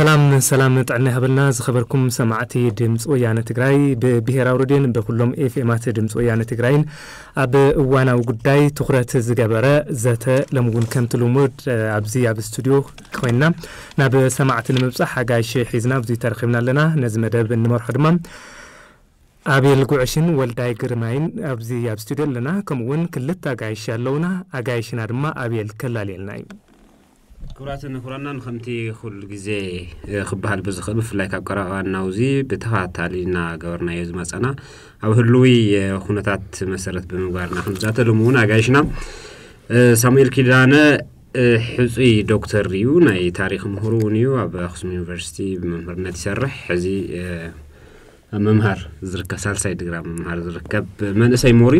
ሰላም ሰላም ጥዕና ይሃበልና ዝኸበርኩም ሰማዕቲ ድምፂ ወያነ ትግራይ ብብሄራዊ ሮድዮን ብኩሎም ኤፍኤማት ድምፂ ወያነ ትግራይን ኣብ እዋናዊ ጉዳይ ትኩረት ዝገበረ ዘተ ሎም እውን ከምቲ ልሙድ ኣብዚ ኣብ እስቱድዮ ኮይንና ናብ ሰማዕቲ ንምብፃሕ ሓጋይሽ ሒዝና ብዙ ተረኺብና ኣለና ነዚ መደብ እንመርሖ ድማ ኣብል ጉዕሽን ወልዳይ ግርማይን ኣብዚ ኣብ እስቱድዮ ኣለና ከምኡ እውን ክልተ ኣጋይሽ ኣለውና ኣጋይሽና ድማ ኣብል ከላልየልና እዩ ክቡራትን ክቡራናን ከምቲ ኩሉ ግዜ ክበሃል ብዝኽእል ብፍላይ ካብ ቀረባ ብተኸታሊ ብተኸታታሊ እናገበርናዮ ዝመፀና ኣብ ህልዊ ኩነታት መሰረት ብምግባርና ክንዛተሎም እውን ኣጋይሽና ሳሙኤል ኪዳነ ሕፁይ ዶክተር እዩ ናይ ታሪክ ምሁር እውን እዩ ኣብ ኣክሱም ዩኒቨርሲቲ ብመምህርነት ይሰርሕ ሕዚ ምምሃር ዝርከብ ሳልሳይ ድግራ ምምሃር ዝርከብ መንእሰይ ሞሪ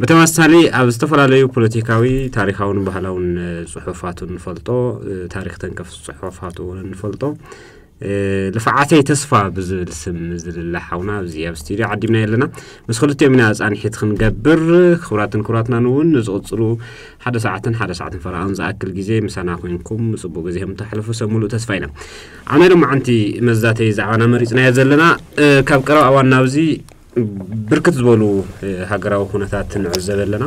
ብተመሳሊ ኣብ ዝተፈላለዩ ፖለቲካዊ ታሪካውን ባህላውን ፅሑፋት ንፈልጦ ታሪክ ተንከፍ ፅሑፋት እውን ንፈልጦ ልፍዓተይ ተስፋ ብዝብል ስም ዝልላሓውና እዚ ኣብ ስትድዮ ዓዲምና ኣለና ምስ ክልትኦም ኢና ፃኒሒት ክንገብር ክቡራትን ክቡራትናን እውን ዝቕፅሉ ሓደ ሰዓትን ሓደ ሰዓትን ፈረኣን ዝኣክል ግዜ ምሳና ኮይንኩም ፅቡቅ ግዜም ተሕልፉ ሰብ ሙሉእ ተስፋ ኢና ኣነ ኢሎም መዓንቲ መዛተይ ዛዕባና መሪፅናዮ ዘለና ካብ ቀረብ ኣዋን ናብዚ ብርክት ዝበሉ ሃገራዊ ኩነታት ንዕዘብ ኣለና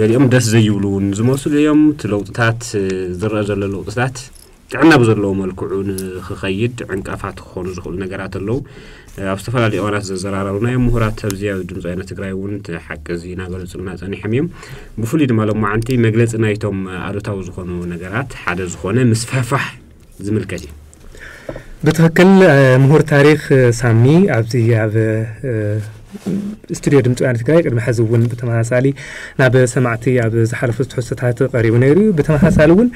ገሊኦም ደስ ዘይብሉ እውን ዝመስሉ እዮም እቲ ለውጥታት ዝረአ ዘሎ ለውጥታት عنا أقول ملكعون أن أنا أفات خونو زخول أنا اللو أفستفال اللي أنا زرارة لنا يمهورات أنا ودوم زينا تقرأي أنا حق زينا قلو أنا تاني حميم بفولي أنا مالو معانتي مقلت إنا يتوم عدو تاو أنا نقرات حادة زخونة أنا زمل كجي بتهكل أنا تاريخ سامي أبزي أنا ስትድዮ ድምፂ ወያነ ትግራይ ቅድሚ ሕዚ እውን ብተመሳሳሊ ናብ ሰማዕቲ ኣብ ዝሓለፉ ትሕዝቶታት ቀሪቡ ነይሩ እዩ ብተመሳሳሊ እውን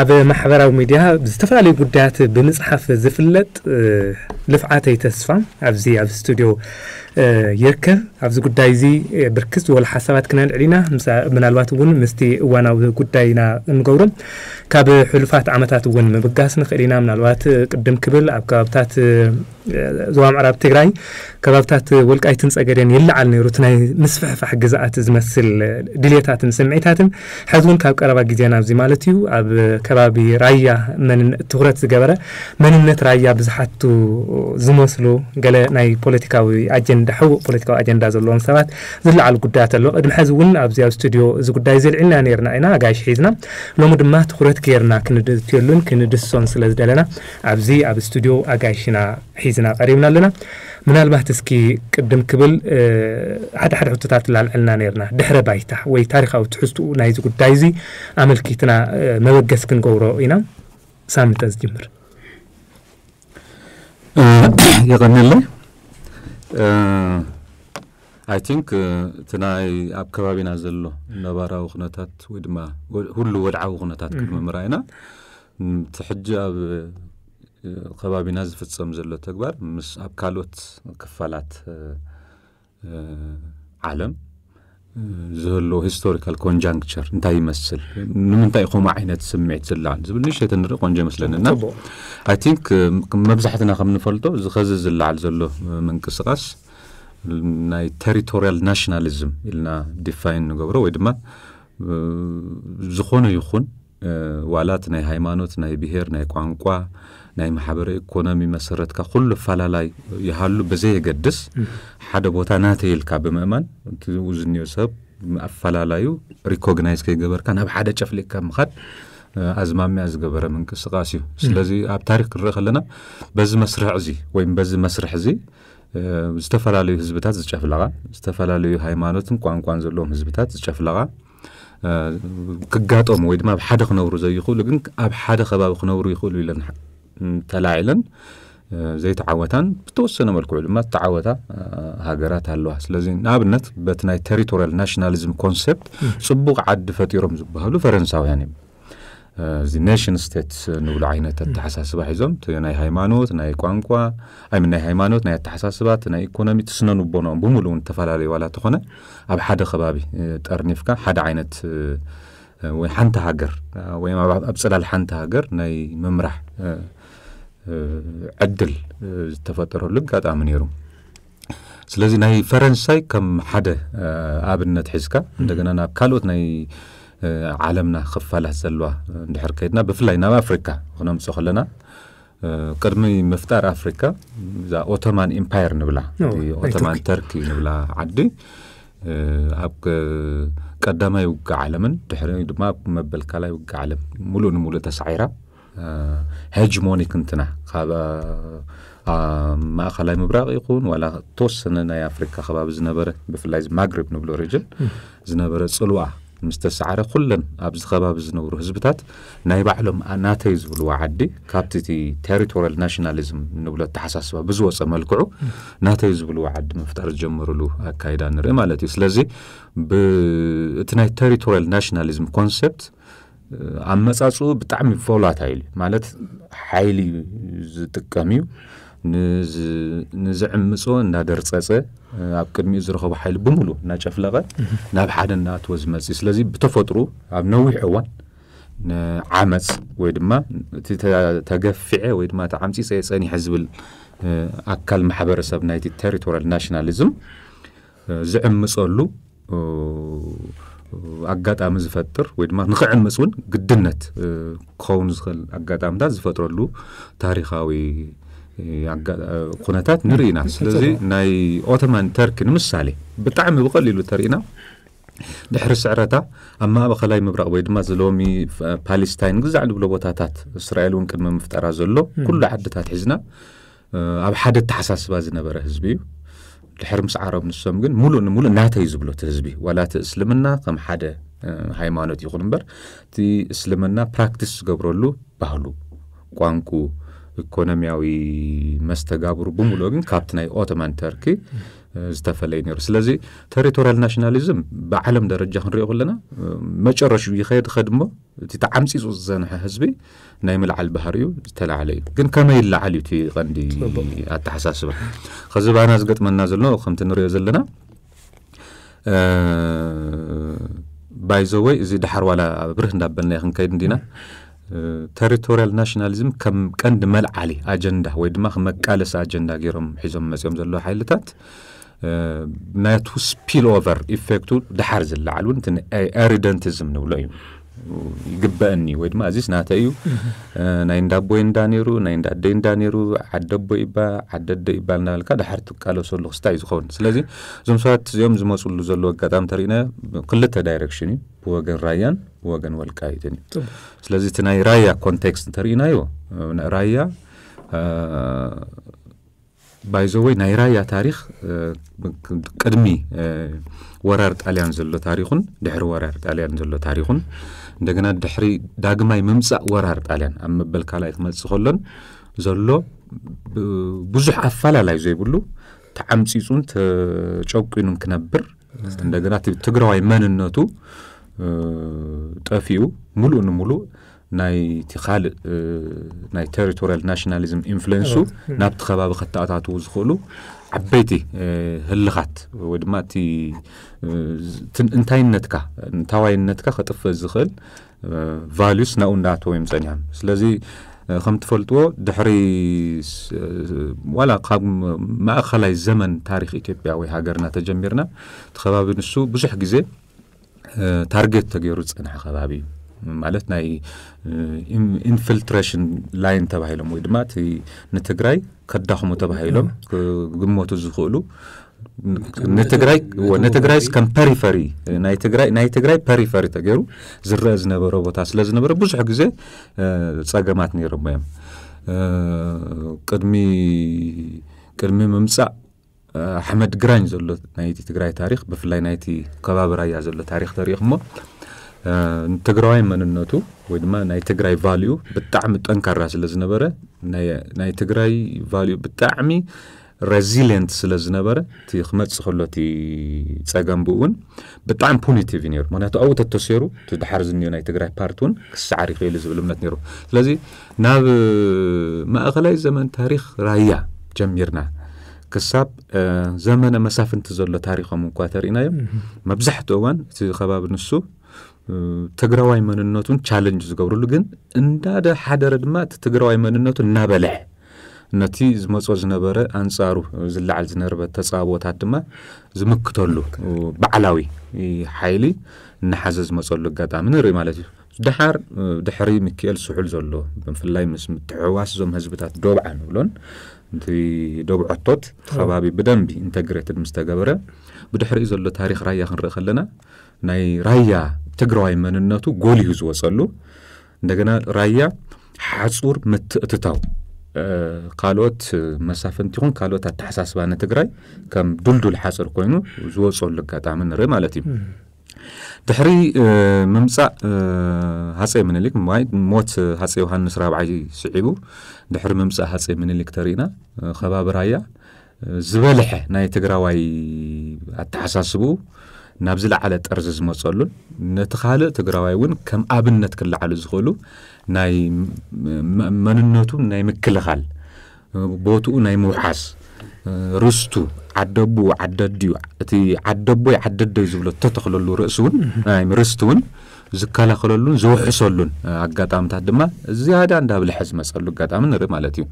ኣብ ማሕበራዊ ሚድያ ብዝተፈላለዩ ጉዳያት ብምፅሓፍ ዝፍለጥ ልፍዓተይ ተስፋ ኣብዚ ኣብ ስቱድዮ ይርከብ ኣብዚ ጉዳይ እዚ ብርክት ዝበሉ ሓሳባት ክነልዕል ኢና ምናልባት እውን ምስቲ እዋናዊ ጉዳይና ንገብሮም ካብ ሕሉፋት ዓመታት እውን ምብጋስ ንኽእል ኢና ምናልባት ቅድም ክብል ኣብ ከባብታት ዞባ ምዕራብ ትግራይ ከባብታት ወልቃይትን ፀገደን ይለዓል ነይሩ እቲ ናይ ምስፍሕፋሕ ግዛኣት ዝመስል ድሌታትን ስምዒታትን ሕዚ እውን ካብ ቀረባ ግዜ ናብዚ ማለት እዩ ኣብ ከባቢ ራያ ትኩረት ዝገበረ መንነት ራያ ብዙሓቱ ዝመስሉ ገለ ናይ ፖለቲካዊ ኣጀንዳ ሕቡእ ፖለቲካዊ ኣጀንዳ ዘለዎም ሰባት ዝለዓሉ ጉዳያት ኣሎ ቅድሚ ሕዚ እውን ኣብዚ ኣብ ስቱድዮ እዚ ጉዳይ ዘልዕልና ነርና ኢና ኣጋይሽ ሒዝና ሎሚ ድማ ትኩረት ገርና ክንድትየሉን ክንድሶን ስለ ዝደለና ኣብዚ ኣብ ስቱድዮ ኣጋይሽና ሒዝና ቀሪብና ኣለና ምናልባት እስኪ ቅድም ክብል ሓደ ሓደ ሕቶታት ላልዕልና ነርና ድሕረ ባይታ ወይ ታሪካዊ ትሕዝትኡ ናይዚ ጉዳይ እዚ ኣመልኪትና መበገስ ክንገብሮ ኢና ሳምንተ ዝጅምር የቐኒለ ኣይ ቲንክ እቲ ናይ ኣብ ከባቢና ዘሎ ነባራዊ ኩነታት ወይ ድማ ሁሉ ወድዓዊ ኩነታት ክምምራ ኢና እቲ ሕጂ ኣብ ከባቢና ዝፍፀም ዘሎ ተግባር ምስ ኣብ ካልኦት ክፋላት ዓለም ዝህለዎ ሂስቶሪካል ኮንጃንክቸር እንታይ ይመስል ንምንታይ ኢኹም ዓይነት ስምዒት ዝለዓል ዝብል ንሽተ ንርኢ ቆንጆ ይመስለኒና ኣይ ቲንክ መብዛሕትና ከም ንፈልጦ ዝኸዚ ዝለዓል ዘሎ ምንቅስቃስ ናይ ተሪቶሪያል ናሽናሊዝም ኢልና ዲፋይን ንገብሮ ወይ ድማ ዝኾነ ይኹን ዋላት ናይ ሃይማኖት ናይ ብሄር ናይ ቋንቋ ናይ ማሕበረ ኢኮኖሚ መሰረትካ ኩሉ ኣፈላላይ ይሃሉ በዘየገድስ ሓደ ቦታ ናተይልካ ብምእማን እቲ ዝኒኦ ሰብ ኣፈላላዩ ሪኮግናይዝ ከይገበርካ ናብ ሓደ ጨፍሊካ ምኻድ ኣዝማምያ ዝገበረ ምንቅስቃስ እዩ ስለዚ ኣብ ታሪክ ክንርኢ ከለና በዚ መስርሕ እዚ ወይ በዚ መስርሕ እዚ ዝተፈላለዩ ህዝብታት ዝጨፍለቓ ዝተፈላለዩ ሃይማኖትን ቋንቋን ዘለዎም ህዝብታት ዝጨፍለቓ ክጋጠሙ ወይ ድማ ኣብ ሓደ ክነብሩ ዘይኽእሉ ግን ኣብ ሓደ ከባቢ ክነብሩ ይኽእሉ ኢለን ተላዒለን ዘይተዓወታን ብተወሰነ መልክዑ ድማ ዝተዓወታ ሃገራት ኣለዋ ስለዚ ንኣብነት በቲ ናይ ተሪቶሪያል ናሽናሊዝም ኮንሰፕት ፅቡቅ ዓዲ ፈጢሮም ዝበሃሉ ፈረንሳውያን እዮም እዚ ኔሽን ስቴት ንብሎ ዓይነት ኣተሓሳስባ ሒዞም ናይ ሃይማኖት ናይ ቋንቋ ኣይ ናይ ሃይማኖት ናይ ኣተሓሳስባት ናይ ኢኮኖሚ ትስነንቦኖኦም ብምሉ እውን ዝተፈላለዩ ዋላ እተኾነ ኣብ ሓደ ከባቢ ጠርኒፍካ ሓደ ዓይነት ወይ ሓንቲ ሃገር ወይ ኣብ ፅላል ሓንቲ ሃገር ናይ ምምራሕ ዕድል ዝተፈጠረሉ ኣጋጣሚ ነይሩ ስለዚ ናይ ፈረንሳይ ከም ሓደ ኣብነት ሒዝካ እንደገና ናብ ካልኦት ናይ ዓለምና ክፋላት ዘለዋ እንድሕር ከይድና ብፍላይ ናብ ኣፍሪካ ክነምፅኦ ከለና ቅድሚ ምፍጣር ኣፍሪካ እዛ ኦቶማን ኢምፓየር ንብላ ኦቶማን ተርኪ ንብላ ዓዲ ኣብ ቀዳማይ ውጋ ዓለምን ድሕሪ ድማ መበል ካልኣይ ውጋ ዓለም ሙሉእ ንሙሉእ ተሳዒራ ሄጅሞኒክ እንትና ካብ ማእኸላይ ምብራቕ ይኹን ዋላ ተወሰነ ናይ ኣፍሪካ ከባቢ ዝነበረ ብፍላይ ማግሪብ ንብሎ ሪጅን ዝነበረ ፅልዋ ምስተሰዓረ ኩለን ኣብዚ ከባቢ ዝነብሩ ህዝብታት ናይ ባዕሎም ናተይ ዝብልዎ ዓዲ ካብቲ እቲ ቴሪቶሪያል ናሽናሊዝም ንብሎ ተሓሳስባ ብዝወፀ መልክዑ ናተይ ዝብልዎ ዓዲ ምፍጣር ዝጀመርሉ ኣካይዳ ንርኢ ማለት እዩ ስለዚ እቲ ናይ ቴሪቶሪያል ናሽናሊዝም ኮንሰፕት ኣመፃፅኡ ብጣዕሚ ቮላታይል እዩ ማለት ሓይሊ እዩ ዝጥቀም እዩ ንዝዕምፆ እናደርፀፀ ኣብ ቅድሚኡ ዝረኸቡ ሓይሊ ብምሉ እናጨፍለቐ ናብ ሓደ እናኣትዎ ዝመፅ እዩ ስለዚ ብተፈጥሩ ኣብ ነዊሕ እዋን ንዓመፅ ወይ ድማ እቲ ተገፊዐ ወይ ድማ እቲ ዓምፂፀየ ፀኒሐ ዝብል ኣካል ማሕበረሰብ ናይቲ ቴሪቶሪያል ናሽናሊዝም ዝዕምፀሉ ኣጋጣሚ ዝፈጥር ወይ ድማ ንክዕምፅ እውን ግድነት ክኸውን ዝኽእል ኣጋጣሚታት ዝፈጥረሉ ታሪካዊ ኩነታት ንርኢ ኢና ስለዚ ናይ ኦቶማን ተርኪ ንምሳሌ ብጣዕሚ ብቐሊሉ ተርኢና ድሕሪ ስዕረታ ኣብ ማእኸላይ ምብራቅ ወይ ድማ ዘሎሚ ፓሌስታይን ግዛዕ ንብሎ ቦታታት እስራኤል እውን ቅድሚ ምፍጠራ ዘሎ ኩሉ ዓድታት ሒዝና ኣብ ሓደ ተሓሳስባ ዝነበረ ህዝቢ እዩ ድሕሪ ምስ ዓረብ ንሶም ግን ሙሉእ ንሙሉእ ናተይ ዝብሎ እቲ ህዝቢ ዋላ እቲ እስልምና ከም ሓደ ሃይማኖት ይኹን እምበር እቲ እስልምና ፕራክቲስ ዝገብረሉ ባህሉ ቋንቁ ኢኮኖምያዊ መስተጋብሩ ብምሉኦ ግን ካብቲ ናይ ኦቶማን ተርኪ ዝተፈለየ ነይሩ ስለዚ ተሪቶርያል ናሽናሊዝም ብዓለም ደረጃ ክንሪኦ ከለና መጨረሽኡ ይኸየድ ኸድ እሞ እቲ ተዓምፂፁ ዝዘንሐ ህዝቢ ናይ ምልዓል ባህር እዩ ዝተላዓለ እዩ ግን ከመይ ይለዓል እዩ እቲ ቀንዲ ኣተሓሳስባ ከዚባና ዝገጥመና ዘሎ ከምቲ ንሪኦ ዘለና ባይዘወይ እዚ ድሓር ዋላ ብርህ እንዳበልና ክንከይድ እንዲና ተሪቶርያል ናሽናሊዝም ከም ቀንዲ መልዓሊ ኣጀንዳ ወይ ድማ መቃለሲ ኣጀንዳ ገይሮም ሒዞም መፅኦም ዘለዎ ሓይልታት ናቱ ስፒል ኦቨር ኢፌክቱ ድሓር ዝለዓል እውን ኤሪደንቲዝም ንብሎ እዩ ይግበአኒ ወይ ድማ እዚስ ናተ እዩ ናይ እንዳ ቦይ እንዳ ነይሩ ናይ እንዳ ደይ እንዳ ነይሩ ዓደ ቦ ይባ ዓደ ደ ይባል እናበልካ ድሓር ትቃለሰሉ ክስታ እዩ ዝኸውን ስለዚ እዞም ሰባት እዚኦም ዝመፅሉ ዘለዎ ኣጋጣሚ ተርእነ ክልተ ዳይረክሽን እዩ ብወገን ራያን ብወገን ወልቃይትን እዩ ስለዚ እቲ ናይ ራያ ኮንቴክስት እንተርእናዮ ራያ ወይ ናይ ራያ ታሪክ ቅድሚ ወራር ጣልያን ዘሎ ታሪኹን ድሕሪ ወራር ጣልያን ዘሎ ታሪኹን እንደገና ድሕሪ ዳግማይ ምምፃእ ወራር ጣልያን ኣብ መበል ካልኣይ ክመፅእ ከሎን ዘሎ ብዙሕ ኣፈላላይ ዘይብሉ ተዓምፂፁን ተጨቂኑን ክነብር እንደገና ትግራዋይ መንነቱ ጠፊኡ ሙሉእ ንሙሉእ ናይቲ ካልእ ናይ ተሪቶሪያል ናሽናሊዝም ኢንፍሉንሱ ናብቲ ከባቢ ከተኣታትዉ ዝኽእሉ ዓበይቲ ህልኻት ወይ ድማ እቲ እንታይነትካ እንታዋይነትካ ከጥፍእ ዝኽእል ቫሉስ ናብኡ እንዳኣተወ ይምፀን ፀኒሖም ስለዚ ከም ትፈልጥዎ ድሕሪ ዋላ ካብ ማእኸላይ ዘመን ታሪክ ኢትዮጵያ ወይ ሃገርና ተጀሚርና እቲ ከባቢ ንሱ ብዙሕ ግዜ ታርጌት ተገይሩ ዝፀንሐ ከባቢ እዩ ማለት ናይ ኢንፊልትሬሽን ላይን ተባሂሎም ወይ ድማ እቲ ንትግራይ ከዳኽሙ ተባሂሎም ግመቱ ዝኽእሉ ንትግራይ ንትግራይ ከም ፐሪፈሪ ናይ ትግራይ ናይ ትግራይ ፐሪፈሪ ተገይሩ ዝረአ ዝነበረ ቦታ ስለ ዝነበረ ብዙሕ ግዜ ፀገማት ነይሮም እዮም ቅድሚ ቅድሚ ምምፃእ ኣሕመድ ግራኝ ዘሎ ናይቲ ትግራይ ታሪክ ብፍላይ ናይቲ ከባቢ ራያ ዘሎ ታሪክ ተሪኢኹ እሞ ትግራዋይ መንነቱ ወይ ድማ ናይ ትግራይ ቫልዩ ብጣዕሚ ጠንካራ ስለ ዝነበረ ናይ ትግራይ ቫልዩ ብጣዕሚ ሬዚልየንት ስለ ዝነበረ እቲ ክመፅእ ከሎ እቲ ፀገም ብእውን ብጣዕሚ ፖሊቲቭ እዩ ነይሩ ምክንያቱ ኣብ ውተት ተሰይሩ እቲ ድሓር ዝኒሄ ናይ ትግራይ ፓርቲ እውን ክሳዓር ይኽእል ዝብል እምነት ነይሩ ስለዚ ናብ ማእኸላይ ዘመን ታሪክ ራያ ጀሚርና ክሳብ ዘመነ መሳፍንቲ ዘሎ ታሪኮም እንኳ ተርእናዮም መብዛሕትኡ እዋን እቲ ከባቢ ንሱ ትግራዋይ መንነቱን ቻለንጅ ዝገብርሉ ግን እንዳደ ሓደረ ድማ እቲ ትግራዋይ መንነቱ እናበልሐ ነቲ ዝመፆ ዝነበረ ኣንጻሩ ዝለዓል ዝነበረ ተፃቦታት ድማ ዝምክተሉ በዕላዊ ሓይሊ እናሓዘ ዝመፀሉ ኣጋጣሚ ንርኢ ማለት እዩ ድሓር ድሕሪ ምክኤል ስሑል ዘሎ ብፍላይ ምስ ምትሕዋስ እዞም ህዝብታት ዶብዓ ንብሎን እቲ ደብዖቶት ከባቢ ብደንቢ ኢንተግሬትድ ምስ ተገበረ ብድሕሪኡ ዘሎ ታሪክ ራያ ክንርኢ ከለና ናይ ራያ ትግራዋይ መንነቱ ጎል ይዙ ዝወፀሉ እንደገና ራያ ሓፁር ምትእትታው ካልኦት መሳፍንቲ ይኹን ካልኦት ኣተሓሳስባነ ትግራይ ከም ዱልዱል ሓፅር ኮይኑ ዝወፀሉ ኣጋጣሚ ንርኢ ማለት እዩ ድሕሪ ምምፃእ ሃፀይ ምኒሊክ ሞት ሃፀይ ዮሃንስ ራብዓይ ስዒቡ ድሕሪ ምምፃእ ሃፀይ ምንሊክ ተርኢና ከባቢ ራያ ዝበልሐ ናይ ትግራዋይ ኣተሓሳስቡ ናብ ዝለዓለ ጠርዚ ዝመፀሉን ነቲ ካልእ ትግራዋይ እውን ከም ኣብነት ክለዓሉ ዝኽእሉ ናይ መንነቱ ናይ ምክልኻል ቦትኡ ናይ ምውሓስ ርስቱ ዓደቡ ዓደድዩ እቲ ዓደቦይ ዓደደዩ ዝብሎ ተተኽለሉ ርእሲ እውን ናይ ርስቲ እውን ዝከላኸለሉን ዝውሕሰሉን ኣጋጣሚታት ድማ ዝያዳ እንዳብልሐ ዝመፀሉ ኣጋጣሚ ንርኢ ማለት እዩ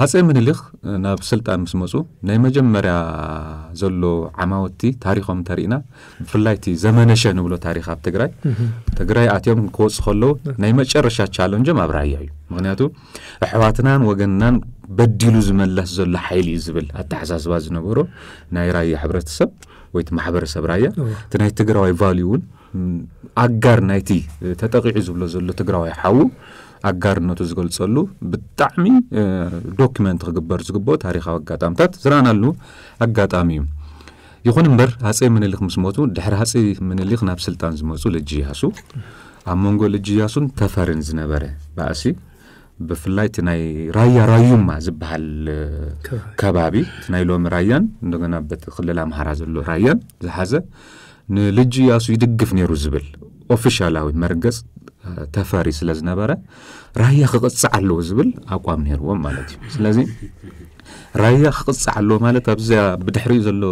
ሃፀይ ምኒልክ ናብ ስልጣን ምስ መፁ ናይ መጀመርያ ዘሎ ዓማወቲ ታሪኮም እንተሪእና ብፍላይ እቲ ዘመነሸ ንብሎ ታሪክ ኣብ ትግራይ ትግራይ ኣትዮም ክወፁ ከለዉ ናይ መጨረሻ ቻለንጆም ኣብ ራያ እዩ ምክንያቱ ኣሕዋትናን ወገንናን በዲሉ ዝመለስ ዘሎ ሓይሊ እዩ ዝብል ኣተሓሳስባ ዝነበሮ ናይ ራያ ሕብረተሰብ ወይቲ ማሕበረሰብ ራያ እቲ ናይ ትግራዋይ ቫልዩ እውን ኣጋር ናይቲ ተጠቂዑ ዝብሎ ዘሎ ትግራዋይ ሓዉ ኣጋርነቱ ዝገልፀሉ ብጣዕሚ ዶኪመንት ክግበር ዝግብኦ ታሪካዊ ኣጋጣሚታት ዝረኣናሉ ኣጋጣሚ እዩ ይኹን እምበር ሃፀይ ምንሊክ ምስ ሞቱ ድሕሪ ሃፀይ ምንሊክ ናብ ስልጣን ዝመፁ ልጅያሱ ኣብ መንጎ ልጅያሱን ተፈርን ዝነበረ ባእሲ ብፍላይ እቲ ናይ ራያ ራዩማ ዝበሃል ከባቢ እቲ ናይ ሎሚ ራያን እንደገና በቲ ክልል ኣምሓራ ዘሎ ራያን ዝሓዘ ንልጅ ያሱ ይድግፍ ነይሩ ዝብል ኦፊሻላዊ መርገፅ ተፈሪ ስለ ዝነበረ ራያ ክቕፅዕ ኣለዎ ዝብል ኣቋም ነይርዎም ማለት እዩ ስለዚ ራያ ክቕፅዕ ኣለዎ ማለት ኣብዛ ብድሕሪኡ ዘሎ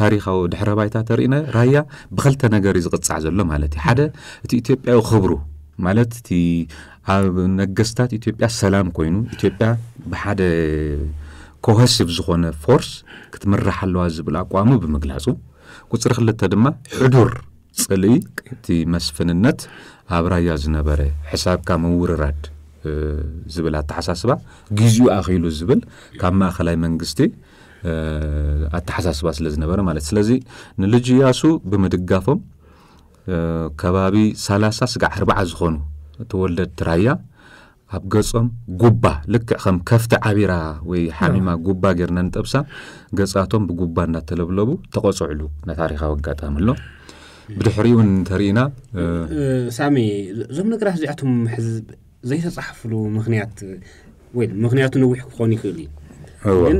ታሪካዊ ድሕረ ባይታ ተርእነ ራያ ብክልተ ነገር እዩ ዝቕፃዕ ዘሎ ማለት እዩ ሓደ እቲ ኢትዮጵያዊ ክብሩ ማለት እቲ ኣብ ነገስታት ኢትዮጵያ ሰላም ኮይኑ ኢትዮጵያ ብሓደ ኮሄሲቭ ዝኾነ ፎርስ ክትምራሕ ኣለዋ ዝብል ኣቋሙ ብምግላፁ ቁፅሪ ክልተ ድማ ሕዱር ፅሊ እቲ መስፍንነት ኣብ ራያ ዝነበረ ሕሳብካ መውርራድ ዝብል ኣተሓሳስባ ግዜኡ ኣኺሉ ዝብል ካብ ማእኸላይ መንግስቲ ኣተሓሳስባ ስለ ዝነበረ ማለት ስለዚ ንልጅ ያሱ ብምድጋፎም ከባቢ ሳላሳ ስጋዕ ኣርባዓ ዝኾኑ ተወለድቲ ራያ ኣብ ገጾም ጉባ ልክዕ ከም ከፍቲ ዓቢራ ወይ ሓሚማ ጉባ ጌርና ንጠብሳ ገጻቶም ብጉባ እናተለብለቡ ተቐፅዕሉ ናታሪካዊ ኣጋጣሚ ኣሎ ብድሕሪኡ እውን እንተርኢና ሳሚ እዞም ነገራት እዚኣቶም ሕዝብ ዘይተፃሓፍሉ ምክንያት ወይ ምክንያቱ ነዊሕ ክኾን ይኽእል እዩ ግን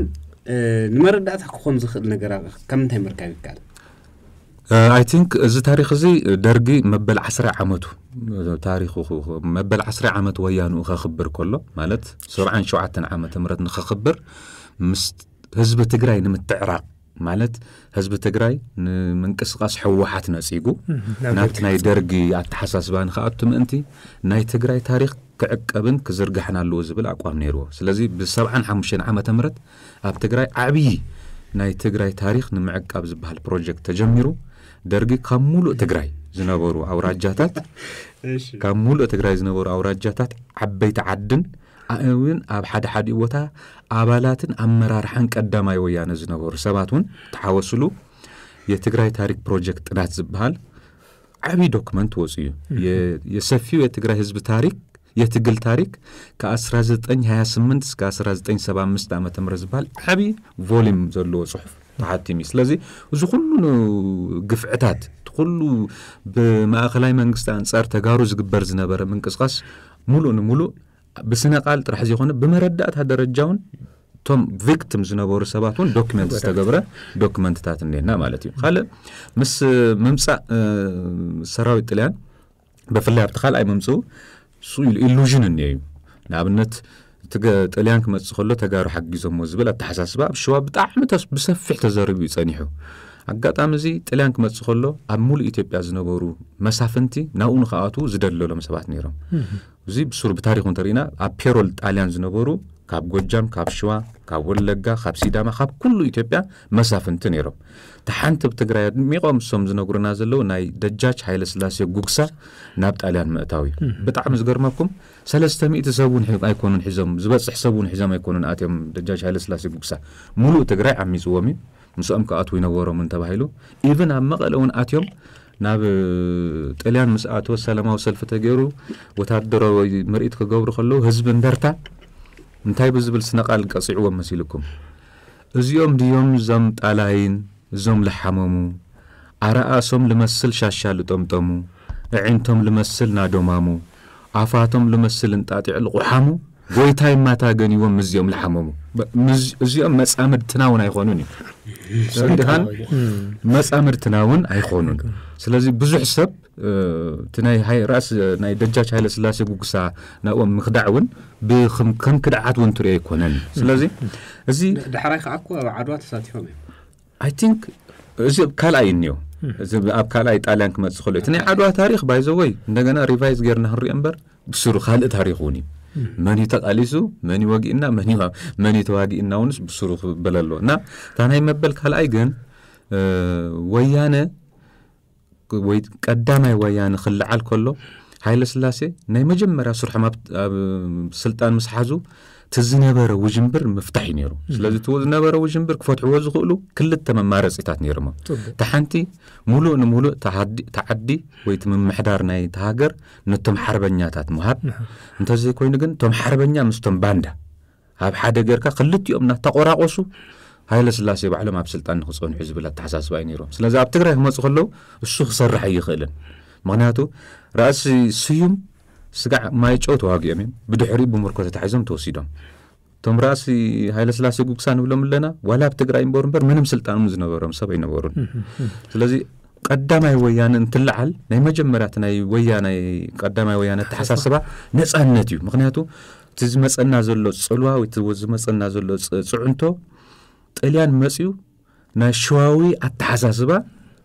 ንመረዳእታ ክኾን ዝኽእል ነገራ ካብ ምንታይ ምርካብ ይከኣል ኣይ ቲንክ እዚ ታሪክ እዚ ደርጊ መበል 1 ዓመቱ ታሪኹ መበል 1 ዓመት ወያኑኡ ከኽብር ከሎ ማለት 7ሸ ዓመተ ምህረት ንኸኽብር ምስ ህዝቢ ትግራይ ንምትዕራቕ ማለት ህዝቢ ትግራይ ንምንቅስቃስ ሕወሓት ነፂጉ ናብቲ ናይ ደርጊ ኣተሓሳስባ ንከኣቱ ምእንቲ ናይ ትግራይ ታሪክ ክዕቀብን ክዝርጋሕን ኣለዎ ዝብል ኣቋም ነይርዎ ስለዚ ብሰብዓን ሓሙሽተን ዓመተ ምረት ኣብ ትግራይ ዓብዪ ናይ ትግራይ ታሪክ ንምዕቃብ ዝበሃል ፕሮጀክት ተጀሚሩ ደርጊ ካብ ሙሉእ ትግራይ ዝነበሩ ኣውራጃታት ካብ ሙሉእ ትግራይ ዝነበሩ ኣውራጃታት ዓበይቲ ዓድን እውን ኣብ ሓደ ሓደኡ ቦታ ኣባላትን ኣመራርሓን ቀዳማይ ወያነ ዝነበሩ ሰባት እውን ተሓወስሉ የትግራይ ታሪክ ፕሮጀክት ጥናት ዝበሃል ዓብዪ ዶክመንት እዩ የሰፊው የትግራይ ህዝቢ ታሪክ የትግል ታሪክ ካብ1928 እስብ 1975 ዓ ም ዝበሃል ዓብዪ ቮሊም ዘለዎ ፅሑፍ ተሓቲም እዩ ስለዚ እዚ ኩሉ ግፍዕታት ኩሉ ብማእኸላይ መንግስቲ ኣንጻር ተጋሩ ዝግበር ዝነበረ ምንቅስቃስ ሙሉእ ንሙሉእ ብስነ ቃል ጥራሕ ዘይኮነ ብመረዳእታ ደረጃ እውን እቶም ቪክቲም ዝነበሩ ሰባት እውን ዶኪመንት ዝተገብረ ዶኪመንትታት እኒአና ማለት እዩ ካልእ ምስ ምምፃእ ሰራዊት ጥልያን ብፍላይ ኣብቲ ካልኣይ መምፅኡ ሱ ኢሉዥን እኒአ እዩ ንኣብነት ጥልያን ክመፅእ ከሎ ተጋሩ ሓጊዞሞ ዝብል ኣተሓሳስባ ኣብ ሽባ ብጣዕሚ ብሰፊሕ ተዘሪቡ እዩ ፀኒሑ ኣጋጣሚ እዚ ጥልያን ክመፅእ ከሎ ኣብ ሙሉእ ኢትዮጵያ ዝነበሩ መሳፍንቲ ናብኡ ንክኣት ዝደለሎም ሰባት ነይሮም እዚ ብሱር ብታሪኩ እንተርኢና ኣብ ፔሮል ጣልያን ዝነበሩ ካብ ጎጃም ካብ ሽዋ ካብ ወለጋ ካብ ሲዳማ ካብ ኩሉ ኢትዮጵያ መሳፍንቲ ነይሮም ተሓንቲ ብትግራይ ኣድሚቖም ሶም ዝነግሩና ዘለዉ ናይ ደጃች ስላሴ ጉግሳ ናብ ጣልያን ምእታው እዩ ብጣዕሚ ዝገርመኩም 300 ሰብ ውን ኣይኮኑን ሒዞም ዝበፅሕ ሰብ እውን ሒዞም ኣይኮኑን ኣትዮም ደጃች ስላሴ ጉግሳ ሙሉእ ትግራይ ዓሚፅዎም እዩ ምስኦም ካብኣትዉ ይነበሮምን ተባሂሉ ኢቨን ኣብ መቐለ እውን ኣትዮም ናብ ጣልያን ምስኣትዎ ሰላማዊ ሰልፊ ተገይሩ ወታደሮ ምርኢት ክገብሩ ከለዉ ህዝቢ እንደርታ እንታይ ብዝብል ስነቓል ቀፂዕዎም መሲልኩም እዚኦም ድዮም እዞም ጣላይን እዞም ዝሓመሙ ኣረኣሶም ልመስል ሻሻ ዝጠምጠሙ ዕዒንቶም ልመስል ናዶማሙ ኣፋቶም ልመስል እንጣጢዕ ዝቑሓሙ ጎይታ ይማታገን ይዎም እዚኦም ዝሓመሙ እዚኦም መፃምድትና እውን ኣይኮኑን እዩ ሰንዲኻን መፃምድትና እውን ኣይኮኑን ስለዚ ብዙሕ ሰብ እቲ ናይ ራእሲ ናይ ደጃች ሃይለ ስላሴ ጉጉሳ ናብኦም ምክዳዕ እውን ብከም ክድዓት እውን ትሪኦ ኣይኮነን ስለዚ እዚ ዳሕራይ ከዓ ኣብ ዓድዋ ተሳቲፎም እዮም ኣይ ቲንክ እዚ ካልኣይ እኒኦ እዚ ኣብ ካልኣይ ጣልያን ክመፅእ ከሎ እዩ እቲ ናይ ዓድዋ ታሪክ ባይዘወይ እንደገና ሪቫይዝ ጌርና ክንሪኦ እምበር ብስሩ ካልእ ታሪክ እውን እዩ መን ተቃሊሱ መን ወጊእና መን ተዋጊእና እውን ብስሩ ክበል ኣለዎ እና እታ ናይ መበል ካልኣይ ግን ወያነ ወይ ቀዳማይ ወያነ ክልዓል ከሎ ሃይለ ስላሴ ናይ መጀመርያ ስርሖም ኣብ ስልጣን ምስሓዙ ዝነበረ ውጅንብር ምፍታሕ እዩ ነይሩ ስለዚ እቲ ዝነበረ ውጅንብር ክፈትሕዎ ዝኽእሉ ክልተ መማረፂታት ነይሮሞ እቲ ሓንቲ ሙሉእ ንሙሉእ ተዓዲ ወይ ቲ ምምሕዳር ናይ ተሃገር ነቶም ሓርበኛታት ምሃብ እንተዘይ ኮይኑ ግን እቶም ሓርበኛ ምስቶም ባንዳ ኣብ ሓደ ጌርካ ክልቲኦም ናተቆራቆሱ ሃይለ ስላሴ ባዕሎም ኣብ ስልጣን ንክፀንሑ ዝብል ኣተሓሳስባ እዩ ነይሮም ስለዚ ኣብ ትግራይ ክመፁ ከለዉ እሱ ክሰርሕ ኣይኽእልን ምክንያቱ ራእሲ ስዩም ስጋዕ ማይ ጨው ተዋጊኦም እዮም ብድሕሪ ብምርኮ ተታሒዞም ተወሲዶም እቶም ራእሲ ሃይለስላሴ ጉግሳ ንብሎም ኣለና ዋላ ኣብ ትግራይ እምበር እምበር ምንም ስልጣኖም ዝነበሮም ሰብ ኣይነበሩን ስለዚ ቀዳማይ ወያነ እንትለዓል ናይ መጀመርያት ናይ ወያነ ቀዳማይ ወያነ ተሓሳስባ ነፃነት እዩ ምክንያቱ እቲ ዝመፀና ዘሎ ፅልዋ ወይ ዝመፀና ዘሎ ፅዕንቶ ጠልያን መፅኡ ናይ ሸዋዊ ኣተሓሳስባ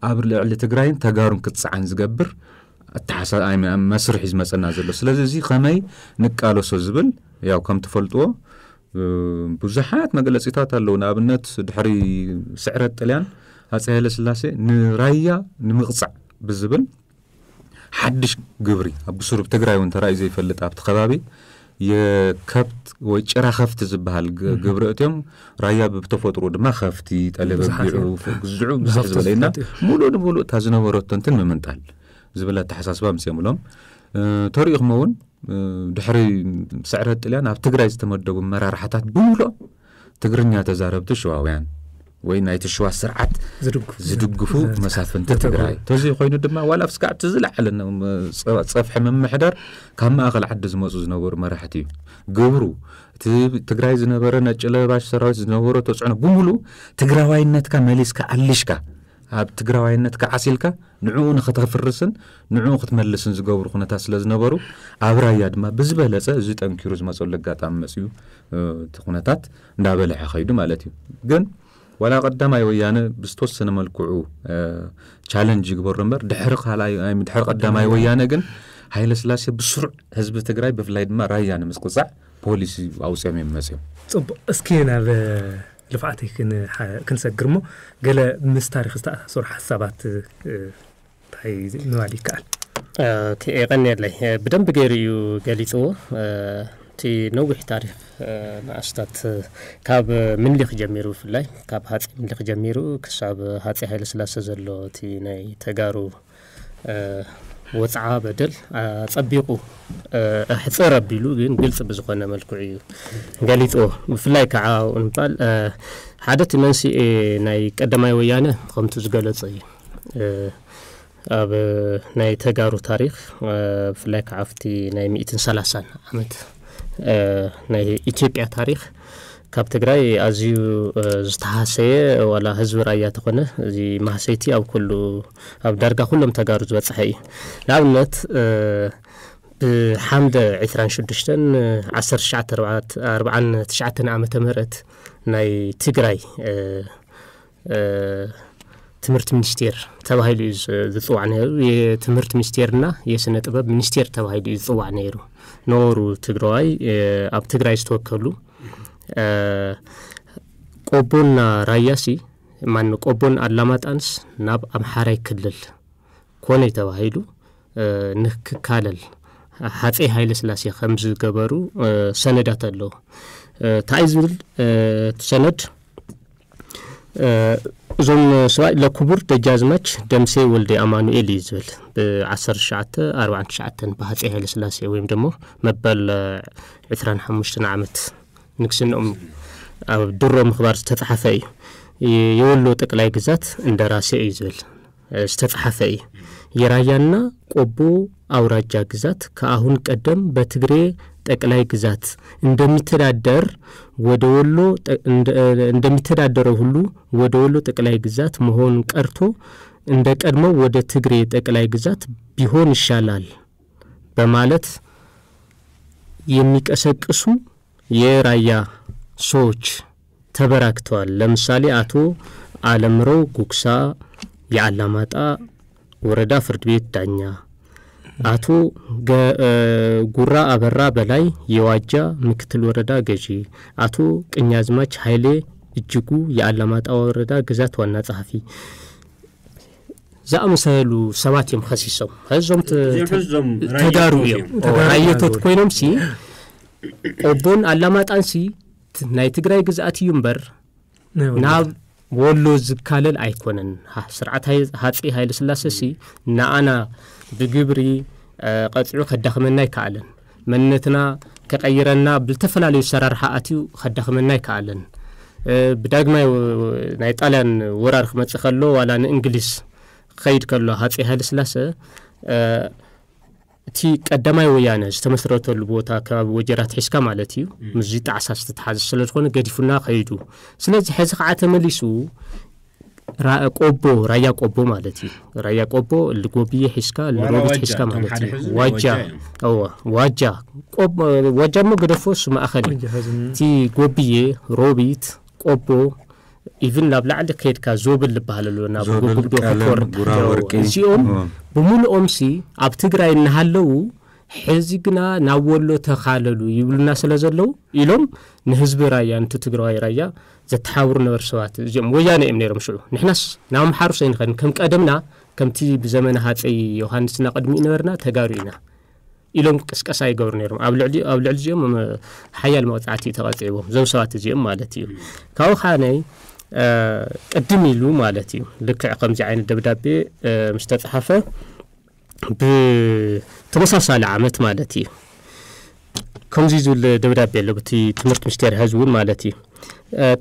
ኣብ ልዕሊ ትግራይን ተጋሩን ክትፀዓን ዝገብር ኣተሓሳብ መስርሕ እዩ ዝመፀና ዘሎ ስለዚ እዚ ከመይ ንቃለሶ ዝብል ያው ከም ትፈልጥዎ ብዙሓት መገለፂታት ኣለዉ ንኣብነት ድሕሪ ስዕረት ጥልያን ሃፀይ ሃይለ ስላሴ ንራያ ንምቕፃዕ ብዝብል ሓድሽ ግብሪ ኣብ ብሱሩብ ትግራይ እውን ተራእዩ ዘይፈልጥ ኣብቲ ከባቢ የከብት ወይ ጭራ ከፍቲ ዝበሃል ግብሪ እትዮም ራያ ብተፈጥሮ ድማ ከፍቲ ጠለበቢዑ ግዝዑ ብዙሕ ዝበለየና ሙሉእ ንሙሉእ እታ ዝነበረቶ እንትን ምምንጣል ዝበለ ኣተሓሳስባ ምስ የምሎም ተሪኢኹሞ እውን ድሕሪ ስዕረት ጥልያ ናብ ትግራይ ዝተመደቡ መራርሓታት ብምልኦም ትግርኛ ተዛረብቲ ሸዋውያን ወይ ናይቲ ሸዋ ስርዓት ዝድግፉ መሳፍንቲ ትግራይ ተዚ ኮይኑ ድማ ዋላ ብስካዕ እቲ ዝለዓለ ፀፍሒ ምምሕዳር ካብ ማእኸል ዓዲ ዝመፁ ዝነበሩ መራሕቲ እዩ ግብሩ እቲ ትግራይ ዝነበረ ነጭለባሽ ሰራዊት ዝነበሮ ተፅዕኖ ብምሉእ ትግራዋይነትካ መሊስካ ኣሊሽካ ኣብ ትግራዋይነት ክዓሲልካ ንዕኡ ንኽተፍርስን ንዕኡ ክትመልስን ዝገብሩ ኩነታት ስለ ዝነበሩ ኣብ ራያ ድማ ብዝበለፀ እዚ ጠንኪሩ ዝመፀሉ ኣጋጣሚ መፅኡ እቲ ኩነታት እንዳበልሐ ኸይዱ ማለት እዩ ግን ዋላ ቀዳማይ ወያነ ብዝተወሰነ መልክዑ ቻለንጅ ይግበሩ እምበር ድሕሪ ቀዳማይ ወያነ ግን ሃይለ ስላሴ ብስሩዕ ህዝቢ ትግራይ ብፍላይ ድማ ራያ ንምስቅፃዕ ፖሊሲ ኣውፅኦም እዮም መፅዮም ፅቡቅ እስኪ ናብ ልፍዓተይ ክንሰግር ሞ ገለ ምስ ታሪክ ዝተኣሳሰሩ ሓሳባት እንታይ ምባል ይከኣል እቲ የቀኒየለይ ብደንብ ገይሩ እዩ ገሊፅዎ እቲ ነዊሕ ታሪክ ንኣሽታት ካብ ምንሊክ ጀሚሩ ብፍላይ ካብ ሃፂ ምንሊክ ጀሚሩ ክሳብ ሃፂ ሃይለ ዘሎ እቲ ናይ ተጋሩ ወፅዓ በደል ፀቢቑ ሕፅር ኣቢሉ ግን ግልፂ ብዝኾነ መልክዑ እዩ ገሊፅዎ ብፍላይ ከዓ ምባል ሓደ እቲ መንስኤ ናይ ቀዳማይ ወያነ ከምቲ ዝገለፀ እዩ ኣብ ናይ ተጋሩ ታሪክ ብፍላይ ከዓ ኣብቲ ናይ 130 ዓመት ናይ ኢትዮጵያ ታሪክ ካብ ትግራይ ኣዝዩ ዝተሃሰየ ዋላ ህዝቢ ራያ ተኾነ እዚ ማህሰይቲ ኣብ ኩሉ ኣብ ዳርጋ ኩሎም ተጋሩ ዝበፅሐ እዩ ንኣብነት ብሓምደ 26 1949 ዓመተ ምህረት ናይ ትግራይ ትምህርቲ ሚኒስቴር ተባሂሉ እዩ ዝፅዋዕ ነይሩ የትምህርቲ ሚኒስቴርና የስነ ጥበብ ሚኒስቴር ተባሂሉ እዩ ዝፅዋዕ ነይሩ ነበሩ ትግራዋይ ኣብ ትግራይ ዝተወከሉ ቆቦና ራያሲ ማን ቆቦን አላማጣንስ ናብ ኣምሓራይ ክልል ኮነ ተባሂሉ ንክካለል ሃፀይ ሃይለ ስላሴ ከም ዝገበሩ ሰነዳት ኣለዉ እንታይ ዝብል ሰነድ እዞም ሰብኣይ ለክቡር ደጃዝማች ደምሴ ወልደ ኣማኑኤል እዩ ዝብል ብ1949 ብሃፀይ ሃይለ ስላሴ ወይም ደሞ መበል 25 ዓመት ንግስንኦም ኣብ ድሮ ምኽባር ዝተፃሓፈ እዩ የወሎ ጠቅላይ ግዛት እንደራሴ እዩ ዝብል ዝተፃሓፈ እዩ የራያና ቆቦ ኣውራጃ ግዛት ከኣሁን ቀደም በትግሬ ጠቅላይ ግዛት እንደሚተዳደር ወደ ወሎ እንደሚተዳደረው ሁሉ ወደ ወሎ ጠቅላይ ግዛት መሆን ቀርቶ እንደ ቀድሞ ወደ ትግሬ ጠቅላይ ግዛት ቢሆን ይሻላል በማለት የሚቀሰቅሱ የራያ ሰዎች ተበራክተዋል። ለምሳሌ አቶ አለምረው ጉግሳ የአላማጣ ወረዳ ፍርድ ቤት ዳኛ፣ አቶ ጉራ አበራ በላይ የዋጃ ምክትል ወረዳ ገዢ፣ አቶ ቅኛዝማች ኃይሌ እጅጉ የአላማጣ ወረዳ ግዛት ዋና ጸሐፊ ዝኣመሰሉ ሰባት እዮም ከሲሶም ሕዞም ተዳሩ እዮም ራየቶት ኮይኖም ሲ ኦቦን ኣላማጣንሲ ናይ ትግራይ ግዛኣት እዩ እምበር ናብ ወሎ ዝካለል ኣይኮነን ስርዓት ሃፂ ሃይለስላሴሲ ንኣና ብግብሪ ቀፂዑ ከዳኽመና ይከኣለን መንነትና ከቀይረና ብዝተፈላለዩ ሰራርሓ ኣትዩ ከዳኽመና ይከኣለን ብዳግማይ ናይ ጣልያን ወራር ክመፅእ ከሎ ዋላ ንእንግሊዝ ክኸይድ ከሎ ሃፂ ስላሴ እቲ ቀዳማይ ወያነ ዝተመስረተሉ ቦታ ከባቢ ወጀራት ሒዝካ ማለት እዩ ምዚ ጣዕሳ ዝተተሓዘ ስለ ዝኮነ ገዲፉና ከይዱ ስለዚ ሕዚ ከዓ ተመሊሱ ቆቦ ራያ ቆቦ ማለት እዩ ራያ ቆቦ ልጎብየ ሒዝካ ንሮቢት ሒዝካ ማለት እዩ ዋጃ ዋጃ ዋጃ ሞ ገደፎ ሱ ማእኸል እቲ ጎብየ ሮቢት ቆቦ ኢቭን ናብ ላዕሊ ከይድካ ዞብል ዝበሃል ኣሎ ናብ ጉጉብዶ ክወርድ እዚኦም ብሙሉኦምሲ ኣብ ትግራይ እናሃለዉ ሕዚ ግና ናብ ወሎ ተኻለሉ ይብሉና ስለ ዘለዉ ኢሎም ንህዝቢ ራያ ንቲ ትግራዋይ ራያ ዘተሓብሩ ነበር ሰባት እዚኦም ወያነ እዮም ነይሮም ሽዑ ንሕናስ ናብ ኣምሓሩስ ኣይንኸን ከም ቀደምና ከምቲ ብዘመነ ሃፀይ ዮሃንስና ቅድሚ ነበርና ተጋሩ ኢና ኢሎም ቅስቀሳ ይገብሩ ነይሮም ኣብ ልዕሊ ኣብ ልዕሊ እዚኦም ሓያል መቕፃዕቲ ተቐፂዕዎም እዞም ሰባት እዚኦም ማለት እዩ ካብኡ ከዓነይ ቅድም ኢሉ ማለት እዩ ልክዕ ከምዚ ዓይነት ደብዳቤ ምስ ተፃሓፈ ብተመሳሳሊ ዓመት ማለት እዩ ከምዚ ዝብል ደብዳቤ ኣሎ ብቲ ትምህርቲ ሚኒስቴር ህዝ እውን ማለት እዩ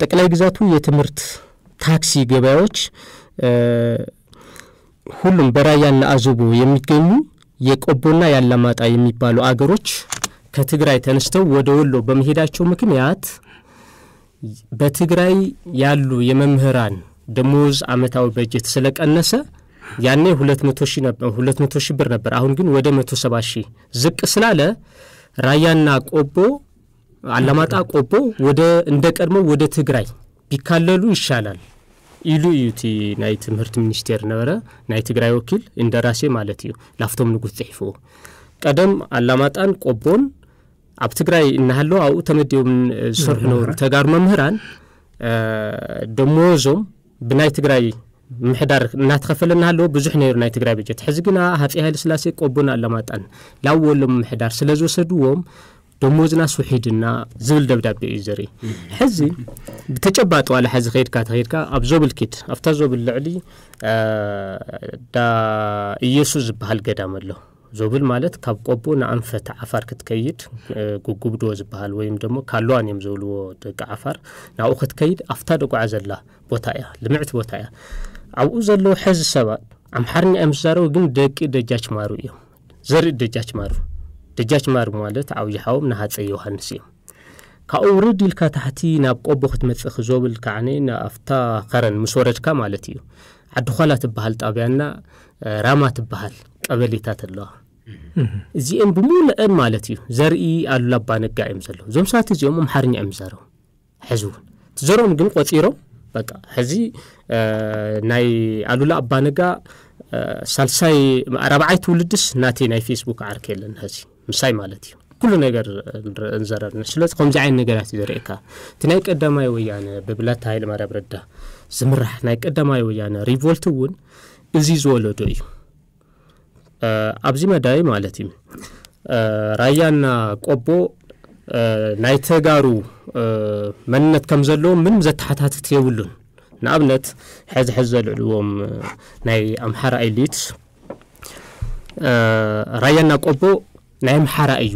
ጠቅላይ ግዛቱ የትምህርት ታክሲ ገበያዎች ሁሉም በራያና አዘቦ የሚገኙ የቆቦና ያላማጣ የሚባሉ አገሮች ከትግራይ ተነስተው ወደ ወሎ በመሄዳቸው ምክንያት በትግራይ ያሉ የመምህራን ደሞዝ አመታዊ በጀት ስለቀነሰ ያኔ ሁለት መቶ ሺህ ብር ነበር። አሁን ግን ወደ መቶ ሰባ ሺህ ዝቅ ስላለ ራያና ቆቦ፣ አላማጣ፣ ቆቦ ወደ እንደ ቀድሞ ወደ ትግራይ ቢካለሉ ይሻላል ኢሉ እዩቲ ናይ ትምህርት ሚኒስቴር ነበረ ናይ ትግራይ ወኪል እንደራሴ ማለት እዩ ላፍቶም ንጉስ ፅሒፉ ቀደም አላማጣን ቆቦን ኣብ ትግራይ ኣብኡ ተመዲቦም ዝሰርሑ ነበሩ ተጋሩ መምህራን ደሞዞም ብናይ ትግራይ ምሕዳር እናተኸፈለ እናሃለዎ ብዙሕ ነይሩ ናይ ትግራይ በጀት ሕዚ ግና ሃፀይ ሃይለ ስላሴ ቆቦን ኣለማጣን ላብ ምሕዳር ስለ ዝወሰድዎም ደሞዝና ስውሒድና ዝብል ደብዳቤ እዩ ዘርኢ ሕዚ ብተጨባጢ ዋላ ሕዚ ከይድካ ተኸይድካ ኣብ ዞብል ኪድ ኣብታ ዞብል ልዕሊ ዳ ኢየሱስ ዝበሃል ገዳም ኣሎ ዞብል ማለት ካብ ቆቦ ንኣንፈት ዓፋር ክትከይድ ጉጉብዶ ዝበሃል ወይም ደሞ ካልዋን እዮም ዘብልዎ ደቂ ዓፋር ናብኡ ክትከይድ ኣፍታ ደጓዓ ዘላ ቦታ እያ ልምዕቲ ቦታ እያ ኣብኡ ዘለዉ ሕዚ ሰባት ኣምሓርኛ እዮም ዝዛረቡ ግን ደቂ ደጃች ማሩ እዮም ዘርኢ ደጃች ማሩ ደጃች ማሩ ማለት ዓብዪ ንሃፀ ዮሃንስ እዮም ካብኡ ውርድ ኢልካ ታሕቲ ናብ ቆቦ ክትመፅእ ክዘብል ከዓኒ ኣፍታ ከረን ምስ ወረድካ ማለት እዩ ዓዲ ኳላ ትበሃል ጣብያና ራማ ትበሃል ቀበሌታት ኣለዋ እዚአን ብምሉአን ማለት እዩ ዘርኢ ኣሉላ ኣባነጋ እዮም ዘለዉ እዞም ሰባት እዚኦም ኣምሓርኛ እዮም ዘረቡ ሕዚ እውን እቲዘሮም ግን ቆፂሮም በቃ ሕዚ ናይ ኣሉላ ኣባነጋ ሳልሳይ ረብዓይ ትውልድስ ናተይ ናይ ፌስቡክ ዓርከ የለን ሕዚ ምሳይ ማለት እዩ ኩሉ ነገር ንዘረብና ስለዚ ከምዚ ዓይነት ነገራት እዩ ዘርእካ እቲ ናይ ቀዳማይ ወያነ ብብላት ሃይለማርያም ረዳ ዝምራሕ ናይ ቀዳማይ ወያነ ሪቮልት እውን እዚ ዝወለዶ እዩ ኣብዚ መዳይ ማለት እዩ ራያና ቆቦ ናይ ተጋሩ መንነት ከም ዘለዎ ምንም ዘተሓታትት የብሉን ንኣብነት ሕዚ ሕዚ ዘልዕልዎም ናይ ኣምሓራ ኤሊት ራያና ቆቦ ናይ ኣምሓራ እዩ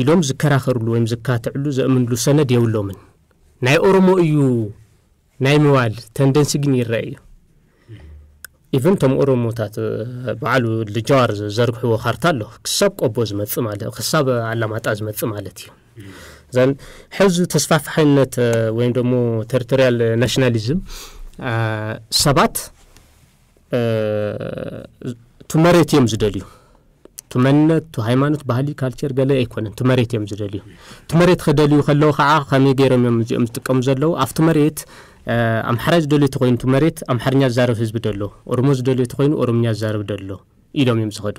ኢሎም ዝከራኸርሉ ወይም ዝካትዕሉ ዘእምንሉ ሰነድ የብሎምን ናይ ኦሮሞ እዩ ናይ ምባል ተንደንሲ ግን ይርአ እዩ ኢቨን እቶም ኦሮሞታት በዓሉ ልጃዋር ዘርግሕዎ ካርታ ኣሎ ክሳብ ቆቦ ዝመፅእ ማለት ክሳብ ኣላማጣ ዝመፅእ ማለት እዩ እዘን ሕዚ ተስፋፋሕነት ወይም ደሞ ተሪቶሪያል ናሽናሊዝም ሰባት ቲ መሬት እዮም ዝደልዩ ቲ መንነት ቲ ሃይማኖት ባህሊ ካልቸር ገለ ኣይኮነን ቲ መሬት እዮም ዝደልዩ እቲ መሬት ክደልዩ ከለዉ ከዓ ከመይ ገይሮም እዮም እዚኦም ዝጥቀሙ ዘለዉ ኣብቲ መሬት ኣምሓራ ዝደልዩ እተ ኮይኑ መሬት ኣምሓርኛ ዝዛረብ ህዝቢ ደሎ ኦሮሞ ዝደልዩ እቲ ኮይኑ ኦሮምኛ ዝዛረብ ደሎ ኢሎም እዮም ዝኸዱ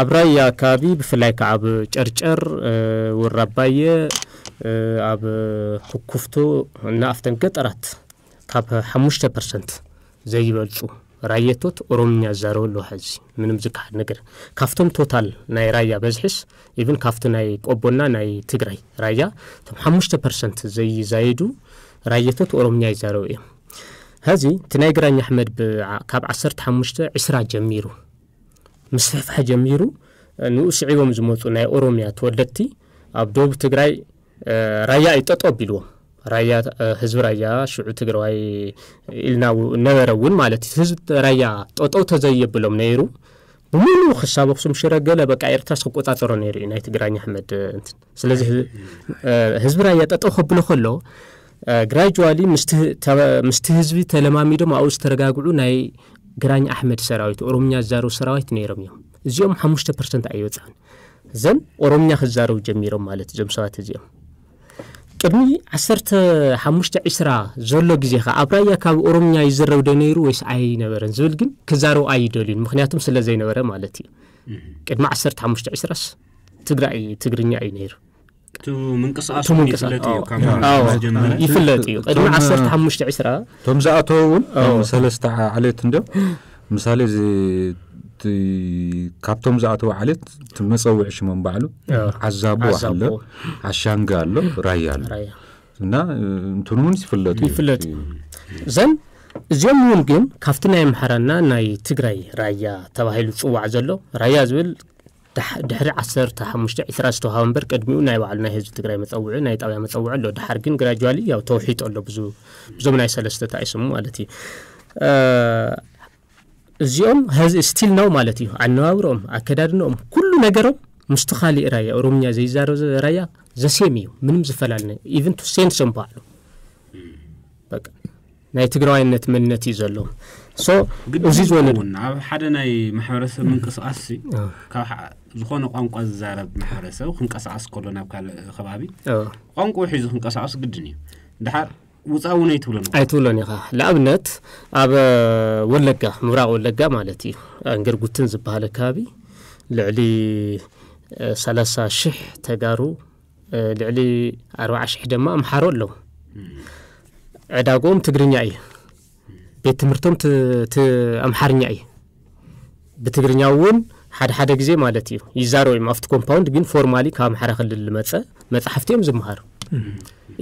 ኣብ ራያ ኣከባቢ ብፍላይ ከዓ ኣብ ጨርጨር ወራባየ ኣብ ሕኩፍቶ እና ኣፍተን ገጠራት ካብ ሓሙሽተ ፐርሰንት ዘይበልፁ ራየቶት ኦሮምኛ ዝዛረቡ ኣለዉ ሕዚ ምንም ዝከሓድ ነገር ካብቶም ቶታል ናይ ራያ በዝሒስ ኢብን ካብቲ ናይ ቆቦና ናይ ትግራይ ራያ እቶም ሓሙሽተ ፐርሰንት ዘይዛየዱ ራየቶት ኦሮምኛ ይዛረቡ እዮም ሕዚ እቲ ናይ ግራኛ ኣሕመድ ካብ 15 20 ጀሚሩ ምስፍሕፋሕ ጀሚሩ ንኡ ስዒቦም ዝመፁ ናይ ኦሮምያ ተወለድቲ ኣብ ደቡብ ትግራይ ራያ እዩ ጠጦ ኣቢልዎም ራያ ህዝቢ ራያ ሽዑ ትግራዋይ ኢልና ነበረ እውን ማለት እዩ ህዝቢ ራያ ጠጠው ተዘየብሎም ነይሩ ብምሉእ ክሳብ ኣክሱም ሽረ ገለ በቃ ኤርትራስ ክቆፃፀሮ ነይሩ እዩ ናይ ትግራኛ ኣሕመድ ስለዚ ህዝቢ ራያ ጠጠው ክብሎ ከሎ ግራጅዋሊ ምስቲ ህዝቢ ተለማሚዶም ኣብኡ ዝተረጋግዑ ናይ ግራኝ ኣሕመድ ሰራዊት ኦሮምኛ ዝዛረቡ ሰራዊት ነይሮም እዮም እዚኦም ሓሙሽተ ፐርሰንት ኣይበፅሑን ዘን ኦሮምኛ ክዛረቡ ጀሚሮም ማለት እዞም ሰባት እዚኦም ቅድሚ 1ሓሙሽተ 2ስራ ዘሎ ግዜ ከዓ ኣብ ራያ ካብ ኦሮምኛ ይዝረብ ዶ ነይሩ ወይስ ኣይነበረን ዝብል ግን ክዛረቡ ኣይደልዩን ምክንያቱም ስለ ዘይነበረ ማለት እዩ ቅድሚ 1ሓሙሽ 2ስራስ ትግራይ ትግርኛ እዩ ነይሩ ኣብቲ ምንቅስቃስ ይፍለጥ እዩ ቅድሚ ዓሰርተ ሓሙሽተ 2 እቶም ዝኣተዉ እውን ሰለስተ ዓሌት እንዲ ምሳሌ እዚ ካብቶም ዝኣተዉ ዓሌት መፀውዒ ሽሞም በዕሉ ዓዛቦ ኣሎ ዓሻንጋ ኣሎ ራያ ኣሎ እና እንትን እውን ይፍለጥ ይፍለጥ ዘን እዚኦም እውን ግን ካብቲ ናይ ኣምሓራና ናይ ትግራይ ራያ ተባሂሉ ዝፅዋዕ ዘሎ ራያ ዝብል ድሕሪ 15 20 ዝተዋሃበ እምበር ቅድሚኡ ናይ ባዕሉ ናይ ህዝቢ ትግራይ መፀውዒ ናይ ጣብያ መፀውዒ ኣሎ ድሓር ግን ግራጅዋሊ ያው ተውሒጡ ኣሎ ብዞም ናይ ሰለስተ ተኣይሶም ማለት እዩ እዚኦም ስቲል ናው ማለት እዩ ኣነባብሮኦም ኣከዳድነኦም ኩሉ ነገሮም ምስቲ ካሊእ ራያ ኦሮምኛ ዘይዛረ ራያ ዘሴም እዩ ምንም ዝፈላለዩ ኢቨን ቱ ሴንሶም በዕሉ ናይ ትግራዋይነት መንነት እዩ ዘለዎም እዚ ዝበለና ኣብ ሓደ ናይ ማሕበረሰብ ምንቅስቃስ ካብ ዝኾነ ቋንቋ ዝዛረብ ማሕበረሰብ ክንቀሳቀስ ከሎ ናብ ካልእ ከባቢ ቋንቋ ሒዙ ክንቀሳቀስ ግድን እዩ ድሓር ውፃእ እውን ኣይትብሎን ኣይትብሎን ኢኻ ንኣብነት ኣብ ወለጋ ምብራቅ ወለጋ ማለት እዩ እንገርጉትን ዝበሃል ከባቢ ልዕሊ 30 ሽሕ ተጋሩ ልዕሊ 40 ሽሕ ድማ ኣምሓሮ ኣለዉ ዕዳጎም ትግርኛ እዩ ቤት ትምህርቶም ኣምሓርኛ እዩ ብትግርኛ እውን ሓደ ሓደ ግዜ ማለት እዩ ይዛረብ እዮም ኣብቲ ኮምፓውንድ ግን ፎርማሊ ካብ ኣምሓረ ክልል ዝመፀ መፅሓፍቲ እዮም ዝምሃሩ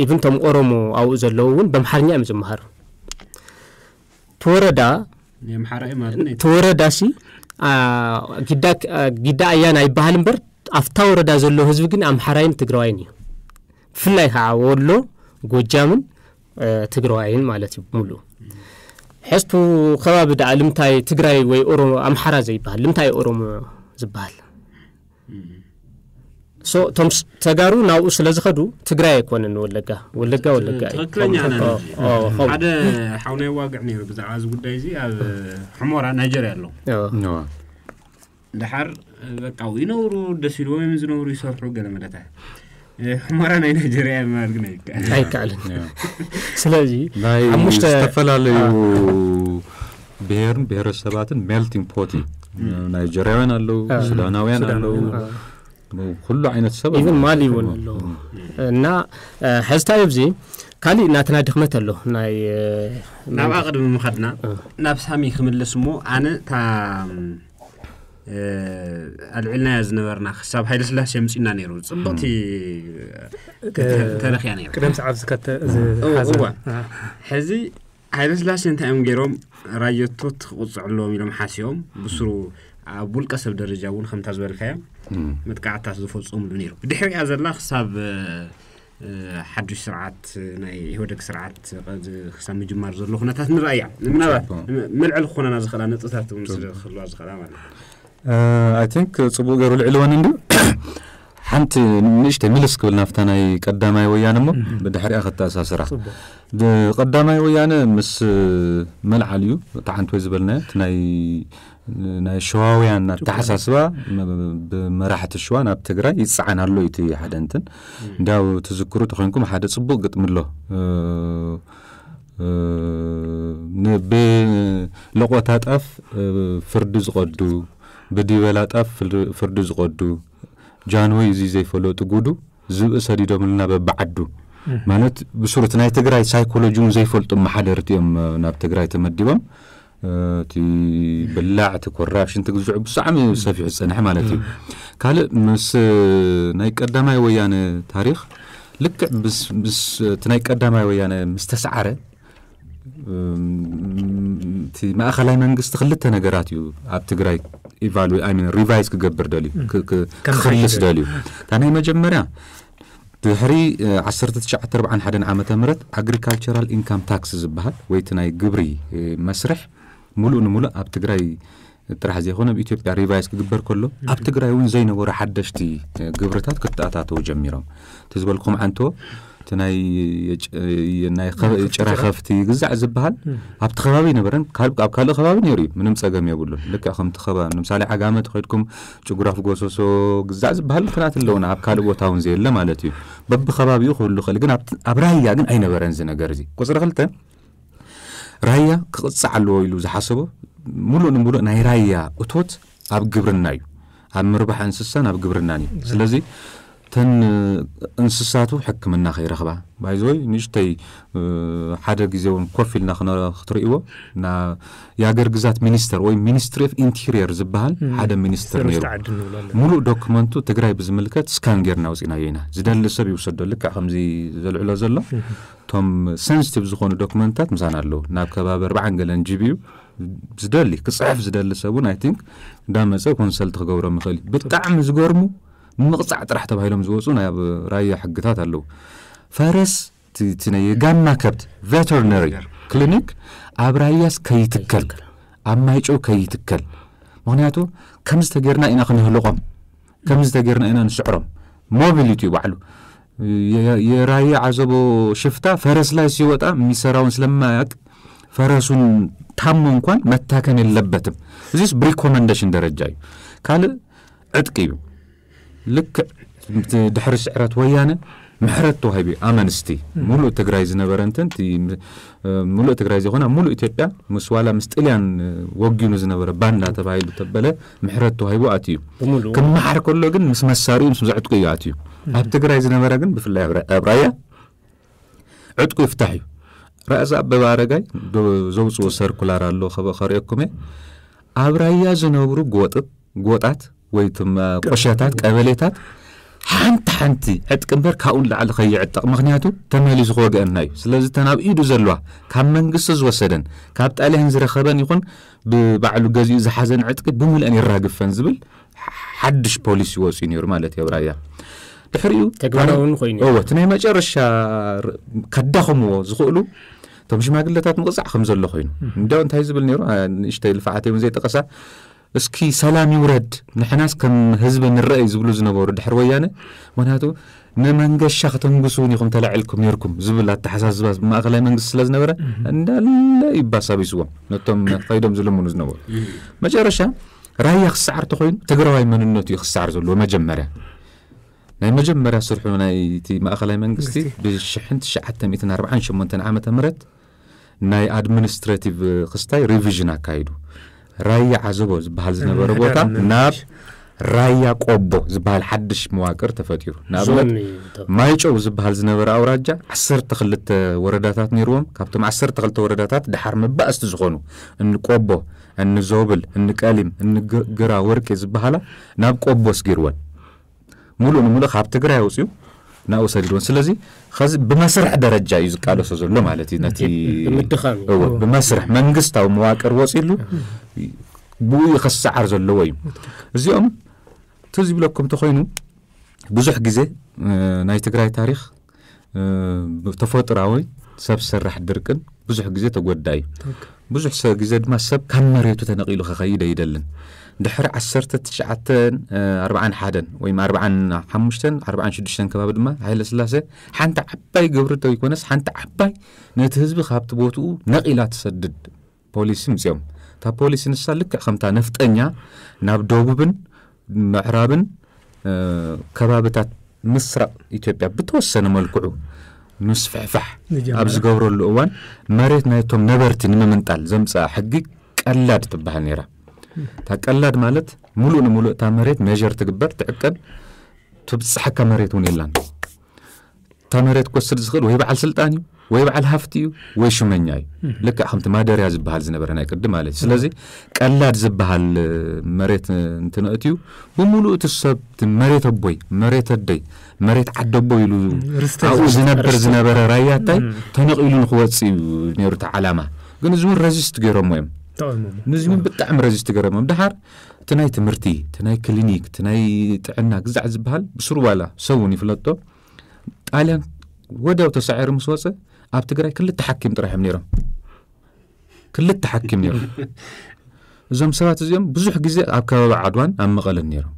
ኢብን ቶም ኦሮሞ ኣብኡ ዘለዉ እውን ብኣምሓርኛ እዮም ዝምሃሩ ትወረዳ ትወረዳ ሲ ጊዳ ኣያን ይበሃል እምበር ኣብታ ወረዳ ዘሎ ህዝቢ ግን ኣምሓራይን ትግራዋይን እዩ ብፍላይ ከዓ ወሎ ጎጃምን ትግራዋይን ማለት እዩ ሙሉእ ሕዝቱ ከባቢ ድኣ ልምታይ ትግራይ ወይ ኦሮሞ ኣምሓራ ዘይበሃል ልምታይ ኦሮሞ ዝበሃል ሶ እቶም ተጋሩ ናብኡ ስለ ዝኸዱ ትግራይ ኣይኮነን ወለጋ ወለጋ ወለጋ እዩሓደ ሓውናይ ዋግዕ ነይሩ ብዛዕባ እዚ ጉዳይ እዚ ኣብ ሕሞራ ናይጀርያ ኣሎ ድሓር በቃ ይነብሩ ደስ ኢሉ እዮም ዝነብሩ ይሰርሑ ገለ መለታ మరణైన జరిగే మార్గం అయికాలి ስለዚህ አምስተ ዝተፈላለዩ ብሄርን ብሄረሰባትን ሜልቲንግ ፖት ናይጀርያውያን ኣለዉ ሱዳናውያን ኣለዉ ኩሉ ዓይነት ሰብ ኢቨን ማሊ እውን ኣለዉ እና ሕዚ ታሪፍ እዚ ካልእ ናትና ድኽመት ኣሎ ናይ ናብኣ ቅድሚ ምኻድና ናብ ሳሚ ክምልስ እሞ ኣነ እታ العلنا زنبرنا حساب هاي لسلا شمس إنا نيرو صبتي تاريخ يعني كلام سعف زكت حزن حزي هاي لسلا شن تام جروم رايتو تقص علوم يوم حاسيوم بسرو أقول كسب درجة ون خم تزبر خيام متقعد تاسو فوت صوم بنيرو بدي حكي هذا لا حساب حدو سرعات ناي هودك سرعات قد خسام مجمار زرلو خنا تاسو نرأي من ملعل خنا نازخ لا نتقصر تقوم نسجل خلوا نازخ لا ኣይ ቲንክ ፅቡቅ ገይሩ ልዕልወን እንዲ ሓንቲ ንእሽተ ምልስ ክብል ናፍታ ናይ ቀዳማይ ወያነ እሞ ብድሕሪያ ክተኣሳስራ ብቀዳማይ ወያነ ምስ uh, መልዓል እዩ ተዓንቲ ወይ ዝበልና ናይ ናይ ሸዋውያን ኣተሓሳስባ ብመራሕቲ ሽዋ ናብ ትግራይ ይፀዓን ኣሎ እቲ ሓደ እንትን እንዲያው ትዝክሩ ተኮንኩም ሓደ ፅቡቅ ግጥምሎ ብለቆታ uh, uh, ጣፍ ፍርዲ ዝቐዱ ብዲበላ ጣፍ ፍርዲ ዝቐዱ ጃንሆይ እዚ ዘይፈለጡ ጉዱ ዝብእ ሰዲዶምልና በብዓዱ ማለት ብስሩት ናይ ትግራይ ሳይኮሎጂ እውን ዘይፈልጡ መሓደርቲ እዮም ናብ ትግራይ ተመዲቦም እቲ ብላዕ እቲ ኮራፕሽን ትግዝዑ ብጣዕሚ ሰፊሑ ዝፀንሐ ማለት እዩ ካልእ ምስ ናይ ቀዳማይ ወያነ ታሪክ ልክዕ እቲ ናይ ቀዳማይ ወያነ ምስተሰዓረ እቲ ማእኸላይ መንግስቲ ክልተ ነገራት እዩ ኣብ ትግራይ ሪቫይዝ ክገብር ደልዩ ክክልስ ደልዩ እታ ናይ መጀመርያ ድሕሪ 1941 ዓ ም ኣግሪካልቸራል ኢንካም ታክስ ዝበሃል ወይቲ ናይ ግብሪ መስርሕ ሙሉእ ንሙሉእ ኣብ ትግራይ ጥራሕ ዘይኮነ ኣብ ኢትዮጵያ ሪቫይዝ ክግበር ከሎ ኣብ ትግራይ እውን ዘይነበሩ ሓደሽቲ ግብርታት ክትተኣታተዉ ጀሚሮም እቲ ዝበልኩም ዓንትዎ እቲ ናይ ጭራ ከፍቲ ግዛዕ ዝበሃል ኣብቲ ከባቢ ነበረን ኣብ ካልእ ከባቢ ነይሩ እዩ ምንም ፀገም የብሉን ልክዕ ከምቲ ከባቢ ንምሳሌ ዓጋመ ተኸድኩም ጭጉራፍ ጎሰሶ ግዛዕ ዝበሃል ምክንያት ኣለውና ኣብ ካልእ ቦታ እውን ዘየለ ማለት እዩ በቢ ከባቢኡ ክህሉ ክእል ግን ኣብ ራያ ግን ኣይነበረን እዚ ነገር እዚ ቁፅሪ ክልተ ራያ ክቕፅዕ ኣለዎ ኢሉ ዝሓሰቦ ሙሉእ ንምሉእ ናይ ራያ እቶት ኣብ ግብርና እዩ ኣብ ምርባሕ እንስሳን ኣብ ግብርናን እዩ ስለዚ ተን እንስሳቱ ሕክምና ከይረኽባ ባይዘወይ ንእሽተይ ሓደ ግዜ እውን ኮፍ ኢልና ክትርእይዎ የሃገር ግዛት ሚኒስተር ወይ ሚኒስትሪ ኦፍ ኢንቴሪየር ዝበሃል ሓደ ሚኒስትር ነይሩ ሙሉእ ዶክመንቱ ትግራይ ብዝምልከት ስካን ጌርና ውፅኢናዮ ኢና ዝደሊ ሰብ ይውሰዶ ልክዕ ከምዚ ዘልዕሎ ዘሎ እቶም ሰንስቲቭ ዝኾኑ ዶክመንታት ምሳና ኣለዉ ናብ ከባቢ ኣርባዓን ገለን ጂቢ እዩ ዝደሊ ክፅሕፍ ዝደሊ ሰብ እውን ኣይ ቲንክ እንዳመፀ ኮንሰልቲ ክገብሮም ይኽእል እዩ ብጣዕሚ ዝገርሙ ምቕፃዕ ጥራሕ ተባሂሎም ዝወፁ ናይ ኣብ ራያ ሕግታት ኣለው ፈረስ ናይ ጋማ ከብት ቨተርነሪ ክሊኒክ ኣብ ራያስ ከይትከል ኣብ ማይጮው ከይትከል ምክንያቱ ከም ዝተገርና ኢና ክንህልቆም ከም ዝተገርና ኢና ንስዕሮም ሞቢሊቲ እዩ ባዕሉ የራያ ዓዘቦ ሽፍታ ፈረስ ላይ ሲወጣ ሚሰራውን ስለማያቅ ፈረሱን ታሞ እንኳን መታከን የለበትም እዚስ ብሪኮመንደሽን ደረጃ እዩ ካልእ ዕጥቂ እዩ ልክዕ ድሕሪ ስዕረት ወያነ ምሕረት ተዋሂቡ እዩ ኣመንስቲ ሙሉእ ትግራይ ዝነበረ እንትን ሙሉእ ትግራይ ዘይኮና ሙሉእ ኢትዮጵያ ምስ ዋላ ምስ ጥልያን ወጊኑ ዝነበረ ባንዳ ተባሂሉ ተበለ ምሕረት ተዋሂቡ ኣትእዩ ክመሓር ከሎ ግን ምስ መሳሪኡ ምስ ዕጥቁ እዩ ኣትእዩ ኣብ ትግራይ ዝነበረ ግን ብፍላይ ኣብ ራያ ዕጥቁ ይፍታሕ እዩ ራእዚ ኣበባ ኣረጋይ ዘውፅኡ ሰርኩላር ኣሎ ከሪአኩም እየ ኣብ ራያ ዝነብሩ ጎጥ ጎጣት ويتم قشاتات قبليتات حنت حنتي عد كمبر كاون لعل خي عد مغنياتو تمالي زغوغ أناي سلازي تناب إيدو زلوا كام من قصز وسدن كابت عليه انزر خبان يخون ببعلو قزي إذا حزن عدك بمول أن يراغ فنزبل حدش بوليسي وسينيور مالت يا برايا تحريو تقوانون خويني اوه تنهي ما جرش كدخم وزغولو طب ما قلتات مقصع خمزل لخوينو ندون تهيزبل نيرو نشتي الفعاتي من زي تقصع اسكي سلام يورد نحن كم حزب نرأي زبلو زنبور دحر ويانا مناتو نمنغ الشخ تنقصوني قم تلعلكم يركم زبلا تحساس زباس ما أغلى منغ السلاز نورا أن لا يباسا بيسوا نتم قيدهم زلمون زنبور ما جارشا راي يخسعر تخوين تقرواي من النوتي يخسعر زلو ما جمره ناي مجمرة صرح من أيتي ما أخلي من قصدي بالشحن تشعت ميتين أربعين شو مونتن عامة مرت ناي أدمينستراتيف قصتي ريفيجن أكايدو ራያ ዓዘቦ ዝበሃል ዝነበረ ቦታ ናብ ራያ ቆቦ ዝበሃል ሓድሽ መዋቅር ተፈጢሩ ንኣብነት ማይጮው ዝበሃል ዝነበረ ኣውራጃ ዓሰርተ ክልተ ወረዳታት ነይርዎም ካብቶም ዓሰርተ ክልተ ወረዳታት ድሓር መባእስቲ ዝኾኑ እንቆቦ እንዞብል እንቀሊም እንግራ ወርቂ ዝበሃላ ናብ ቆቦ ስጊርወን ሙሉእ ንሙሉእ ካብ ትግራይ ኣውፅኡ ናብኡ ሰዲድዎን ስለዚ ከዚ ብመስርሕ ደረጃ እዩ ዝቃለሶ ዘሎ ማለት እዩ ነቲ ብመስርሕ መንግስታዊ መዋቅር ወፂሉ ብኡ ዩ ከሰዓር ዘለዎ እዩ እዚኦም እቲ ዝብለኩም እንተኮይኑ ብዙሕ ግዜ ናይ ትግራይ ታሪክ ተፈጥራዊ ሰብ ሰራሕ ድርቅን ብዙሕ ግዜ ተጎዳ እዩ ብዙሕ ሰብ ግዜ ድማ ሰብ ካብ መሬቱ ተነቒሉ ከኸይድ ኣይደልን ድሕሪ 1941 ወይ 4546 ከባቢ ድማ ሃይለስላሴ ሓንቲ ዓባይ ግብሪ ይኮነስ ሓንቲ ዓባይ ነቲ ህዝቢ ካብቲ ቦትኡ ነቒላ ትሰድድ ፖሊስ ምፅኦም እታ ፖሊስ ንሳ ልክዕ ከምታ ነፍጠኛ ናብ ደቡብን ምዕራብን ከባብታት ምስራቅ ኢትዮጵያ ብተወሰነ መልክዑ مسفحفح أبز قبر الأوان مريت نايتهم نبرت نما منتال زمسا حقي قلاد تبها نيرا تا قلاد مالت ملو نملو تا مريت ميجر تقبر تعقد تبس حكا مريت ونيلان تا مريت كسر زخل ويبع السلطاني ويبع الهافتيو ويشو منياي لك خمت ما داري زبها الزنبرة نايك قد مالت سلازي قلاد زبها مريت انتنقتيو بمولو تسب مريت ابوي مريت الدي مريت عدد بويلو أو زنبر زنبر رياتي تنق إلو نخواتسي نيرو تعلامة قلنا زمون رزيست قيرو مهم نزمون بتعم رزيست قيرو مهم دحار تناي تمرتي تناي كلينيك تناي تعناك زع زبهال بسروالا سووني فلطو تاليان وداو تسعير مسواسة أب كل التحكيم تريح منيرو كل التحكيم نيرو زم سبات زيم بزوح جزء أب عدوان أم مغالن نيرو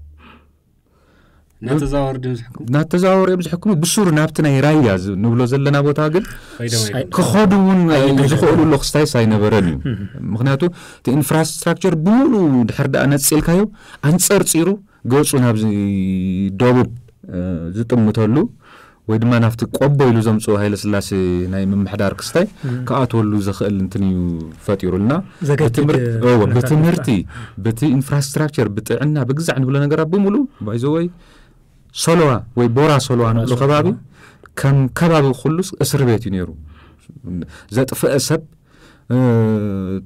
እናተዘዋወሩ እዮም ዝሕክሙ ብሱር ናብቲ ናይ ራያ ንብሎ ዘለና ቦታ ግን ክኸዱ እውን ዝኽእሉ ሎ ክስታይስ ኣይነበረን እዩ ምክንያቱ እቲ ኢንፍራስትራክቸር ብምሉእ ድሕር ዳኣ ነፅልካዮ ኣንፀርፂሩ ገፁ ናብዚ ደቡብ ዝጥምተሉ ወይ ድማ ናብቲ ቆቦ ኢሉ ዘምፅኡ ሃይለስላሴ ናይ ምምሕዳር ክስታይ ክኣትወሉ ዝኽእል እንትን እዩ ፈጢሩልና ብትምህርቲ ብቲ ኢንፍራስትራክቸር ብጥዕና ብግዛዕ ንብሎ ነገራት ብምሉእ ባይዘወይ ሶሎዋ ወይ ቦራ ሶሎዋ ንብሎ ከባቢ ከም ከባቢ ኩሉ እስር ቤት እዩ ነይሩ ዘጥፍአ ሰብ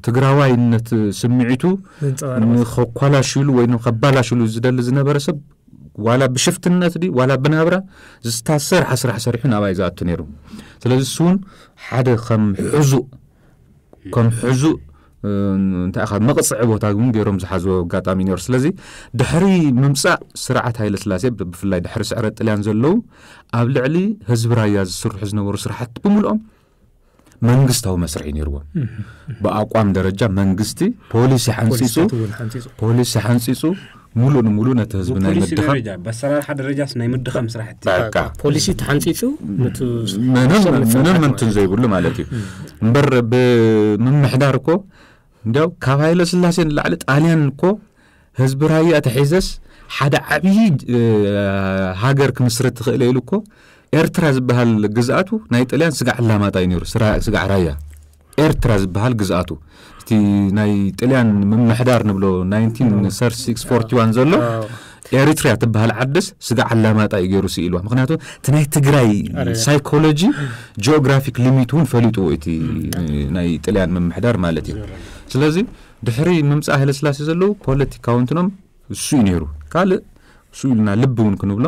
ትግራዋይነት ስምዒቱ ንኸኳላሽሉ ወይ ከባላሽሉ ዝደሊ ዝነበረ ሰብ ዋላ ብሽፍትነት ድ ዋላ ብናብራ ዝታሰርሓ ስራሕ ሰሪሑ ናባይ ዝኣቱ ነይሩ ስለዚ እሱ እውን ሓደ ከም ሕዙእ ከም ሕዙእ እንታይ ካብ መቕፅዒ ቦታ እውን ገይሮም ዝሓዝዎ ኣጋጣሚ ነሩ ስለዚ ድሕሪ ምምፃእ ስርዓት ሃይለ ስላሴ ብፍላይ ድሕሪ ስዕረ ጥልያን ዘለዉ ኣብ ልዕሊ ህዝቢ ራያ ዝስርሑ ዝነበሩ ስራሓት ብምልኦም መንግስታዊ መስርሒ ነይርዎም ብኣቋም ደረጃ መንግስቲ ፖሊሲ ሓንፂፁ ፖሊሲ ሓንፂፁ ሙሉእ ንሙሉእ ነቲ ህዝቢ ናይ ምድኻምኣሰራርሓ ደረጃስ ናይ ምድኻም ስራሕቲፖሊሲ ተሓንፂፁ ምንም ምንትን ዘይብሉ ማለት እዩ እምበር ብምምሕዳር እኮ እንዲያው ካብ ሃይለ ስላሴ ንላዕሊ ጣልያን እኮ ህዝቢ ራያ ተሒዘስ ሓደ ዓብዪ ሃገር ክምስረት ትኽእል ኢሉ እኮ ኤርትራ ዝበሃል ግዝኣቱ ናይ ጣልያን ስጋዕ ኣላማጣ እዩ ነይሩ ስጋዕ ራያ ኤርትራ ዝበሃል ግዝኣቱ እቲ ናይ ጥልያን ምምሕዳር ንብሎ 1641 ዘሎ ኤሪትርያ ትበሃል ዓድስ ስጋዕ ኣላማጣ እዩ ገይሩ ስኢልዋ ምክንያቱ እቲ ናይ ትግራይ ሳይኮሎጂ ጂኦግራፊክ ሊሚት እውን ፈሊጡ እቲ ናይ ጥልያን ምምሕዳር ማለት እዩ ስለዚ ድሕሪ ምምፃእ ሃይለስላሴ ዘለው ፖለቲካዊ እንትኖም እሱ እዩ ነይሩ ካልእ እሱ ኢሉና ልቢ እውን ክንብሎ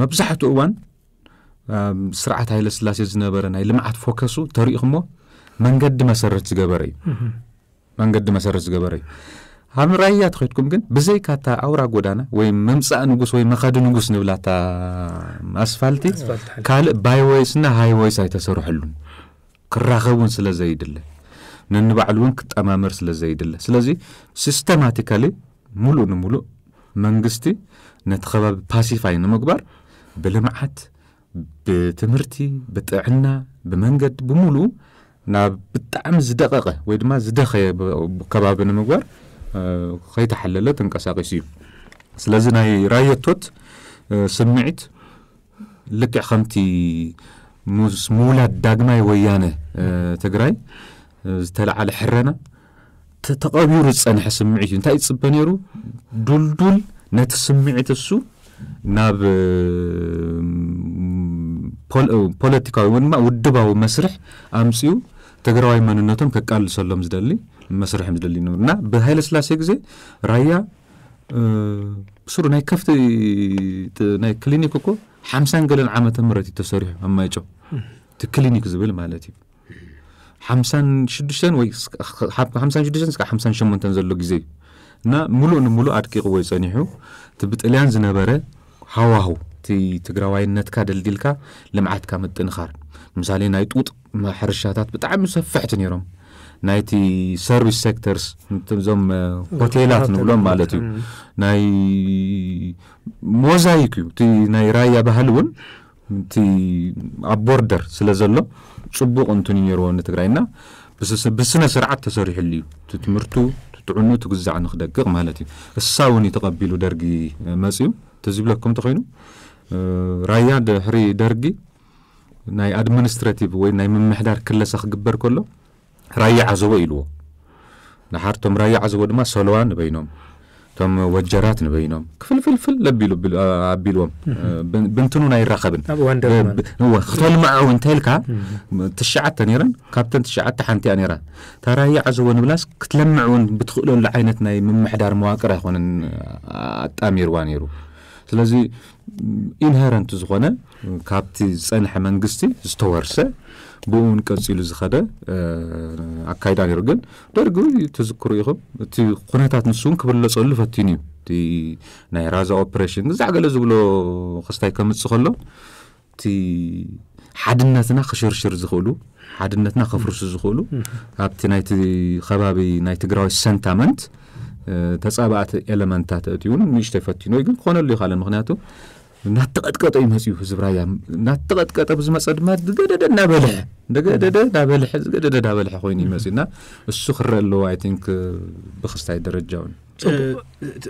መብዛሕትኡ እዋን ስርዓት ሃይለስላሴ ዝነበረ ናይ ልምዓት ፎከሱ ተሪኢኹሞ መንገዲ መሰረት ዝገበረ እዩ መንገዲ መሰረት ዝገበረ እዩ ኣብ ራያ ተኸድኩም ግን ብዘይካታ ኣውራ ጎዳና ወይ መምፃእ ንጉስ ወይ መኸዲ ንጉስ ንብላታ ኣስፋልቲ ካልእ ባይወይስና ሃይወይስ ኣይተሰርሐሉን ክራኸቡን ስለ ዘይድለ ነንባዕሉ እውን ክጠማምር ስለ ዘይድለ ስለዚ ሲስተማቲካሊ ሙሉእ ንሙሉእ መንግስቲ ነቲ ከባቢ ፓሲፋይ ንምግባር ብልምዓት ብትምህርቲ ብጥዕና ብመንገዲ ብምሉእ ናብ ብጣዕሚ ዝደቐቐ ወይ ድማ ዝደኸየ ከባቢ ንምግባር ከይተሓለለ ተንቀሳቂሱ እዩ ስለዚ ናይ ራየቶት ስምዒት ልክዕ ከምቲ ምውላድ ዳግማይ ወያነ ትግራይ ዝተለዓለ ሕረና ተቐቢሩ ዝፀንሐ ስምዒት እዩ እንታይ ዝፅበ ነይሩ ዱልዱል ነቲ ስምዒት እሱ ናብ ፖለቲካዊ ወይ ድማ ውድባዊ መስርሕ ኣምፅኡ ትግራዋይ መንነቶም ከቃልሰሎም ዝደሊ መስርሕ ዝደሊ ነብሩ እና ስላሴ ግዜ ራያ ስሩ ናይ ከፍቲ ናይ ክሊኒክ እኮ ሓምሳን ገለን ዓመተ ምረት እዩ ተሰሪሑ ኣማይጮ እቲ ክሊኒክ ዝብል ማለት እዩ 56 ወይ 56 ስብ 58 ዘሎ ግዜ እዩ እና ሙሉእ ንምሉእ ኣድቂቕዎ ይፀኒሑ እቲ ብጥልያን ዝነበረ ሃዋሁ እቲ ትግራዋይነትካ ደልዲልካ ልምዓትካ ምጥንኻር ምሳሌ ናይ ጡጥ ሕርሻታት ብጣዕሚ ሰፍሕቲ ነይሮም ናይቲ ሰርቪስ ሴክተርስ እዞም ሆቴላት ንብሎም ማለት እዩ ናይ ሞዛይክ እዩ እቲ ናይ ራያ ባህሊ እውን እቲ ኣብ ቦርደር ስለ ዘሎ ፅቡቕ እንትን እዩ ነይርዎ ንትግራይና ብስነ ስርዓት ተሰሪሑሉ እዩ እቲ ትምህርቱ ትጥዕኑ ትግዛዕ ንክደግቕ ማለት እዩ እሳ እውን እዩ ተቐቢሉ ደርጊ መፅኡ ተዝብለኩም እንተ ኮይኑ ራያ ድሕሪ ደርጊ ናይ ኣድሚኒስትራቲቭ ወይ ናይ ምምሕዳር ክለሳ ክግበር ከሎ ራያ ዓዘቦ ኢልዎ ንሓርቶም ራያ ዓዘቦ ድማ ሰለዋ ንበይኖም كم وجرات نبينهم كفل فل فل لبيلو آه، عبيلوهم آه، بنتنو ناي رقبن آه، هو خطول معه وانتهلكا تشعت تنيرا كابتن تشعت تحنتي انيرا ترى هي عزو ونبلاس كتلمع بتخلون لعينتنا من محدار مواكرة اخوان اتامير وانيرو سلازي انهارنت زغنا كابتي سنح منقستي استورسه ብእውን ቀፂሉ ዝኸደ ኣካይዳ ነይሩ ግን ደርጊ ተዝክሩ ኢኹም እቲ ኩነታት ንሱ እውን ክብለፀሉ ፈቲን እዩ እቲ ናይ ራዛ ኦፕሬሽን ብዛዕገለ ዝብሎ ክስታይ ከምፅ ከሎ እቲ ሓድነትና ክሽርሽር ዝኽእሉ ሓድነትና ከፍርሱ ዝኽእሉ ኣብቲ ናይቲ ከባቢ ናይ ትግራዊ ሰንታመንት ተፃባእቲ ኤለመንታት እትእውን ንእሽተ ይፈቲኑ ወይ ግን ክኾነሉ ይካኣለን ምክንያቱ እናተቐጥቀጠ እዩ መፅኡ ህዝብ ራያ እናተቐጥቀጠ ብዝመፀ ድማ ዝገደደ እናበልሐ ደገደደ እናበልሐ ዝገደደ እናበልሐ ኮይኑ እዩ መፅኡና እሱ ክረአ ኣለዎ ኣይ ቲንክ ብክስታይ ደረጃ እውን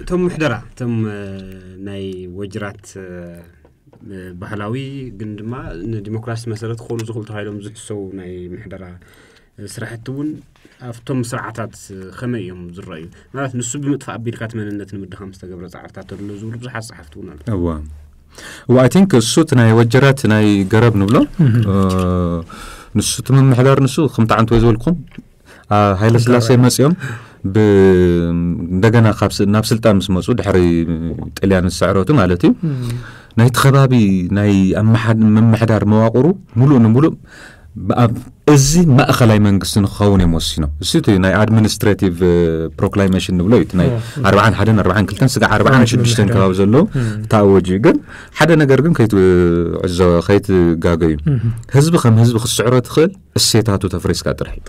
እቶም ምሕደራ እቶም ናይ ወጅራት ባህላዊ ግን ድማ ንዲሞክራሲ መሰረት ክኾኑ ዝኽእሉ ተባሂሎም ዝሕሰቡ ናይ ምሕደራ ስራሕቲ እውን ኣብቶም ስርዓታት ከመይ እዮም ዝረአዩ ማለት ንሱ ብምጥፋእ ኣቢልካት መንነት ንምድኻም ዝተገብረ ፃዕርታት ኣሎ ዝብሉ ብዙሓት ፀሓፍቲ እውን ኣሎ واي ቲንክ እሱ እቲ ናይ ወጀራት ናይ ገረብ ንብሎ ንሱ እቲ ምምሕዳር ንሱ ከምቲ ወይ ዝበልኩም ኣብ ሃይለስላሴ መፅኦም እንደገና ናብ ስልጣን ምስ መፁ ድሕሪ ጣልያን ዝሰዕረቱ ማለት እዩ ናይቲ ከባቢ ናይ ምምሕዳር መዋቅሩ ሙሉእ ንሙሉእ ازي ماخلاي منغسن خوني موسينو سيتي ناي ادمنستراتيف بروكلايميشن نبلو يت ناي 40 حدا 40 كلتن سغا 40 شبشتن كباب زلو تاوجي غن حدا نغر غن كيت عز خيت غاغي حزب خم حزب خسعره تخل السيتاتو تفريس كاتر حيت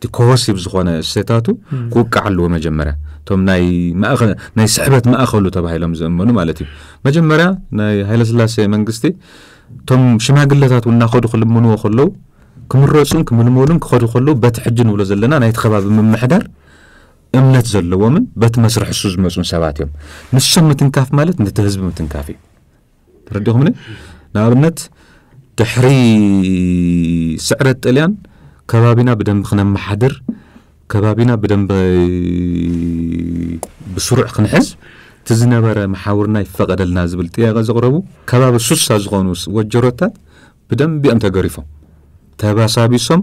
تي كوسيف زخونه السيتاتو كوك علو مجمره توم ناي ماخل ناي سحبت ماخلو تبعي لهم زمنو مالتي مجمره ناي هيلسلاسي منغستي توم شماغلاتات وناخذ خل منو خلو ክምረፁን ክምልምሉን ክኸዱ ከለዉ በቲ ሕጂ ንብሎ ዘለና ናይቲ ከባቢ ምምሕዳር እምነት ዘለዎምን በቲ መስርሕ እሱ ዝመፁን ሰባት እዮም ንሶም ምትንካፍ ማለት ነቲ ህዝቢ ምትንካፍ እዩ ተረዲኹምኒ ንኣብነት ድሕሪ ስዕረት ጥልያን ከባቢና ብደንቢ ክነመሓድር ከባቢና ብደንቢ ብስሩዕ ክንሕዝ እቲ ዝነበረ መሓውርና ይፈቐደልና ዝብል ጥያቄ ዘቕረቡ ከባቢ ሱሳ ዝኾኑ ወጀሮታት ብደንቢ እዮም ተገሪፎም ተባሳቢሶም ሶም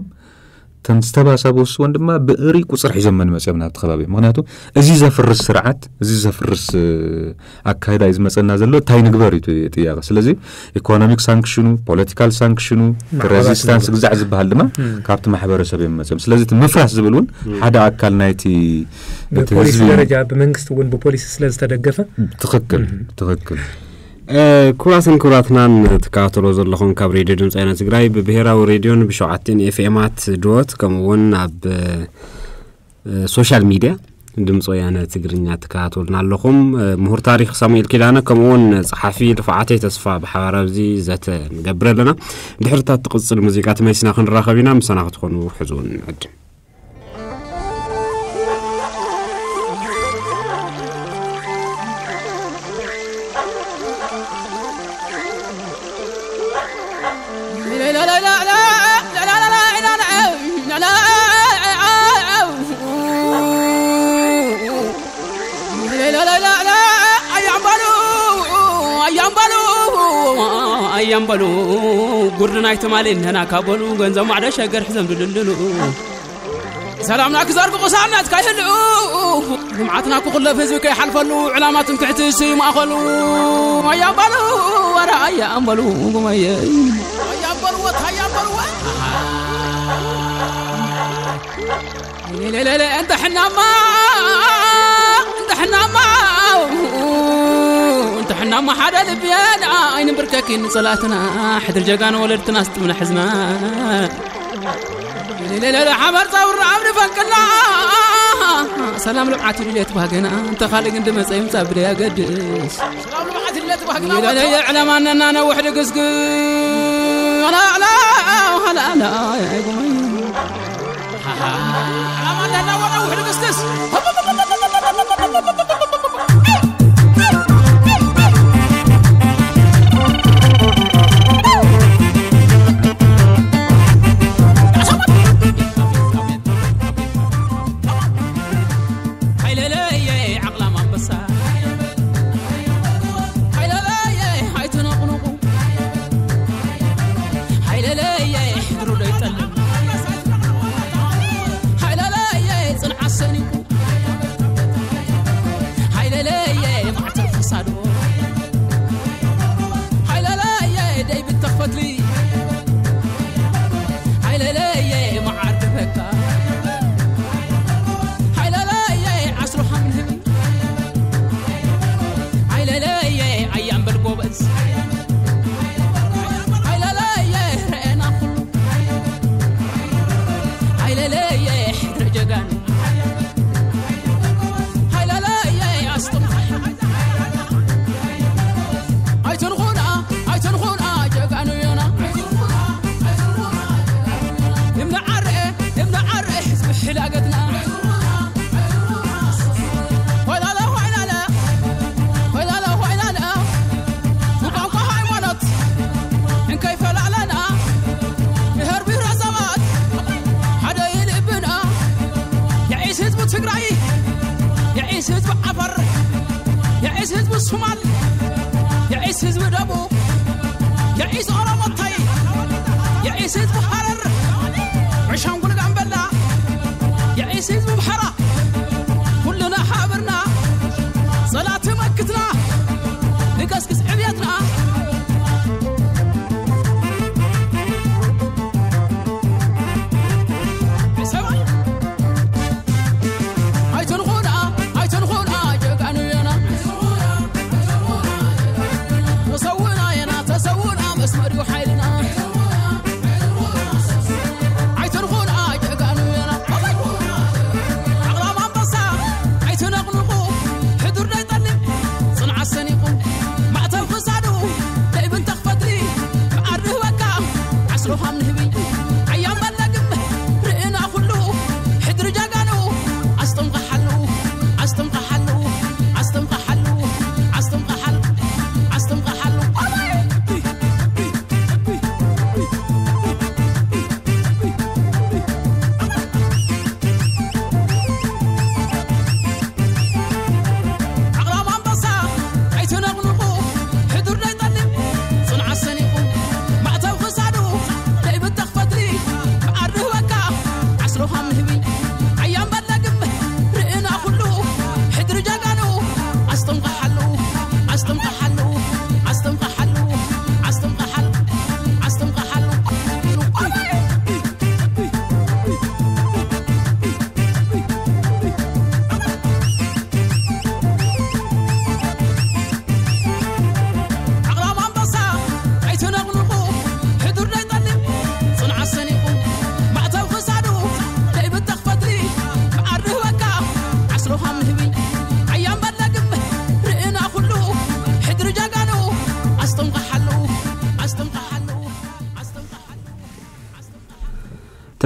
እቶም ዝተባሳቡ ወንድማ ብእሪ ቁፅር ሒዞም መንመፅኦም ናብቲ ከባቢ እዩ ምክንያቱ እዚ ዘፍርስ ስርዓት እዚ ዘፍርስ ኣካይዳ እዩ ዝመፀና ዘሎ እንታይ ንግበር እዩ ጥያቀ ስለዚ ኢኮኖሚክ ሳንክሽኑ ፖለቲካል ሳንክሽኑ ሬዚስታንስ ግዛዕ ዝበሃል ድማ ካብቲ ማሕበረሰብ እዮም መፅኦም ስለዚ እቲ ምፍራስ ዝብል እውን ሓደ ኣካል ናይቲ ብፖሊስ ደረጃ ብመንግስቲ እውን ብፖሊስ ስለዝተደገፈ ትክክል ትክክል ኩራትን ክቡራትናን ትከባተሎ ዘለኹም ካብ ሬድዮ ድምፂ ዓይነት ትግራይ ብብሄራዊ ሬድዮን ብሸውዓተን ኤፍኤማት ድወት ከምኡውን ኣብ ሶሻል ሚድያ ድምፂ ወያነ ትግርኛ ትከባተሉና ኣለኹም ምሁር ታሪክ ሳሙኤል ኪዳነ ከምኡውን ፀሓፊ ርፍዓተይ ተስፋ ብሓባር ኣብዚ ዘተ ንገብር ኣለና ድሕርታት ትቕፅል ሙዚቃ ተመሲና ክንራኸብ ኢና ምሳና ክትኾኑ ሕዙውን ዕድም አያምበሉ አያምበሉ ጉርድና ይትማል እንተና ካበሉ ገንዘብ ማዕደ ሸገር ሕዘም ድልልሉ ሰላምና ክዘርግ ቁሳናት ካይህልኡ ልምዓትና ክኹለፍ ህዝቢ ከይሓልፈሉ ዕላማትን ትሕቲ እሱ ማእኸሉ ኣያምበሉ ወረ ኣያምበሉ ጉመየ ኣያምበልወት ኣያምበልወት لا لا لا انت حنا ما انت حنا ما انت حنا ما حدا لبيانا اين بركاكين صلاتنا حد رجاقان ولدت ناس من حزنا لا لا لا حمر صور عمري فنكنا سلام لمعات اللي تبهقنا انت خالق انت مسايم صابر يا قدس سلام لمعات اللي تبهقنا لا لا يعلم اننا انا وحدي قسقس لا لا لا لا يا قوي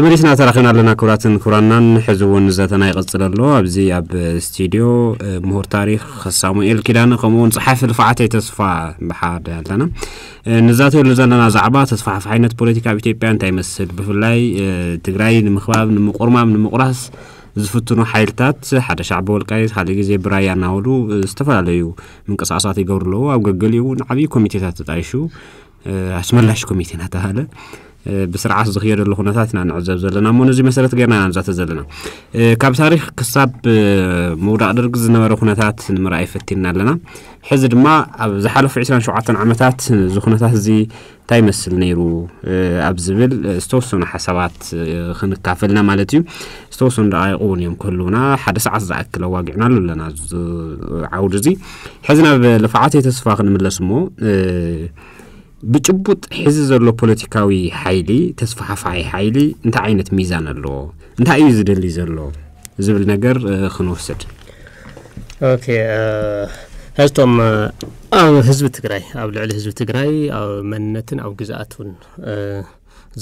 ተመሪስና ተራኺብና ኣለና ክብራትን ክብራናን ሕዚ እውን ዘተና ይቕፅል ኣሎ ኣብዚ ኣብ ስቱድዮ ምሁር ታሪክ ሳሙኤል ኪዳነ ከምኡውን ፀሓፊ ልፍዓተይ ተስፋ ብሓደ ኣለና ንዛተሉ ዘለና ዛዕባ ተስፋሕፍ ዓይነት ፖለቲካ ኣብ ኢትዮጵያ እንታይ ይመስል ብፍላይ ትግራይ ንምኽባብ ንምቁርማም ንምቑራስ ዝፍትኑ ሓይልታት ሓደ ሻዕቢ ወልቃይት ካልእ ግዜ ብራያ እናበሉ ዝተፈላለዩ ምንቅስቃሳት ይገብሩ ኣለዎ ኣብ ገገሊኡ እውን ዓብዪ ኮሚቴታት ተጣይሹ ኣስመላሽ ኮሚቴ እናተባሃለ ብስርዓት ዝኽየደሉ ኩነታትና ንዕዘብ ዘለና እሞ ነዚ መሰረት ጌርና ኢና ንዛተ ዘለና ካብ ታሪክ ክሳብ ምውዳቕ ደርጊ ዝነበረ ኩነታት ንምርኣይ ፈቲና ኣለና ሕዚ ድማ ኣብ ዝሓለፉ 27 ዓመታት እዚ ኩነታት እዚ እንታይ ይመስል ነይሩ ኣብ ዝብል ዝተወሰኑ ሓሳባት ክንካፈልና ማለት እዩ ዝተወሰኑ ደቃይቁ እውን እዮም ክህልውና ሓደ ሰዓት ዝኣክል ኣዋጊዕና ኣሉ ኣለና ዓውዲ እዚ ሕዚ ናብ ልፍዓተይ ተስፋ ክንምለስ እሞ ብጭቡጥ ሒዚ ዘሎ ፖለቲካዊ ሓይሊ ተስፋሓፋይ ሓይሊ እንታይ ዓይነት ሚዛን ኣለዎ እንታይ እዩ ዝደሊ ዘሎ ዝብል ነገር ክንወስድ ኦኬ ሕዝቶም ኣብ ህዝቢ ትግራይ ኣብ ልዕሊ ህዝቢ ትግራይ ኣብ መንነትን ኣብ ግዝኣትን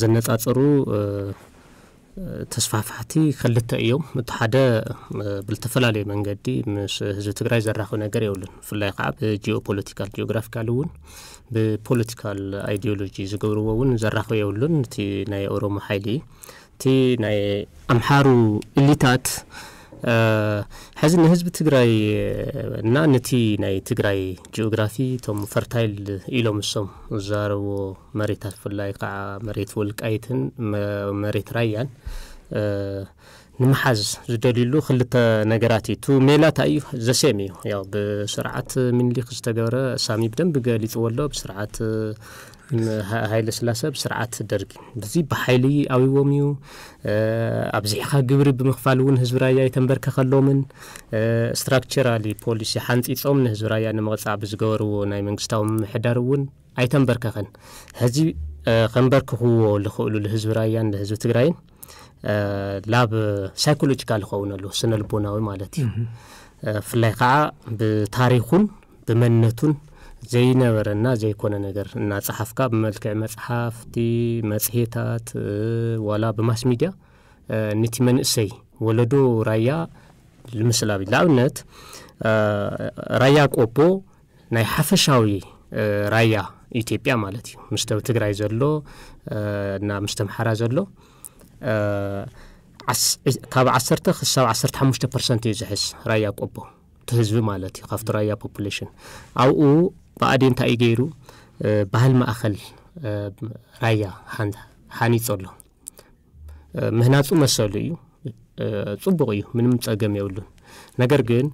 ዘነፃፅሩ ተስፋሕፋሕቲ ክልተ እዮም እቲ ሓደ ብዝተፈላለዩ መንገዲ ምስ ህዝቢ ትግራይ ዘራኽቡ ነገር የብሉን ብፍላይ ከዓ ብጂኦፖለቲካል ጂኦግራፊካል እውን ብፖለቲካል ኣይዲዮሎጂ ዝገብርዎ እውን ዘራኽቡ የብሉን እቲ ናይ ኦሮሞ ሓይሊ እቲ ናይ ኣምሓሩ እሊታት ሕዚ ንህዝቢ ትግራይ እና ነቲ ናይ ትግራይ ጂኦግራፊ እቶም ፈርታይል ኢሎም እሶም ዝዛረብዎ መሬታት ብፍላይ ከዓ መሬት ወልቃይትን መሬት ራያን ንምሓዝ ዝደልሉ ክልተ ነገራት እዩ እቲ ሜላ እንታይ እዩ ዘሴም እዩ ያው ብስርዓት ምኒሊክ ዝተገብረ ሳሚ ብደንብ ገሊፅዎ ኣሎ ብስርዓት ሃይለ ስላሰ ብስርዓት ደርጊ በዚ ብሓይሊ ኣዊዎም እዩ ኣብዚሕኻ ግብሪ ብምኽፋል እውን ህዝቢ ራያ የተንበርከኸሎምን ስትራክቸራሊ ፖሊሲ ሓንፂፆም ንህዝቢ ራያ ንምቕፃዕ ብዝገበርዎ ናይ መንግስታዊ ምምሕዳር እውን ኣይተንበርከኸን ሕዚ ከንበርክኽዎ ዝኽእሉ ንህዝቢ ራያን ንህዝቢ ትግራይን ናብ ሳይኮሎጂካል ዝኸውን ኣለዎ ስነ ልቦናዊ ማለት እዩ ብፍላይ ከዓ ብታሪኹን ብመንነቱን ዘይነበረና ዘይኮነ ነገር እናፀሓፍካ ብመልክዕ መፅሓፍቲ መፅሄታት ዋላ ብማስ ሚድያ ነቲ መንእሰይ ወለዶ ራያ ንምስላብ እዩ ንኣብነት ራያ ቆቦ ናይ ሓፈሻዊ ራያ ኢትዮጵያ ማለት እዩ ምስቶም ትግራይ ዘሎ እና ምስተምሓራ ዘሎ ካብ 1 ክሳብ 15 ርሰንት እዩ ዝሕዝ ራያ ቆቦ እቲ ህዝቢ ማለት እዩ ካብቲ ራያ ፖፕሌሽን ኣብኡ ብኣዴንታ እዩ ገይሩ ባህል ማእኸል ራያ ሓንዳ ሓኒፅ ኣሎ ምህናፁ መሰሉ እዩ ፅቡቕ እዩ ምንም ፀገም የብሉን ነገር ግን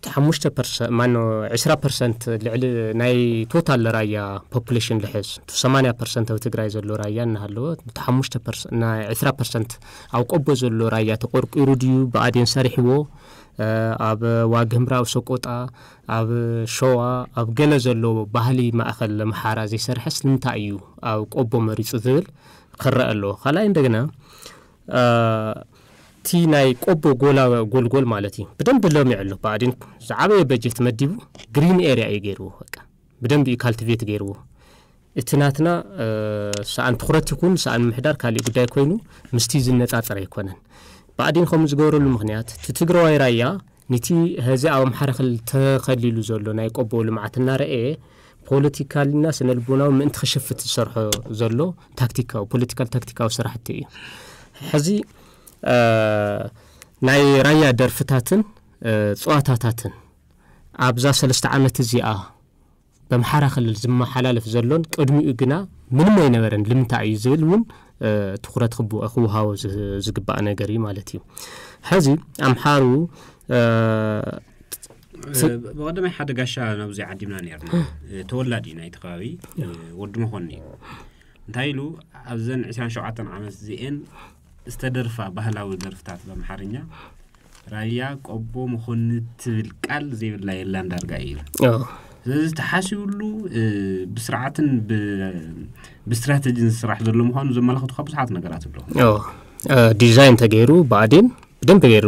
እቲ ሓሙሽተ ፐርሰንት ማኖ 20 ፐርሰንት ልዕሊ ናይ ቶታል ራያ ፖፕሌሽን ልሕዝ እቲ 80 ፐርሰንት ኣብ ትግራይ ዘሎ ራያ እናሃለወ እቲ ሓሙሽተ ናይ 20 ፐርሰንት ኣብ ቆቦ ዘሎ ራያ ተቆርቂሩ ድዩ ብኣድን ሰሪሕዎ ኣብ ዋግምራ ኣብ ሰቆጣ ኣብ ሸዋ ኣብ ገለ ዘሎ ባህሊ ማእኸል ለመሓራ ዘይሰርሐ ስንታይ እዩ ኣብ ቆቦ መሪፁ ዝብል ክረአ ኣሎ ካልኣይ እንደገና እቲ ናይ ቆቦ ጎላ ጎልጎል ማለት እዩ ብደንብ ለሚዑ ኣሎ ብኣድን ዝዓበየ በጀት መዲቡ ግሪን ኤርያ እዩ ገይርዎ ብደንብ እዩ ካልቲቤት ገይርዎ እቲ ናትና ሰኣን ትኩረት ይኹን ሰኣን ምሕዳር ካሊእ ጉዳይ ኮይኑ ምስቲ ዝነፃፅረ ኣይኮነን ብኣዲን ከምኡ ዝገብረሉ ምክንያት እቲ ትግራዋይ ራያ ነቲ ህዚ ኣብ ኣምሓረ ክልል ተኸሊሉ ዘሎ ናይ ቆቦ ልምዓት እናርአየ ፖለቲካልና ስነልቦናዊ ምእንቲ ክሽፍት ዝሰርሖ ዘሎ ታክቲካዊ ፖለቲካል ታክቲካዊ ስራሕቲ እዩ ሕዚ ናይ ራያ ደርፍታትን ፅዋታታትን ኣብዛ ሰለስተ ዓመት እዚኣ ብኣምሓራ ክልል ዝመሓላለፍ ዘሎን ቅድሚኡ ግና ምንም ኣይነበረን ልምንታይ እዩ ዝብል እውን ትኩረት ክውሃቦ ዝግባእ ነገር እዩ ማለት እዩ ሕዚ ኣምሓሩ ብቐዳማይ ሓደ ጋሻ ናብዚ ዓዲምና ነርና ተወላድ እዩ ናይቲ ከባቢ ወዲ መኮኒ እዩ እንታይ ኢሉ ኣብዘን 2 27 ዓመት ዚአን ዝተደርፋ ባህላዊ ደርፍታት ብኣምሓርኛ ራያ ቆቦ መኮኒ ትብል ቃል ዘይብላ የላ እንዳርጋ እዩ ስለዚ ተሓሲቡሉ ብስርዓትን ብስትራተጂን ዝስራሕ ዘሎ ምኳኑ ዘመላክቱካ ብዙሓት ነገራት ኣለዉ ዲዛይን ተገይሩ ብኣዴን ብደንብ ገይሩ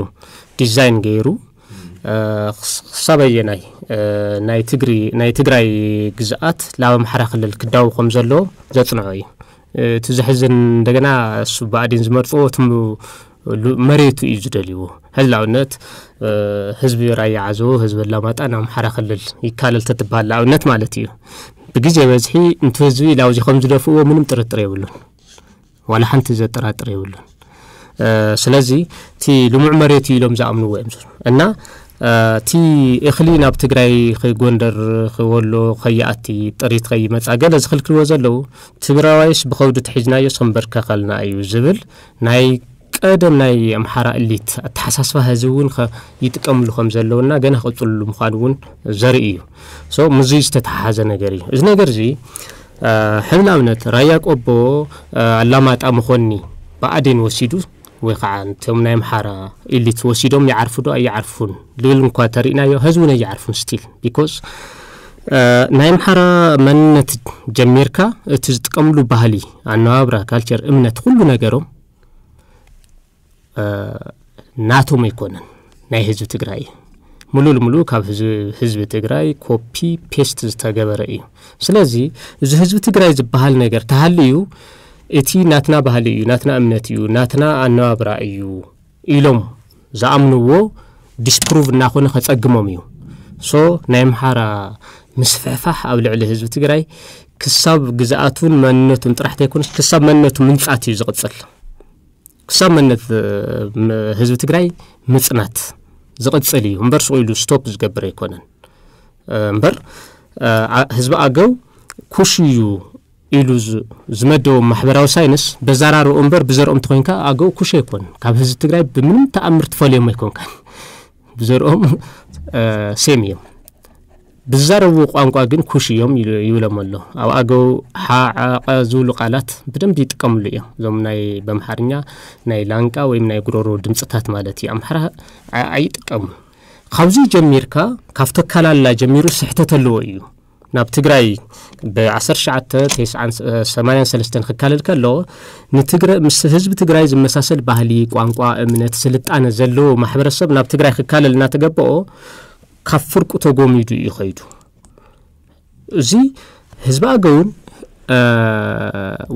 ዲዛይን ገይሩ ክሳበየናይ ናይ ትግራይ ግዝኣት ናብ ኣምሓራ ክልል ክዳው ከም ዘለዎ ዘፅንዖ እዩ እቲ ዘሕዝን እንደገና እሱ ብኣዴን ዝመርፅዎ እቲ መሬቱ እዩ ዝደልይዎ ሕዚ ንኣብነት ህዝቢ ራያ ዓዘቦ ህዝቢ ኣላማጣ ናብ ኣምሓራ ክልል ይካለል ተትበሃል ንኣብነት ማለት እዩ ብግዜ በዝሒ እንቲ ህዝቢ ላብዚ ከም ዝደፍእዎ ምንም ጥርጥር የብሉን ዋላ ሓንቲ ዘጠራጥር የብሉን ስለዚ እቲ ልሙዕ መሬት እዩ ኢሎም ዝኣምንዎ እዮም እና እቲ እኽሊ ናብ ትግራይ ክጎንደር ክወሎ ከይኣቲ ጥሪት ከይመፃ ገለ ዝክልክልዎ ዘለዉ ትግራዋይስ ብከብዲ ትሒዝናዮ ሰንበርከ ከልና እዩ ዝብል ናይ ቀደም ናይ ኣምሓራ እሊት ኣተሓሳስባ ህዝቢ እውን ይጥቀምሉ ከም ዘለውና ገና ክቕፅሉ ምዃኑ እውን ዘርኢ እዩ ሶ ምዙ ዝተተሓሓዘ ነገር እዩ እዚ ነገር እዚ ሕብ ንኣብነት ራያ ቆቦ ኣላማጣ መኾኒ ብኣዴን ወሲዱ ወይ ከዓ እቶም ናይ ኣምሓራ ኢሊት ወሲዶም ይዓርፉ ዶ ኣይዓርፉን ልብል እንኳ ተርእናዮ ህዝቢ ነ ይዓርፉን ስቲል ቢኮዝ ናይ ኣምሓራ መንነት ጀሚርካ እቲ ዝጥቀምሉ ባህሊ ኣነባብራ ካልቸር እምነት ኩሉ ነገሮም ናቶ መይኮነን ናይ ህዝቢ ትግራይ እዩ ሙሉእ ልሙሉእ ካብ ህዝቢ ትግራይ ኮፒ ፔስት ዝተገበረ እዩ ስለዚ እዚ ህዝቢ ትግራይ ዝበሃል ነገር ተሃሊ እዩ እቲ ናትና ባህሊ እዩ ናትና እምነት እዩ ናትና ኣነባብራ እዩ ኢሎም ዝኣምንዎ ዲስፕሩቭ እናኾነ ከጸግሞም እዩ ሶ ናይ ምሓራ ምስፍሕፋሕ ኣብ ልዕሊ ህዝቢ ትግራይ ክሳብ ግዝኣቱን መንነቱን ጥራሕ ተይኮነስ ክሳብ መንነቱ ምንጻት እዩ ዝቕጽል ክሳብ መነት ህዝቢ ትግራይ ምፅናት ዝቕፅል እዩ እምበር ስቁ ኢሉ ስቶፕ ዝገብር ኣይኮነን እምበር ህዝቢ ኣገው ኩሽ እዩ ኢሉ ዝመደቦ ማሕበራዊ ሳይንስ በዘራርኡ እምበር ብዘርኦም እንተኮይንካ ኣገው ኩሽ ኣይኮን ካብ ህዝቢ ትግራይ ብምንም ተኣምር ትፈልዮም ኣይኮንካን ብዘርኦም ሴም እዮም ብዛረብዎ ቋንቋ ግን ኩሽ እዮም ይብሎም ኣሎ ኣብ ኣገው ሓዓቐ ዝብሉ ቃላት ብደንብ ይጥቀምሉ እዮም እዞም ናይ በምሓርኛ ናይ ላንቃ ወይ ናይ ጉረሮ ድምፅታት ማለት እዩ ኣምሓራ ኣይጥቀሙ ካብዚ ጀሚርካ ካብ ተካላላ ጀሚሩ ስሕተት ኣለዎ እዩ ናብ ትግራይ ብ1983 ክካለል ከሎ ምስ ህዝቢ ትግራይ ዝመሳሰል ባህሊ ቋንቋ እምነት ስልጣነ ዘለዎ ማሕበረሰብ ናብ ትግራይ ክካለል እናተገብኦ ካብ ፍርቁ ተጎሚዱ እዩ ኸይዱ እዚ ህዝቢ ኣገውን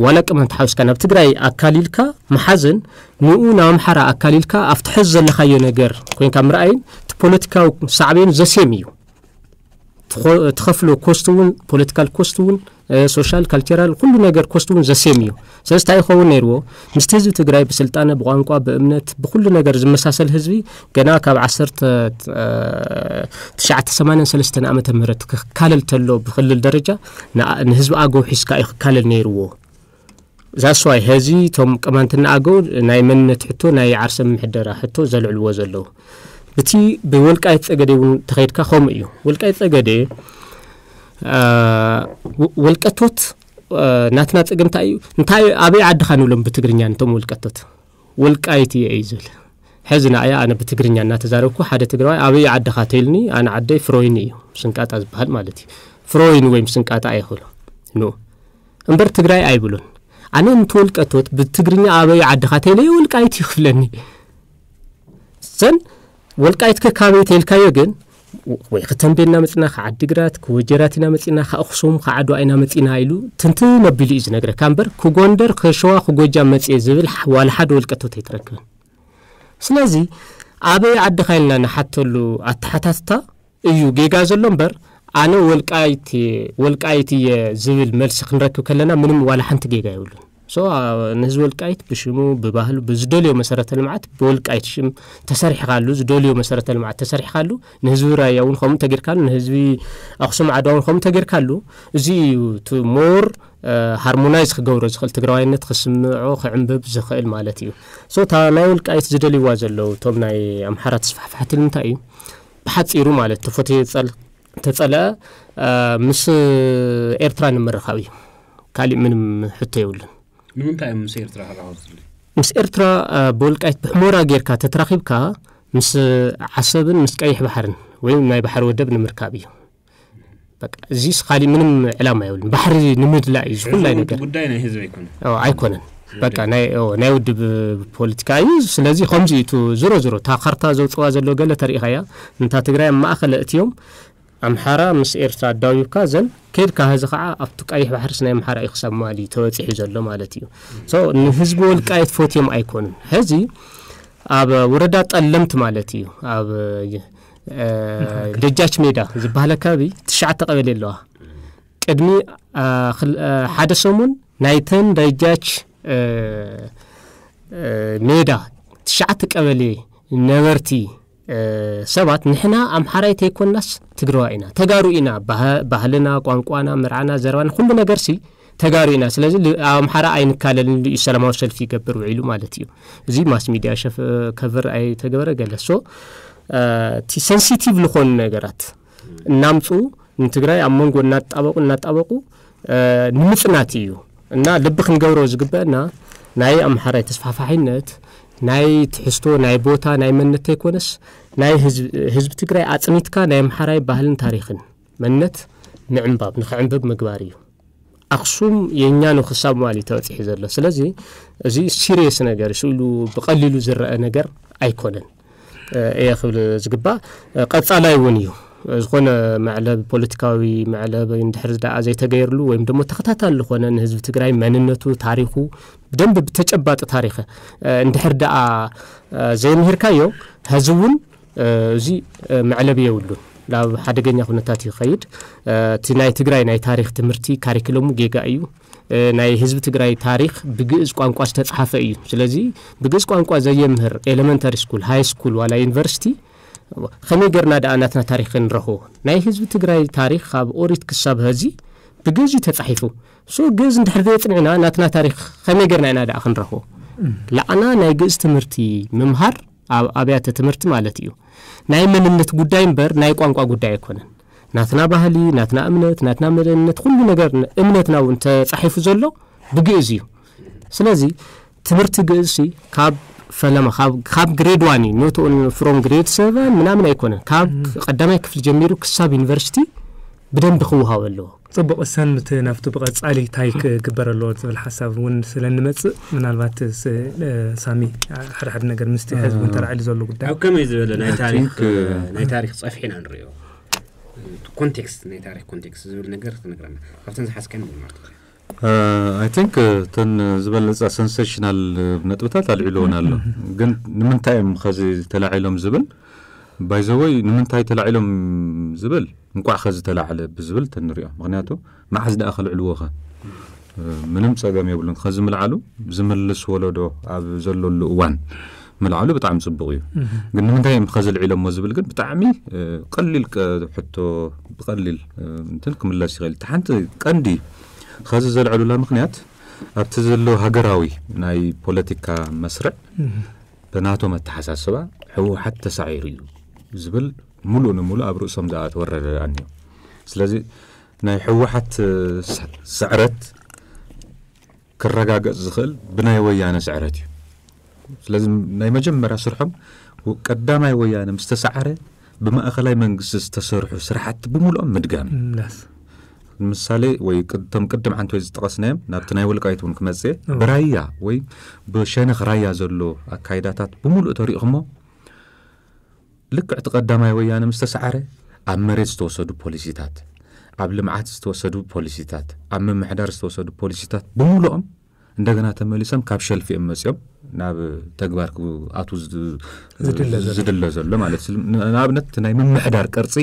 ዋላ ቅመንቲ ተሓዊስካ ናብ ትግራይ ኣካሊልካ መሓዘን ንኡ ናብ ኣምሓራ ኣካሊልካ ኣብቲ ሕዝ ዘለኻዮ ነገር ኮይንካ ምርኣይን እቲ ፖለቲካዊ ሳዕብን ዘሴም እዩ ትኸፍሎ ኮስት እውን ፖለቲካል ኮስት እውን ሶሻል ካልቸራል ኩሉ ነገር ኮስት እውን ዘሴም እዩ ስለዚ እንታይ ይኸውን ነይርዎ ምስቲ ህዝቢ ትግራይ ብስልጣነ ብቋንቋ ብእምነት ብኩሉ ነገር ዝመሳሰል ህዝቢ ገና ካብ 1983 ዓ ም ክካለል ተሎ ብክልል ደረጃ ንህዝቢ ኣገው ሒዝካ እዩ ክካለል ነይርዎ ዛስዋይ ሕዚ እቶም ቅማንትና ኣገው ናይ መንነት ሕቶ ናይ ዓርሰ ምሕደራ ሕቶ ዘልዕልዎ ዘለዉ እቲ ብወልቃይት ፀገደ እውን ተኸይድካ ከምኡ እዩ ወልቃይት ፀገደ ወልቀቶት ናትና ፀገምታ እዩ እንታይ ኣበይ ዓድኻ ንብሎም ብትግርኛ ንቶም ወልቀቶት ወልቃይት እየ እዩ ዝብል ሕዚ ንኣየ ኣነ ብትግርኛ እናተዛረብኩ ሓደ ትግራዋይ ኣበይ ዓድኻ ተይሉኒ ኣነ ዓደይ ፍሮይኒ እዩ ስንቃጣ ዝበሃል ማለት እዩ ፍሮይኒ ወይ ስንቃጣ ኣይክእሉ ን እምበር ትግራይ ኣይብሉን ኣነ ንትወልቀቶት ብትግርኛ ኣበይ ዓድኻ ተይለየ ወልቃይት ይክፍለኒ ዘን ወልቃይት ከካበይ ተልካዮ ግን ወይ ክተንቤና መፅና ካብ ዓዲግራት ክወጀራት ኢና መፅና ካብ ኣክሱም ካብ ዓድዋ ኢና መፅና ኢሉ ትንትን መቢሉ እዩ ዝነግረካ እምበር ክጎንደር ክሸዋ ክጎጃም መፅእ ዝብል ዋላ ሓደ ወልቀቶ ኣይትረክብን ስለዚ ኣበይ ዓድካ ኢልና ንሓተሉ ኣተሓታትታ እዩ ጌጋ ዘሎ እምበር ኣነ ወልቃይት እየ ዝብል መልሲ ክንረክብ ከለና ምንም ዋላ ሓንቲ ጌጋ ይብሉን ሶ ንህዝቢ ብሽሙ ብባህሉ ብዝደልዮ መሰረተ ልምዓት ብወልቃይት ሽም ተሰሪሕካሉ ዝደልዮ መሰረተ ልምዓት ተሰሪሕካሉ ንህዝቢ ራያ እውን ከምኡ ተጌርካሉ ንህዝቢ ኣክሱም ዓድዋ እውን ከምኡ ተጌርካሉ እዚ እዩ ቲ ሞር ሃርሞናይዝ ክገብሮ ዝኽእል ትግራዋይነት ክስምዖ ክዕንብብ ዝኽእል ማለት እዩ ሶ እታ ናይ ውልቃይት ዝደልይዋ ዘለዉ እቶም ናይ ኣምሓራ ተስፋሕፋሕትል ንምንታይ እዩ ብሓፂሩ ማለት ተፈትየ ተፀልአ ምስ ኤርትራ ንምርኻብ እዩ ካሊእ ምንም ሕቶ የብሉን ንምንታይ እዮም ምስ ኤርትራ ክራኸብ ዝድልዩ ምስ ኤርትራ ብውልቃይት ብሕሞራ ጌርካ ተተራኺብካ ምስ ዓሰብን ምስ ቀይሕ ባሕርን ወይ ናይ ባሕሪ ወደብ ንምርካብ እዩ እዚ ካሊእ ምንም ዕላማ የብሉን ባሕሪ ንምድላእ እዩ ዝኩላይ ነገር ጉዳይ ናይ ህዝቢ ኣይኮነ ኣይኮነን በቃ ናይ ውድብ ፖለቲካ እዩ ስለዚ ከምዚ ቱ ዝሮ ዝሮ ታ ካርታ ዘውፅዋ ዘሎ ገለ ተሪኢኻያ እንታ ትግራይ ኣብ ማእኸለ እትዮም ኣምሓራ ምስ ኤርትራ ኣዳዊብካ ዘን ከድካ ህዚ ከዓ ኣብቲ ቀይሕ ባሕርስ ናይ ኣምሓራ እዩ ክሳብ ማሊ ተበፂሑ ዘሎ ማለት እዩ ንህዝቢ ወልቃየት ፈትዮም ኣይኮኑን ሕዚ ኣብ ወረዳ ጠለምቲ ማለት እዩ ኣብ ደጃች ሜዳ ዝበሃል ከባቢ ትሽዓተ ቀበል ኣለዋ ቅድሚ ሓደ ሰሙን ናይተን ደጃች ሜዳ ትሽዓተ ቀበሌ ነበርቲ ሰባት ንሕና ኣምሓራይ ተይኮንናስ ትግርዋ ኢና ተጋሩ ኢና ባህልና ቋንቋና ምርዓና ዘረባና ኩሉ ሲ ተጋሩ ኢና ስለዚ ኣምሓራ ኣይንካለልን እዩ ሰላማዊ ሰልፊ ይገብር ውዒሉ ማለት እዩ እዚ ማስ ሚድያ ሸፍ ከብር ኣይተገበረ ገለሶ እቲ ሰንሲቲቭ ዝኾኑ ነገራት እናምፁ ንትግራይ ኣብ መንጎ እናጣበቁ እናጣበቁ ንምፅናት እዩ እና ልቢ ክንገብሮ ዝግበአና ናይ ኣምሓራይ ተስፋፋሒነት ናይ ትሕዝቶ ናይ ቦታ ናይ መንነት ኣይኮነስ ናይ ህዝቢ ትግራይ ኣፅኒትካ ናይ ኣምሓራይ ባህልን ታሪክን መንነት ንዕምባብ ንክዕንብብ ምግባር እዩ ኣክሱም የእኛ ነው ክሳብ ማለት እዩ ተበፂሒ ዘሎ ስለዚ እዚ ሲሪየስ ነገር ስእሉ ብቀሊሉ ዝረአ ነገር ኣይኮነን እየ ክብል ዝግባእ ቀፃላይ እውን እዩ ዝኾነ መዕለብ ፖለቲካዊ መዕለብ እንድሕር ዝደኣ ዘይተገይርሉ ወይም ደሞ ተኸታታሊ ዝኾነ ንህዝቢ ትግራይ መንነቱ ታሪኹ ብደንብ ብተጨባጢ ታሪኸ እንድሕር ደኣ ዘይምሂርካዮ ህዚ እውን እዚ መዕለብ የብሉን ናብ ሓደገኛ ኩነታት ይኸይድ እቲ ናይ ትግራይ ናይ ታሪክ ትምህርቲ ካሪክሎሙ ጌጋ እዩ ናይ ህዝቢ ትግራይ ታሪክ ብግእዝ ቋንቋ ዝተፀሓፈ እዩ ስለዚ ብግእዝ ቋንቋ ዘየምህር ኤሌመንታሪ ስኩል ሃይ ስኩል ዋላ ዩኒቨርሲቲ ከመይ ጌርና ደኣ ናትና ታሪክ ንረኽቦ ናይ ህዝቢ ትግራይ ታሪክ ካብ ኦሪት ክሳብ ህዚ ብገዝ ተፃሒፉ ሶ ገዝ እንድሕር ዘፅንዕና ናትና ታሪክ ከመይ ጌርና ኢና ደኣ ክንረኽቦ ላኣና ናይ ገዝ ትምህርቲ ምምሃር ኣብ ኣብያተ ትምህርቲ ማለት እዩ ናይ መንነት ጉዳይ እምበር ናይ ቋንቋ ጉዳይ ኣይኮነን ናትና ባህሊ ናትና እምነት ናትና መንነት ኩሉ ነገር እምነትና እውን ተፃሒፉ ዘሎ ብግእዝ እዩ ስለዚ ትምህርቲ ግእዝ ካብ ፈለማ ካብ ግሬድ ዋን እዩ ኖት ፍሮም ግሬድ ሰበ ምናምን ኣይኮነን ካብ ቀዳማይ ክፍሊ ጀሚሩ ክሳብ ዩኒቨርሲቲ ብደንቢ ክውሃብ ኣለዎ ፅቡቅ እሰን ምት ናብቲ ብቐፃሊ እንታይ ክግበር ኣለዎ ዝብል ሓሳብ እውን ስለ ንመፅእ ምናልባት ሳሚ ሓደሓደ ነገር ምስቲ ሕዝብ እውን ተላዕሉ ዘሎ ጉዳይ ኣብ ከመይ ዝበለ ናይ ታሪክ ኢና ንሪኦ ኮንቴክስት ናይ ታሪክ ኮንቴክስት ዝብል ነገር ትነግረና ካብተን ዝሓስከን ብማርት ኣይንክ እተን ዝበለፃ ሰንሰሽናል ነጥብታት ኣልዒልዎን ኣሎ ግን ንምንታይ እዮም ከዚ ተላዒሎም ዝብል ባይዘወይ ንምንታይ ተላዒሎም ዝብል እንቋዕ ከዚ ተላዕለ ብዝብል እተንሪኦ ምክንያቱ መሓዝ ደኣ ከልዕልዎኸ ምንም ፀገም የብሉን ከዚ ምልዓሉ ዝምልስ ወለዶ ኣብ ዘለሉ እዋን ምልዓሉ ብጣዕሚ ፅቡቕ እዩ ግን ንምንታይ እዮም ከዘልዒሎሞ ዝብል ግን ብጣዕሚ ቀሊል ሕቶ ብቀሊል እንትን ክምለስ ይኽእል እቲ ሓንቲ ቀንዲ ከዚ ዘልዕሉላ ምክንያት ኣብቲ ዘሎ ሃገራዊ ናይ ፖለቲካ መስርዕ ብናቶ ኣተሓሳስባ ሕወሓት ተሳዒሩ እዩ ዝብል ሙሉእ ንሙሉእ ኣብ ርእሶም ዝኣ ተወረደ ኣንዮ ስለዚ ናይ ሕወሓት ስዕረት ክረጋገፅ ዝኽእል ብናይ ወያነ ስዕረት እዩ ስለዚ ናይ መጀመርያ ስርሖም ቀዳማይ ወያነ ምስተሰዓረ ብማእኸላይ መንግስቲ ዝተሰርሑ ስራሕቲ ብምልኦም ምድጋም ንምሳሌ ወይ እቶም ቅድም ሓንቲ ወይ ዝጠቐስናየ ናብቲ ናይ ወልቃይት እውን ክመፅእ ብራያ ወይ ብሸነኽ ራያ ዘሎ ኣካይዳታት ብምሉእ ተሪእኹሞ ልክዕ ቲ ቀዳማይ ወያነ ምስ ተሰዓረ ኣብ መሬት ዝተወሰዱ ፖሊሲታት ኣብ ልምዓት ዝተወሰዱ ፖሊሲታት ኣብ ምምሕዳር ዝተወሰዱ ፖሊሲታት ብምሉኦም እንደገና ተመሊሶም ካብ ሸልፊ እዮም መፅኦም ናብ ተግባር ኣቱ ዝድለ ዘሎ ማለት ንኣብነት ናይ ምምሕዳር ቅርፂ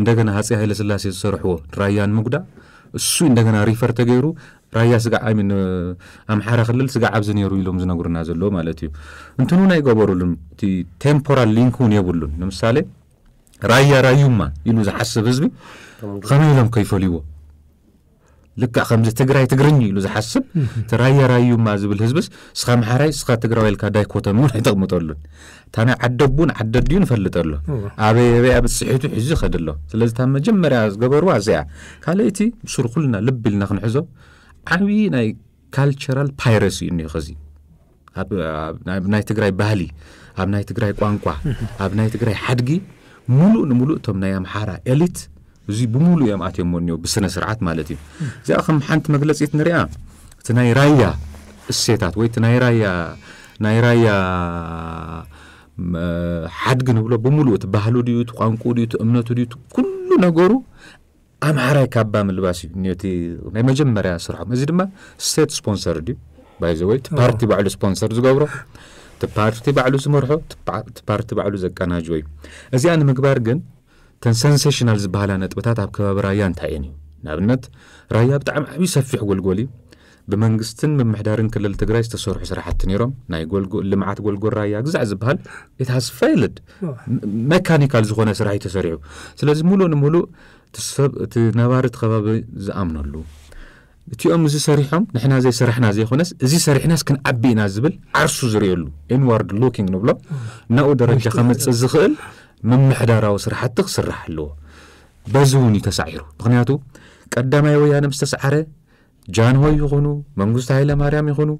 እንደገና ሃፀይ ሃይለ ስላሴ ዝሰርሕዎ ራያ ንምጉዳ እሱ እንደገና ሪፈር ተገይሩ ራያ ስጋዕ ይሚን ኣምሓራ ክልል ስጋዕ ኣብዚ ነይሩ ኢሎም ዝነግሩና ዘለዎ ማለት እዩ እንትንውን ኣይገበሩሉን እቲ ቴምፖራል ሊንክ እውን የብሉን ንምሳሌ ራያ ራዩማ ኢሉ ዝሓስብ ህዝቢ ከመይ ኢሎም ከይፈልይዎ ልክዕ ከምዚ ትግራይ ትግርኝ ኢሉ ዝሓስብ ቲራየራዩማ ዝብል ህዝብስ ስኻ ማሓራይ ስኻ ትግራዊ ኢልካ ዳይኮተሚ እውን ኣይጠቕምጠሉን እታ ናይ ዓደቡን ዓደድዩ ንፈልጠሎ ኣበይ ኣበይ ኣብ ፅሒቱ ሒዙ ይኸድ ኣሎ ስለዚ ታ መጀመርያ ዝገበርዋ እዚኣ ካልእቲ ብሱር ኩልና ልቢ ኢልና ክንሕዞ ዓብዪ ናይ ካልቸራል ፓይረስ እዩ እኒኦ ኸዚ ኣብ ናይ ትግራይ ባህሊ ኣብ ናይ ትግራይ ቋንቋ ኣብ ናይ ትግራይ ሓድጊ ሙሉእ ንምሉእ እቶም ናይ ኣምሓራ ኤሊት زي بمولو يا ماتي مونيو بسنة سرعات مالتي زي أخم حنت مقلس إتنريا تناي رايا السيتات وي تناي رايا ناي رايا حد جنوب له بمولو تبهلو ديو تقانقو ديو تأمنتو ديو كلو نقورو أم عراي كابا من الباسي نيوتي ناي مجم مريا سرعة مزيد ما سيت سبونسر ديو باي زوي تبارتي بعلو سبونسر زقورو تبارتي بعلو سمرحو تبارتي بعلو زكانا جوي أزيان مكبار جن كان سنسيشنال زبالة نتبتات عب كباب رايان تاينيو نابنت رايا بتعم عبي سفيح والقولي بمنقستن من محدارين كل التقرأي استصور حسر حتى نيرو ناي قولقو اللي معات قولقو رايا اقزع زبهال it has failed ميكانيكال زخونة سرعي تسريعو سلازي مولو نمولو تصب تنوارد خباب زامنو اللو تي ام زي سريحهم نحنا زي سرحنا زي خونس زي سريح ناس كن عبي نازبل عرسو زريولو inward looking نبلو ناو درجة خمس زخل ምምሕዳራዊ ስራሕቲ ክስራሕ ኣለዎ በዚ እውን እዩ ተሳዒሩ ምክንያቱ ቀዳማይ ወያነ ምስ ተሰዓረ ጃንሆይ ይኹኑ መንግስቲ ማርያም ይኹኑ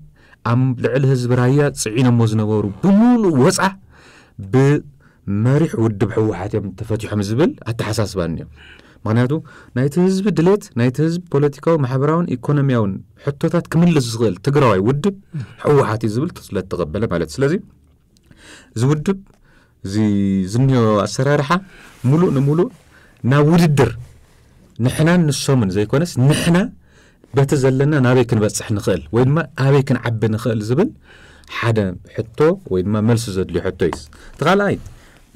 ኣብ ልዕሊ ህዝቢ ራያ ፅዒኖሞ ዝነበሩ ብምሉእ ወፃ ብመሪሕ ውድብ ሕወሓት እዮም ተፈትሖም ዝብል ኣተሓሳስባኒ እዮም ምክንያቱ ናይቲ ህዝቢ ድሌት ናይቲ ህዝቢ ፖለቲካዊ ማሕበራውን ኢኮኖምያውን ሕቶታት ክምልስ ዝኽእል ትግራዋይ ውድብ ሕወሓት እዩ ዝብል ስለ ተቐበለ ማለት እዩ ስለዚ እዚ ውድብ እዚ ዝኒኦ ኣሰራርሓ ሙሉእ ንሙሉእ ናብ ውድድር ንሕናን ንሶምን ዘይኮነስ ንሕና በቲ ዘለና ናበይ ክንበፅሕ ንኽእል ወይ ድማ ኣበይ ክንዓቢ ንኽእል ዝብል ሓደ ሕቶ ወይ ድማ መልሲ ዘድልዩ ሕቶ እዩ እቲ ካልኣይ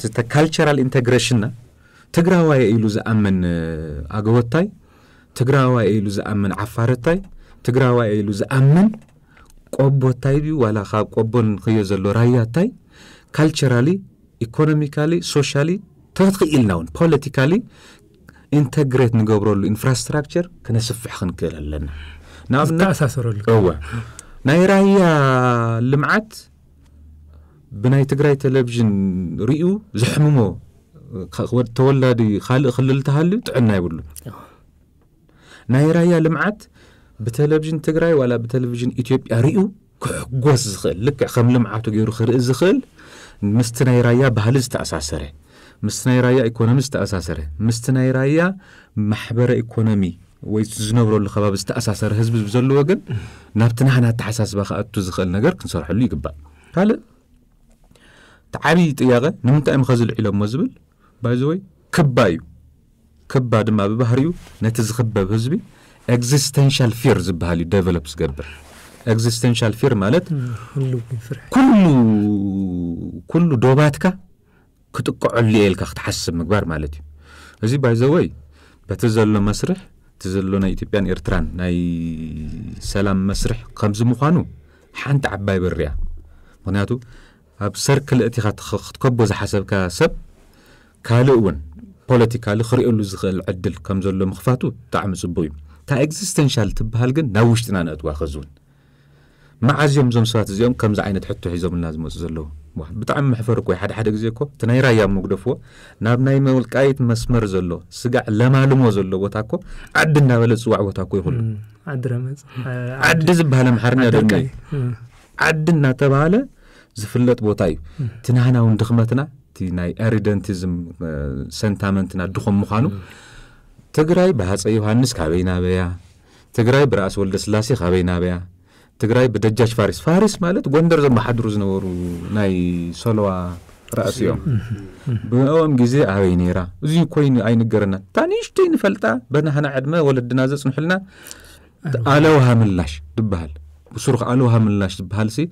እታ ካልቸራል ኢንተግሬሽንና ትግራዋይ ኢሉ ዝኣምን ኣገወታይ ትግራዋይ ኢሉ ዝኣምን ዓፋርታይ ትግራዋይ ኢሉ ዝኣምን ቆቦታይ ድዩ ዋላ ካብ ቆቦን ክዮ ዘሎ ራያታይ ካልቸራሊ ኢኮኖሚካሊ ሶሻሊ ተኽትቂ ኢልና እውን ፖለቲካሊ ኢንተግሬት ንገብረሉ ኢንፍራስትራክቸር ክነስፍሕ ክንክእል ኣለና ንኣብነት እወ ናይ ራያ ልምዓት ብናይ ትግራይ ቴሌቭዥን ርዩ ዘሕምሞ ተወላዲ ካልእ ክልል ተሃልዩ ጥዕና ይብሉ ናይ ራያ ልምዓት ብቴሌቭዥን ትግራይ ዋላ ብቴሌቭዥን ኢትዮጵያ ርዩ ክሕጎስ ዝኽእል ልክዕ ከም ልምዓቱ ገይሩ ክርኢ ዝኽእል ምስቲ ናይ ራያ ባህሊ ዝተኣሳሰረ ምስቲ ናይ ራያ ኢኮኖሚ ዝተኣሳሰረ ምስቲ ናይ ራያ ማሕበረ ኢኮኖሚ ወይ ዝነብረሉ ከባቢ ዝተኣሳሰረ ህዝቢ ዘለዎ ግን ናብቲ ናህና ተሓሳስባ ከኣቱ ዝኽእል ነገር ክንሰርሐሉ ይግባእ ካልእ እቲ ዓብዪ ጥያቐ ንምንታይ እዮም ከዝልዒሎሞ ዝብል ባይዚ ወይ ክባ እዩ ክባ ድማ ብባህር እዩ ነቲ ዝኽበብ ህዝቢ ኤግዚስተንሽል ፊር ዝበሃል እዩ ደቨሎፕ ዝገብር ኤግዚስተንሻል ፊር ማለት ኩሉ ኩሉ ዶባትካ ክጥቅዐሉ እየ ኢልካ ክትሓስብ ምግባር ማለት እዩ እዚ ባይዘወይ በቲ ዘሎ መስርሕ እቲ ዘሎ ናይ ኢትዮጵያን ኤርትራን ናይ ሰላም መስርሕ ከምዚ ምዃኑ ሓንቲ ዓባይ በሪ እያ ምክንያቱ ኣብ ሰርክል እቲኻ ክትከቦ ዝሓሰብካ ሰብ ካልእ እውን ፖለቲካሊ ክሪእሉ ዝኽእል ዕድል ከም ዘሎ ምኽፋቱ ብጣዕሚ ፅቡቅ እዩ እታ ኤግዚስተንሻል ትበሃል ግን ናብ ውሽጢና ነእትዋ ክዝውን መዓዝዮም እዞም ሰባት እዚኦም ከምዚ ዓይነት ሕቶ ሒዞምልና ዝመፁ ዘለዉ ብጣዕሚ መሕፈርኮ ኮይ ሓደ ሓደ ግዜ ኮ እቲ ናይ ራያ መጉደፍዎ ናብ ናይ መውልቃይት መስመር ዘሎ ስጋዕ ለማልሞ ዘሎ ቦታ ኮ ዓዲ እናበለ ዝፅዋዕ ቦታ ኮ ይኽሉ ዓዲ ዝበሃል ኣምሓርኛ ደ ዓዲ እናተባሃለ ዝፍለጥ ቦታ እዩ እቲ ናህና እውን ድኽመትና እቲ ናይ ኤሪደንቲዝም ሰንታመንትና ድኹም ምዃኑ ትግራይ ብሃፀ ዮሃንስ ካበይናበያ ትግራይ ብራእሲ ወልደ ስላሴ ካበይናበያ ትግራይ ብደጃች ፋሪስ ፋሪስ ማለት ጎንደር ዘመሓድሩ ዝነበሩ ናይ ሰለዋ ራእሲ እዮም ብኦም ግዜ ኣበይ ነይራ እዚ ኮይኑ ኣይንገርና እታ ንእሽተይ ንፈልጣ በናህና ዕድመ ወለድና ዘፅንሑልና ኣለውሃ ምላሽ ዝበሃል ብሱሩክ ኣለውሃ ምላሽ ዝበሃል ሲ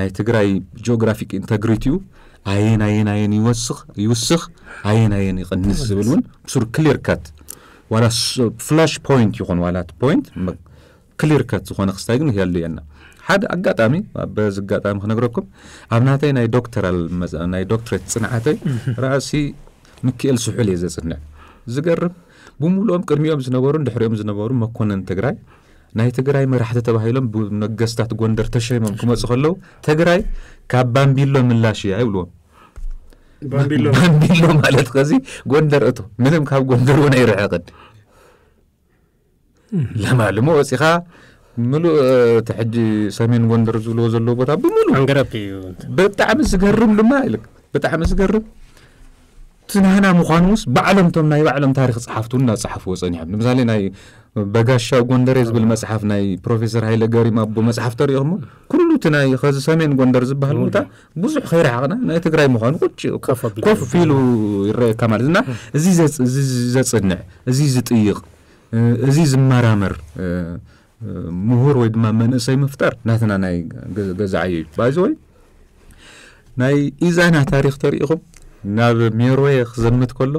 ናይ ትግራይ ጂኦግራፊክ እዩ ኣየን ኣየን ኣየን ይወስኽ ይውስኽ ኣየን ኣየን ይቕንስ ዝብል እውን ብሱር ክሊርካት ዋላ ፍላሽ ፖይንት ይኹን ዋላ ፖይንት ክሊርካት ዝኾነ ክስታይ ግን ይህሉ የና ሓደ ኣጋጣሚ በዚ በዝጋጣሚ ክነግረኩም ኣብ ናተይ ናይ ዶክተራል ናይ ዶክትሬት ፅንዓተይ ራእሲ ምክኤል ስሑል እየ ዘፅንዕ ዝገርም ብምሉኦም ቅድሚኦም ዝነበሩ ድሕሪኦም ዝነበሩ መኮነን ትግራይ ናይ ትግራይ መራሕቲ ተባሂሎም ብነገስታት ጎንደር ተሸሞም ክመፁ ከለዉ ትግራይ ካብ ባምቢሎ ምላሽ እያ ይብልዎም ባምቢሎ ማለት ከዚ ጎንደር እቱ ምንም ካብ ጎንደር እውን ኣይርሕቕን ለማልሞ ወፂኻ ምሉእ እቲ ሕጂ ሰሜን ጎንደር ዝብልዎ ዘለዎ ቦታ ብምሉእ ንገረብ እዩ ብጣዕሚ ዝገርም ድማ ኢ ብጣዕሚ ዝገርም ትናህና ምዃኑ ውስ ባዕሎምቶም ናይ ባዕሎም ታሪክ ፀሓፍቲ እውን እናፀሓፍዎ ፀኒሖም ንምሳሌ ናይ በጋሻ ጎንደሬ ዝብል መፅሓፍ ናይ ፕሮፌሰር ሃይለ ገሪማ ኣቦ መፅሓፍ ተሪኦ ሞ ኩሉ እቲ ናይ ከዚ ሰሜን ጎንደር ዝበሃል ቦታ ብዙሕ ከይረሓቕና ናይ ትግራይ ምዃኑ ኮፍ ኢሉ ይረአየካ ማለት እና እዚ ዘፅንዕ እዚ ዝጥይቕ እዚ ዝመራምር ምሁር ወይ ድማ መንእሰይ ምፍጠር ናትና ናይ ገዛዓየ እዩ ባዚ ወይ ናይ ኢዛና ታሪክ ተሪኢኹም ናብ ሜሮዌ ክዘምት ከሎ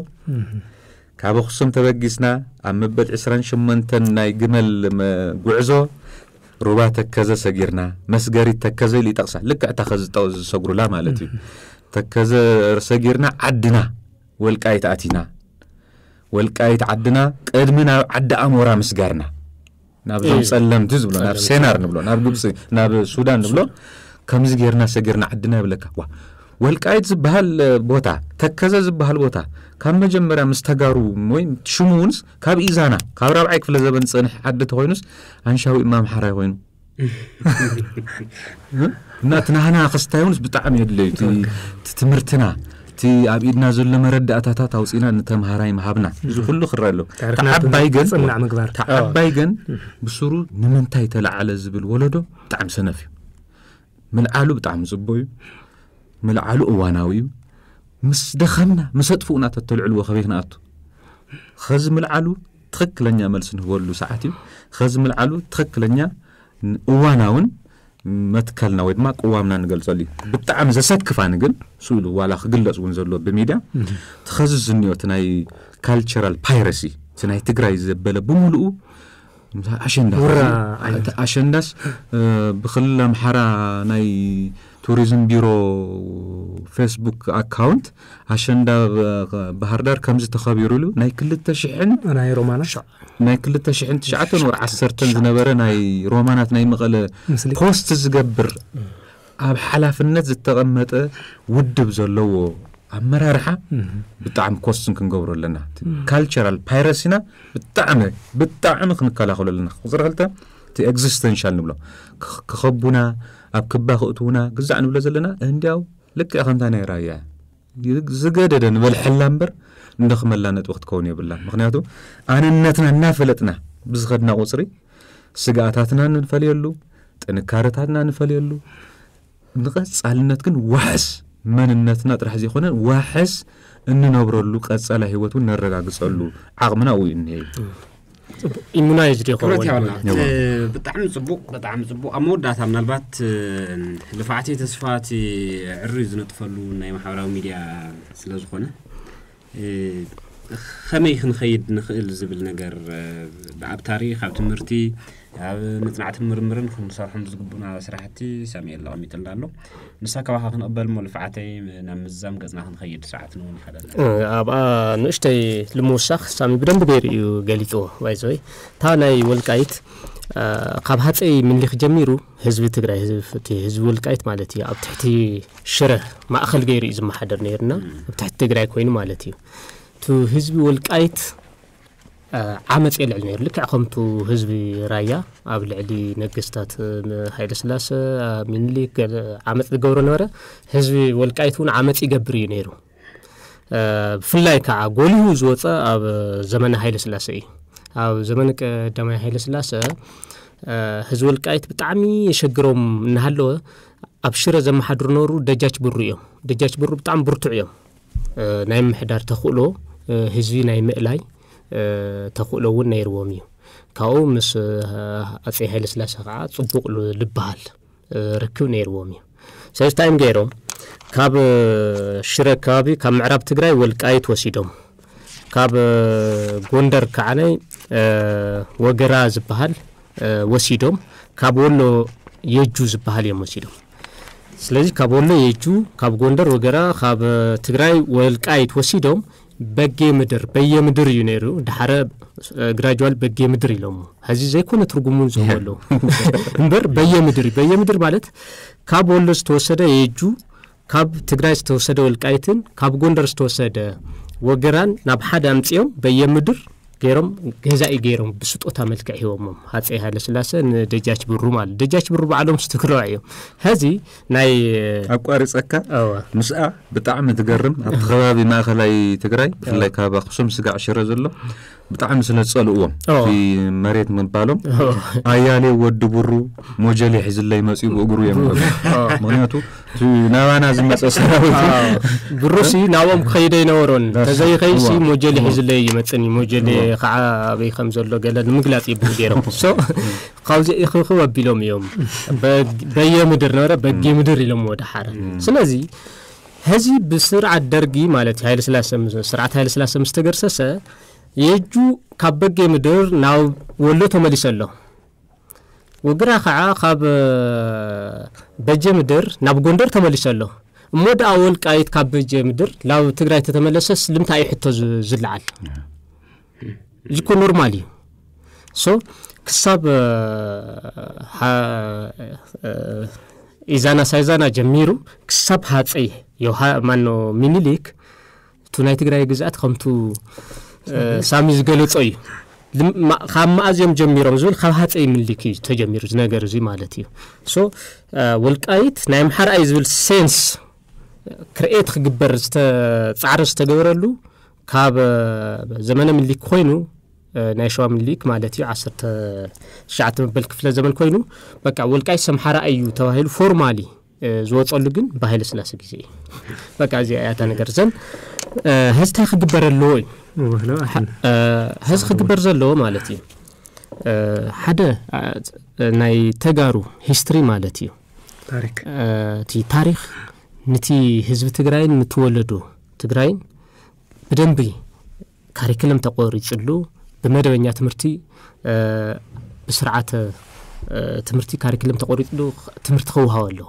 ካብ ኣክሱም ተበጊስና ኣብ መበል 2ስራሸመንተ ናይ ግመል ጉዕዞ ሩባ ተከዘ ሰጊርና መስገሪት ተከዘ ኢሉ ይጠቕሳ ልክዕ እታ ከዝጠቕ ዝሰጉሩላ ማለት እዩ ተከዘ ሰጊርና ዓድና ወልቃይት ኣቲና ወልቃይት ዓድና ቅድሚ ናብ ዓዲ ኣሞራ ምስጋርና ናብ ናብዞም ፀለምቲ ዝብሎ ናብ ሴናር ንብሎ ናብ ግብፂ ናብ ሱዳን ንብሎ ከምዚ ጌርና ሰጊርና ዓድና ይብለካ ዋ ወልቃይት ዝበሃል ቦታ ተከዘ ዝበሃል ቦታ ካብ መጀመርያ ምስ ተጋሩ ወይ ሽሙ እውንስ ካብ ኢዛና ካብ ራብዓይ ክፍለ ዘበን ፀንሕ ዓዲ ተኮይኑስ ኣንሻዊ እማምሓራይ ኮይኑ እና ትናህና ክስታይ እውንስ ብጣዕሚ የድለዩ ትምህርትና እቲ ኣብ ኢድና ዘሎ መረዳእታታት ኣውፅኢና ንተምሃራይ ምሃብና እዚ ኩሉ ክረአ ኣሎ ተዓባይ ግን ምግባር ግን ብስሩ ንምንታይ ተለዓለ ዝብል ወለዶ ብጣዕሚ ሰነፍ እዩ ምልዓሉ ብጣዕሚ ፅቡእ እዩ ምልዓሉ እዋናዊ እዩ ምስ ደኸምና ምስ ኣጥፉኡና ተተልዕልዎ ከበይ ክነኣቱ ከዚ ምልዓሉ ትኽክለኛ መልሲ ንህበሉ ሰዓት እዩ ከዚ ምልዓሉ ትኽክለኛ እዋናውን መትከልና ወይ ድማ ቅዋምና ንገልፀሉ እዩ ብጣዕሚ ዘሰድክፋኒ ግን ሱ ኢሉ ዋላ ክግለፅ እውን ዘሎ ብሚድያ ትኸዚ ዝኒኦ እቲ ናይ ካልቸራል ፓይረሲ እቲ ናይ ትግራይ ዘበለ ብምሉኡ ኣሸንዳ ኣሸንዳስ ብክልል ኣምሓራ ናይ ቱሪዝም ቢሮ ፌስቡክ ኣካውንት ኣሸንዳ ባህር ዳር ከምዚ ተኸቢሩ ኢሉ ናይ 2ልተሽሕናይ ሮማናትናይ 2ልተሽሕን9 ወር 1 ዝነበረ ናይ ሮማናት ናይ መቐለ ፖስት ዝገብር ኣብ ሓላፍነት ዝተቐመጠ ውድብ ዘለዎ ኣመራርሓ ብጣዕሚ ኮስትን ክንገብሩ ኣለና ካልቸራል ፓይረሲና ብጣዕሚ ብጣዕሚ ክንከላኸሉ ኣለና ቁፅሪ እቲ ኤግዚስተንሻል ንብሎ ክኸቡና ኣብ ክባ ክእትውና ግዛዕ ንብሎ ዘለና እንዲያው ልክ ከምታ ናይ ራያ ዝገደደ ንበልሐላ እምበር እንደክመላ ነጥቢ ክትከውን የብላ ምክንያቱ ኣነነትና እናፈለጥና ብዝኸድና ቁፅሪ ስጋኣታትና ንፈልየሉ ጥንካረታትና ንፈልየሉ ንቐፃልነት ግን ዋሕስ መንነትና ጥራሕ ዘይኮነ ዋሕስ እንነብረሉ ቀፀላ ሂወት እውን ነረጋግፀሉ ዓቕምና ው እኒሄ እዩ ኢሙና የጅድ ብጣዕሚ ፅቡቅ ብጣዕሚ ፅቡቅ ኣብ መወዳእታ ምናልባት ልፋዕቲ ተስፋ እቲ ዕሪ ዝነጥፈሉ ናይ ማሕበራዊ ሚድያ ስለ ዝኾነ ከመይ ክንኸይድ ንኽእል ዝብል ነገር ኣብ ታሪክ ኣብ ትምህርቲ ኣብ ምፅናዕትን ምርምርን ክንሰርሖም ዝግቡእና ስራሕቲ ሰሚኤል ለቐሚጡልና ኣሎ ንሳ ካባኻ ክንቕበል ሞ ልፍዓተይ ናብ ምዛም ገጽና ክንኸይድ ስርዓት ንውን ይኸለና ኣብኣ ንእሽተይ ልምውሳኽ ሳሚ ብደንቢ ገይሩ እዩ ገሊፅዎ ባይዘወይ እታ ናይ ወልቃይት ካብ ሃፀይ ምንሊክ ጀሚሩ ህዝቢ ትግራይ እቲ ህዝቢ ውልቃይት ማለት እዩ ኣብ ትሕቲ ሽረ ማእኸል ገይሩ እዩ ዝመሓደር ነይሩና ኣብ ትሕቲ ትግራይ ኮይኑ ማለት እዩ እቲ ህዝቢ ውልቃይት ዓመፅ የልዕል ነይሩ ልክዕ ከምቱ ህዝቢ ራያ ኣብ ልዕሊ ነገስታት ሃይለስላሴ ሚኒሊክ ዓመፅ ዝገብሮ ነበረ ህዝቢ ወልቃይት እውን ዓመፅ ይገብር እዩ ነይሩ ብፍላይ ከዓ ጎሊሁ ዝወፀ ኣብ ዘመነ ሃይለስላሴ እዩ ኣብ ዘመነ ቀዳማይ ሃይለስላሴ ህዝቢ ወልቃይት ብጣዕሚ የሸግሮም እናሃለወ ኣብ ሽረ ዘመሓድሩ ነበሩ ደጃች ብሩ እዮም ደጃች ብሩ ብጣዕሚ ብርቱዕ እዮም ናይ ምምሕዳር ተኽእሎ ህዝቢ ናይ ምእላይ ተኽእሎ እውን ነይርዎም እዩ ካብኡ ምስ ሃይለ ስላሴ ከዓ ፅቡቅ ዝበሃል ርክብ ነይርዎም እዩ ስለዚ እንታይ ገይሮም ካብ ሽረ ከባቢ ካብ ምዕራብ ትግራይ ወልቃይት ወሲዶም ካብ ጎንደር ከዓነ ወገራ ዝበሃል ወሲዶም ካብ ወሎ የጁ ዝበሃል እዮም ወሲዶም ስለዚ ካብ ወሎ የጁ ካብ ጎንደር ወገራ ካብ ትግራይ ወልቃይት ወሲዶም በጌ ምድር በየምድር እዩ ነይሩ ድሓረ ግራጅዋል በጌ ምድር ኢሎም ሕዚ ዘይኮነ ትርጉሙን ዝህቦ ኣለዉ እምበር በየምድር እዩ በየምድር ማለት ካብ ወሎ ዝተወሰደ የጁ ካብ ትግራይ ዝተወሰደ ወልቃይትን ካብ ጎንደር ዝተወሰደ ወገራን ናብ ሓደ ኣምፅኦም በየምድር ገይሮም ገዛኢ ገይሮም ብስጦታ መልክዕ ሂቦሞም ሃፀይ ሃይለስላሴ ንደጃች ብሩ ማለ ደጃች ብሩ ባዕሎም ዝተክለዋ እዮም ሕዚ ናይ ኣቋሪፀካ ምስኣ ብጣዕሚ ትገርም ኣብቲ ከባቢ ማእኸላይ ትግራይ ብፍላይ ከባቢ ኣክሱም ስጋዕ ሽረ ዘሎ ብጣዕሚ ስለ ዝፀልእዎም እቲ መሬት ምባሎም ኣያሌ ወዲ ብሩ ሞጀሊ ሒዝለይ መፅኡ ብእግሩ እዮም ምክንያቱ ናባና ዝመፀ ሰራዊት ብሩሲ ናብኦም ክኸይደ ይነበሮን ተዘይኸይሲ ሞጀሊ ሒዝለይ ይመፅኒ እዩ ሞጀሌ ከዓ ኣበይ ከም ዘሎ ገለ ንምግላፅ ይብል ገይሮም ሶ ካብዚ ክክብ ኣቢሎም እዮም በየ ምድር ነበረ በጊ ምድር ኢሎምዎ ዳሓረ ስለዚ ሕዚ ብስርዓት ደርጊ ማለት እዩ ስርዓት ሃይለስላሴ ምስ ተገርሰሰ የጁ ካብ በጊ ምድር ናብ ወሎ ተመሊሰ ኣሎ ውግራ ከዓ ካብ በጀ ምድር ናብ ጎንደር ተመሊሰ ኣሎ እሞ ድኣ ወልቃይት ካብ በጀ ምድር ናብ ትግራይ ተተመለሰስ ልምንታይ እዩ ሕቶ ዝለዓል እዚ ኮ ኖርማል እዩ ሶ ክሳብ ኢዛና ሳይዛና ጀሚሩ ክሳብ ሃፀይ ማኖ ሚኒሊክ እቱ ናይ ትግራይ ግዛኣት ከምቱ ሳሚ ዝገለፆ እዩ ካብ ማእዝኦም ጀሚሮም ዝብል ካብ ሃፀይ ምኒሊክ እዩ ተጀሚሩ ዝነገር እዙ ማለት እዩ ሶ ወልቃይት ናይ ምሓርኣይ ዝብል ሴንስ ክርኤት ክግበር ፃዕሪ ዝተገበረሉ ካብ ዘመነ ምኒሊክ ኮይኑ ናይ ሸዋ ሊግ ማለት እዩ ሸዓተ መበል ክፍለ ዘመን ኮይኑ በቃ ወልቃይ ሰምሓራ እዩ ተባሂሉ ፎርማሊ ዝወፀሉ ግን ብሃይለስላሴ ግዜ እዩ በቃ እዚ እያታ ነገር ዘን ህዝ እንታይ ክግበር ኣለዎ እዩ ህዝ ክግበር ዘለዎ ማለት እዩ ሓደ ናይ ተጋሩ ሂስትሪ ማለት እዩ እቲ ታሪክ ነቲ ህዝቢ ትግራይን ንትወለዱ ትግራይን ብደንቢ ካሪክለም ተቆሪፅሉ بمدوينيا تمرتي بسرعة تمرتي كاريكلم تقريت له تمرت خوها ولو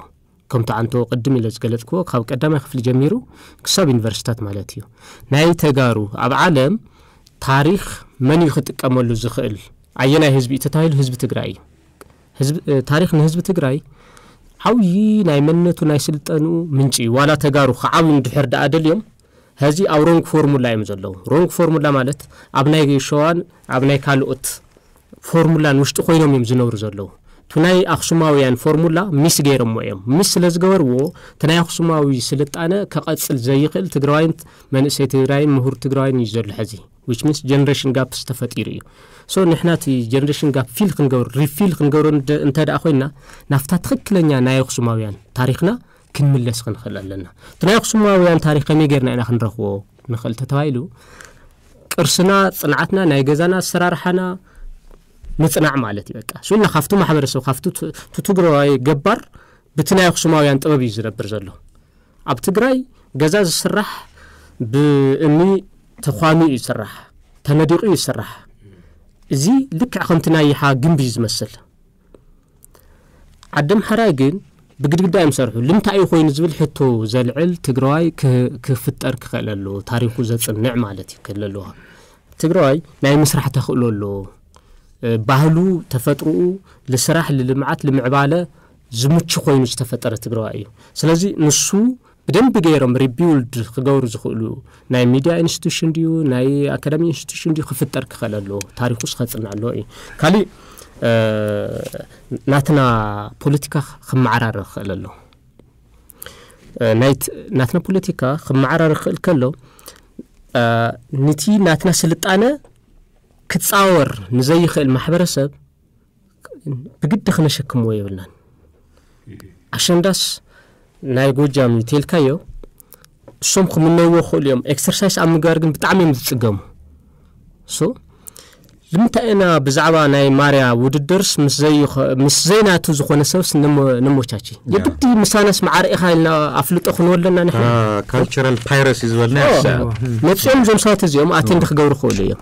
كم تعانتو قدم إلى زقلت كو خاو قدام خفل جميرو كساب انفرشتات مالاتيو ناي تقارو عب عالم تاريخ من يخد كامولو زخل عينا هزبي تتايل هزب تقرأي هزب تاريخ نهزب تقرأي عوي ناي منتو ناي سلطانو منجي ولا تقارو خعاو ندحر دا اليوم ሕዚ ኣብ ሮንግ ፎርሙላ እዮም ዘለዉ ሮንግ ፎርሙላ ማለት ኣብ ናይ ሸዋን ኣብ ናይ ካልኦት ፎርሙላን ውሽጢ ኮይኖም እዮም ዝነብሩ ዘለዉ እቲ ናይ ኣኽሱማውያን ፎርሙላ ሚስ ገይሮሞ እዮም ምስ ስለ ዝገበርዎ እቲ ናይ ኣኽሱማዊ ስልጣነ ከቐፅል ዘይኽእል ትግራዋይን መንእሰይ ትግራይን ምሁር ትግራዋይን እዩ ዘሎ ሕዚ ዊች ሚንስ ጀነሬሽን ጋፕ ዝተፈጢሩ እዩ ሶ ንሕና እቲ ጀነሬሽን ጋፕ ፊል ክንገብሩ ሪፊል ክንገብሩ እንተ ደኣ ኮይንና ናፍታ ትኽክለኛ ናይ ኣኽሱማውያን ታሪክና ክንምለስ ክንኽእል ኣለና እቲ ናይ ኣክሱማውያን ታሪክ ከመይ ጌርና ኢና ክንረኽቦ ንኽእል ተተባሂሉ ቅርስና ፅንዓትና ናይ ገዛና ኣሰራርሓና ምፅናዕ ማለት እዩ በቃ ስኡልና ካብቲ ማሕበረሰብ ካብቲ ቲ ትግራዋይ ገባር ብቲ ናይ ኣክሱማውያን ጥበብ እዩ ዝነብር ዘሎ ኣብ ትግራይ ገዛ ዝስራሕ ብእምኒ ተኳሚ እዩ ዝስራሕ ተነዲቑ እዩ ዝስራሕ እዚ ልክዕ ከምቲ ናይ ይሓ ግንቢ እዩ ዝመስል ዓዲ ምሓራይ ግን ብግድግዳ እዮም ሰርሑ ልምታይ እዩ ኮይኑ ዝብል ሕቶ ዘልዕል ትግራዋይ ክፍጠር ክኽእል ኣለዎ ታሪኩ ዘፅንዕ ማለት እዩ ክህል ኣለዎ ትግራዋይ ናይ ምስራሕ ተኽእሉ ኣለዎ ባህሉ ተፈጥርኡ ንስራሕ ንልምዓት ንምዕባለ ዝምቹ ኮይኑ ዝተፈጠረ ትግራዋይ እዩ ስለዚ ንሱ ብደንቢ ገይሮም ሪቢውልድ ክገብሩ ዝኽእሉ ናይ ሚድያ ኢንስቲቱሽን ድዩ ናይ ኣካደሚ ኢንስቲቱሽን ድዩ ክፍጠር ክኽእል ኣለዎ ታሪኩ ስከፅንዕ ኣለዎ እዩ ካሊእ ናትና ፖለቲካ ክመዓራር ይኽእል ኣሎ ናትና ፖለቲካ ክመዓራር ይኽእል ከሎ ነቲ ናትና ስልጣነ ክትፃወር ንዘይኽእል ማሕበረሰብ ብግዲ ክነሸክምዎ የብልናን ኣሸንዳስ ናይ ጎጃም ይተልካዮ እሶም ክምነይዎ ክእሉ እዮም ኤክሰርሳይዝ ኣብ ምግባር ግን ብጣዕሚ እዮም ዝፅገሙ بمتأنا بزعبا ناي ماريا وددرس مس زينا تو زخونا سوس نمو نمو تاتي يبدي مسانس مع رأيخا إلنا أفلت أخونا ولنا نحن آه كالترال بايرس إز ولا نفسا نفسهم زوم سات زيوم آتين دخ غور خول يوم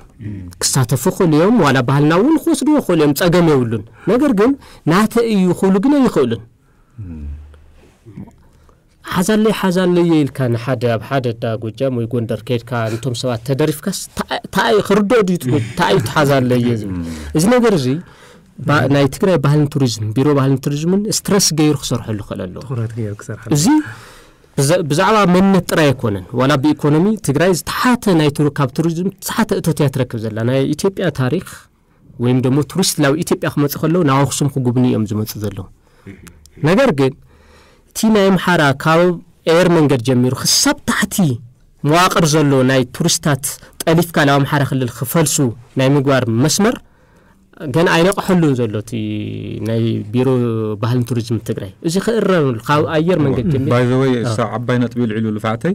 كساتة فخول يوم ولا بحالنا ون خوص خول يوم تأقام يولون نقر قل ناتا إيو ሓዛለይ ሓዛለየ ኢልካ ንሓደ ኣብ ሓደ ዳ ጎጃም ወይ ጎንደር ከድካ ንቶም ሰባት ተደሪፍካስ ታይ ክርዶ ድዩ ተኣዩ ትሓዛለየ እዚ ነገር እዚ ናይ ትግራይ ባህልን ቱሪዝም ቢሮ ባህልን ቱሪዝምን ስትረስ ገይሩ ክሰርሐሉ ይኽእል ኣለዎ እዚ ብዛዕባ መንነት ጥራይ ኣይኮነን ዋላ ብኢኮኖሚ ትግራይ ዝተሓተ ካብ ቱሪዝም ዝተሓተ እቶት እያ ትረክብ ዘላ ናይ ኢትዮጵያ ታሪክ ወይም ደሞ ቱሪስት ናብ ኢትዮጵያ ክመፅእ ከለዉ ናብ ኣክሱም ክጉብኒ እዮም ዝመፁ ዘለዉ ነገር ግን ካብቲ ናይ ምሓራ ካብ ኤር መንገድ ጀሚሩ ክሳብ ታሕቲ መዋቅር ዘሎ ናይ ቱሪስታት ጠሊፍካ ናብ ኣምሓራ ክልል ክፈልሱ ናይ ምግባር መስመር ገና ኣይነቕሐሉን ዘሎ እቲ ናይ ቢሮ ባህልን ቱሪዝም ትግራይ እዚ ክእረምሉ ካብ ኣየር መንገድ ባይዘወይ ሳብ ዓባይ ነጥቢ ልዕሉ ልፋዕተይ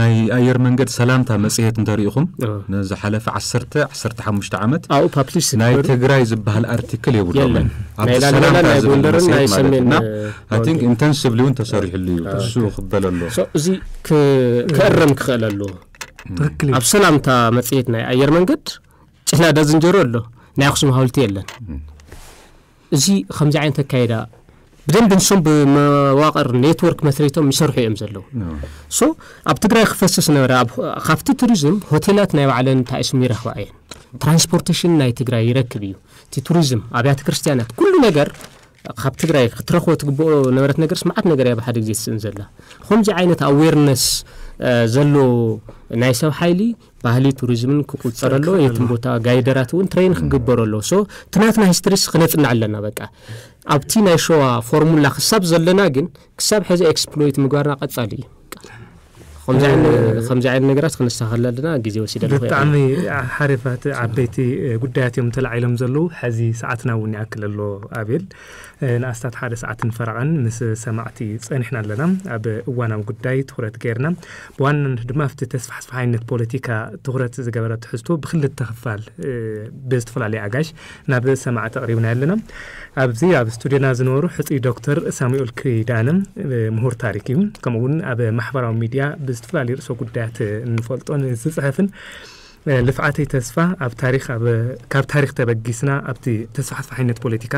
ናይ ኣየር መንገድ ሰላምታ መፅሄት እንተሪኢኹም ንዝሓለፈ 1 15 ዓመት ኣብኡ ፓብሊሽ ናይ ትግራይ ዝበሃል ኣርቲክል የብሎምን ኣብሰላምታዝብልናይሰሜንናቲንክ ኢንተንሲቭሊ እውን ተሰሪሕሉ እዩ እሱ ክበል ኣሎ እዚ ክእረም ክኽእል ኣለዎ ትክክል ኣብ ሰላምታ መፅሄት ናይ ኣየር መንገድ ጭሕና ዳ ዝንጀሮ ኣሎ ናይ ኣክሱም ሃውልቲ የለን እዚ ከምዚ ዓይነት ኣካይዳ ብደንብ ንሶም ብመዋቅር ኔትወርክ መስሪቶም ይሰርሑ እዮም ዘለዉ ሶ ኣብ ትግራይ ክፈስስ ነበረ ካብቲ ቱሪዝም ሆቴላት ናይ ባዕለን እንታይ ስሙ ይረክባ እየን ትራንስፖርቴሽን ናይ ትግራይ ይረክብ እዩ እቲ ቱሪዝም ኣብያተ ክርስትያናት ኩሉ ነገር ካብ ትግራይ ክትረክቦ ትግብኦ ነበረት ነገር ስማዓት ነገር እያ ብሓደ ግዜ ትስእን ዘላ ከምዚ ዓይነት ኣዌርነስ ዘሎ ናይ ሰብ ሓይሊ ባህሊ ቱሪዝምን ክቁፀር ኣለዎ የትን ቦታ ጋይደራት እውን ትሬን ክግበር ኣለዎ ሶ ትናትና ሂስትሪስ ክነፅንዕ ኣለና በቃ ኣብቲ ናይ ሸዋ ፎርሙላ ክሳብ ዘለና ግን ክሳብ ሕዚ ኤክስፕሎይት ምግባርና ቀፃሊ እዩ ከምዚ ዓይነት ነገራት ክነስተኸል ኣለና ግዜ ወሲደ ብጣዕሚ ሓሪፋት ዓበይቲ ጉዳያት እዮም ተላዒሎም ዘለዉ ሕዚ ሰዓትና እውን ይኣክል ኣሎ ኣብል ንኣስታት ሓደ ሰዓትን ፈረቓን ምስ ሰማዕቲ ፀኒሕና ኣለና ኣብ እዋናዊ ጉዳይ ትኩረት ገይርና ብዋናነት ድማ ኣብቲ ተስፋሕስፋሓይነት ፖለቲካ ትኩረት ዝገበረ ትሕዝቶ ብክልተ ክፋል ብዝተፈላለዩ ኣጋሽ ናብ ሰማዕቲ ኣቕሪብና ኣለና ኣብዚ ኣብ ስቱድዮና ዝነበሩ ሕፂ ዶክተር ሳሙኤል ክዳነ ምሁር ታሪክ እዩ ከምኡውን ኣብ ማሕበራዊ ሚድያ ብዝተፈላለዩ ርእሶ ጉዳያት እንፈልጦን ዝፅሕፍን ልፍዓተይ ተስፋ ኣብ ታሪክ ካብ ታሪክ ተበጊስና ኣብቲ ተስፋሕስፋሕነት ፖለቲካ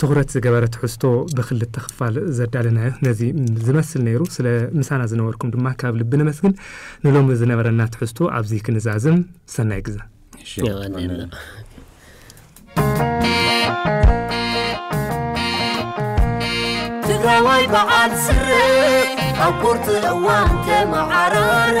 ትኩረት ዝገበረ ትሕዝቶ ብክልተ ክፋል ዘዳለናዮ ነዚ ዝመስል ነይሩ ስለ ምሳና ዝነበርኩም ድማ ካብ ልቢ ንመስግን ንሎሚ ዝነበረና ትሕዝቶ ኣብዚ ክንዛዝም ሰናይ ግዛ ትግራዋይ በዓል ስር ኣብ ቁርቲ እዋን ተመዓራረ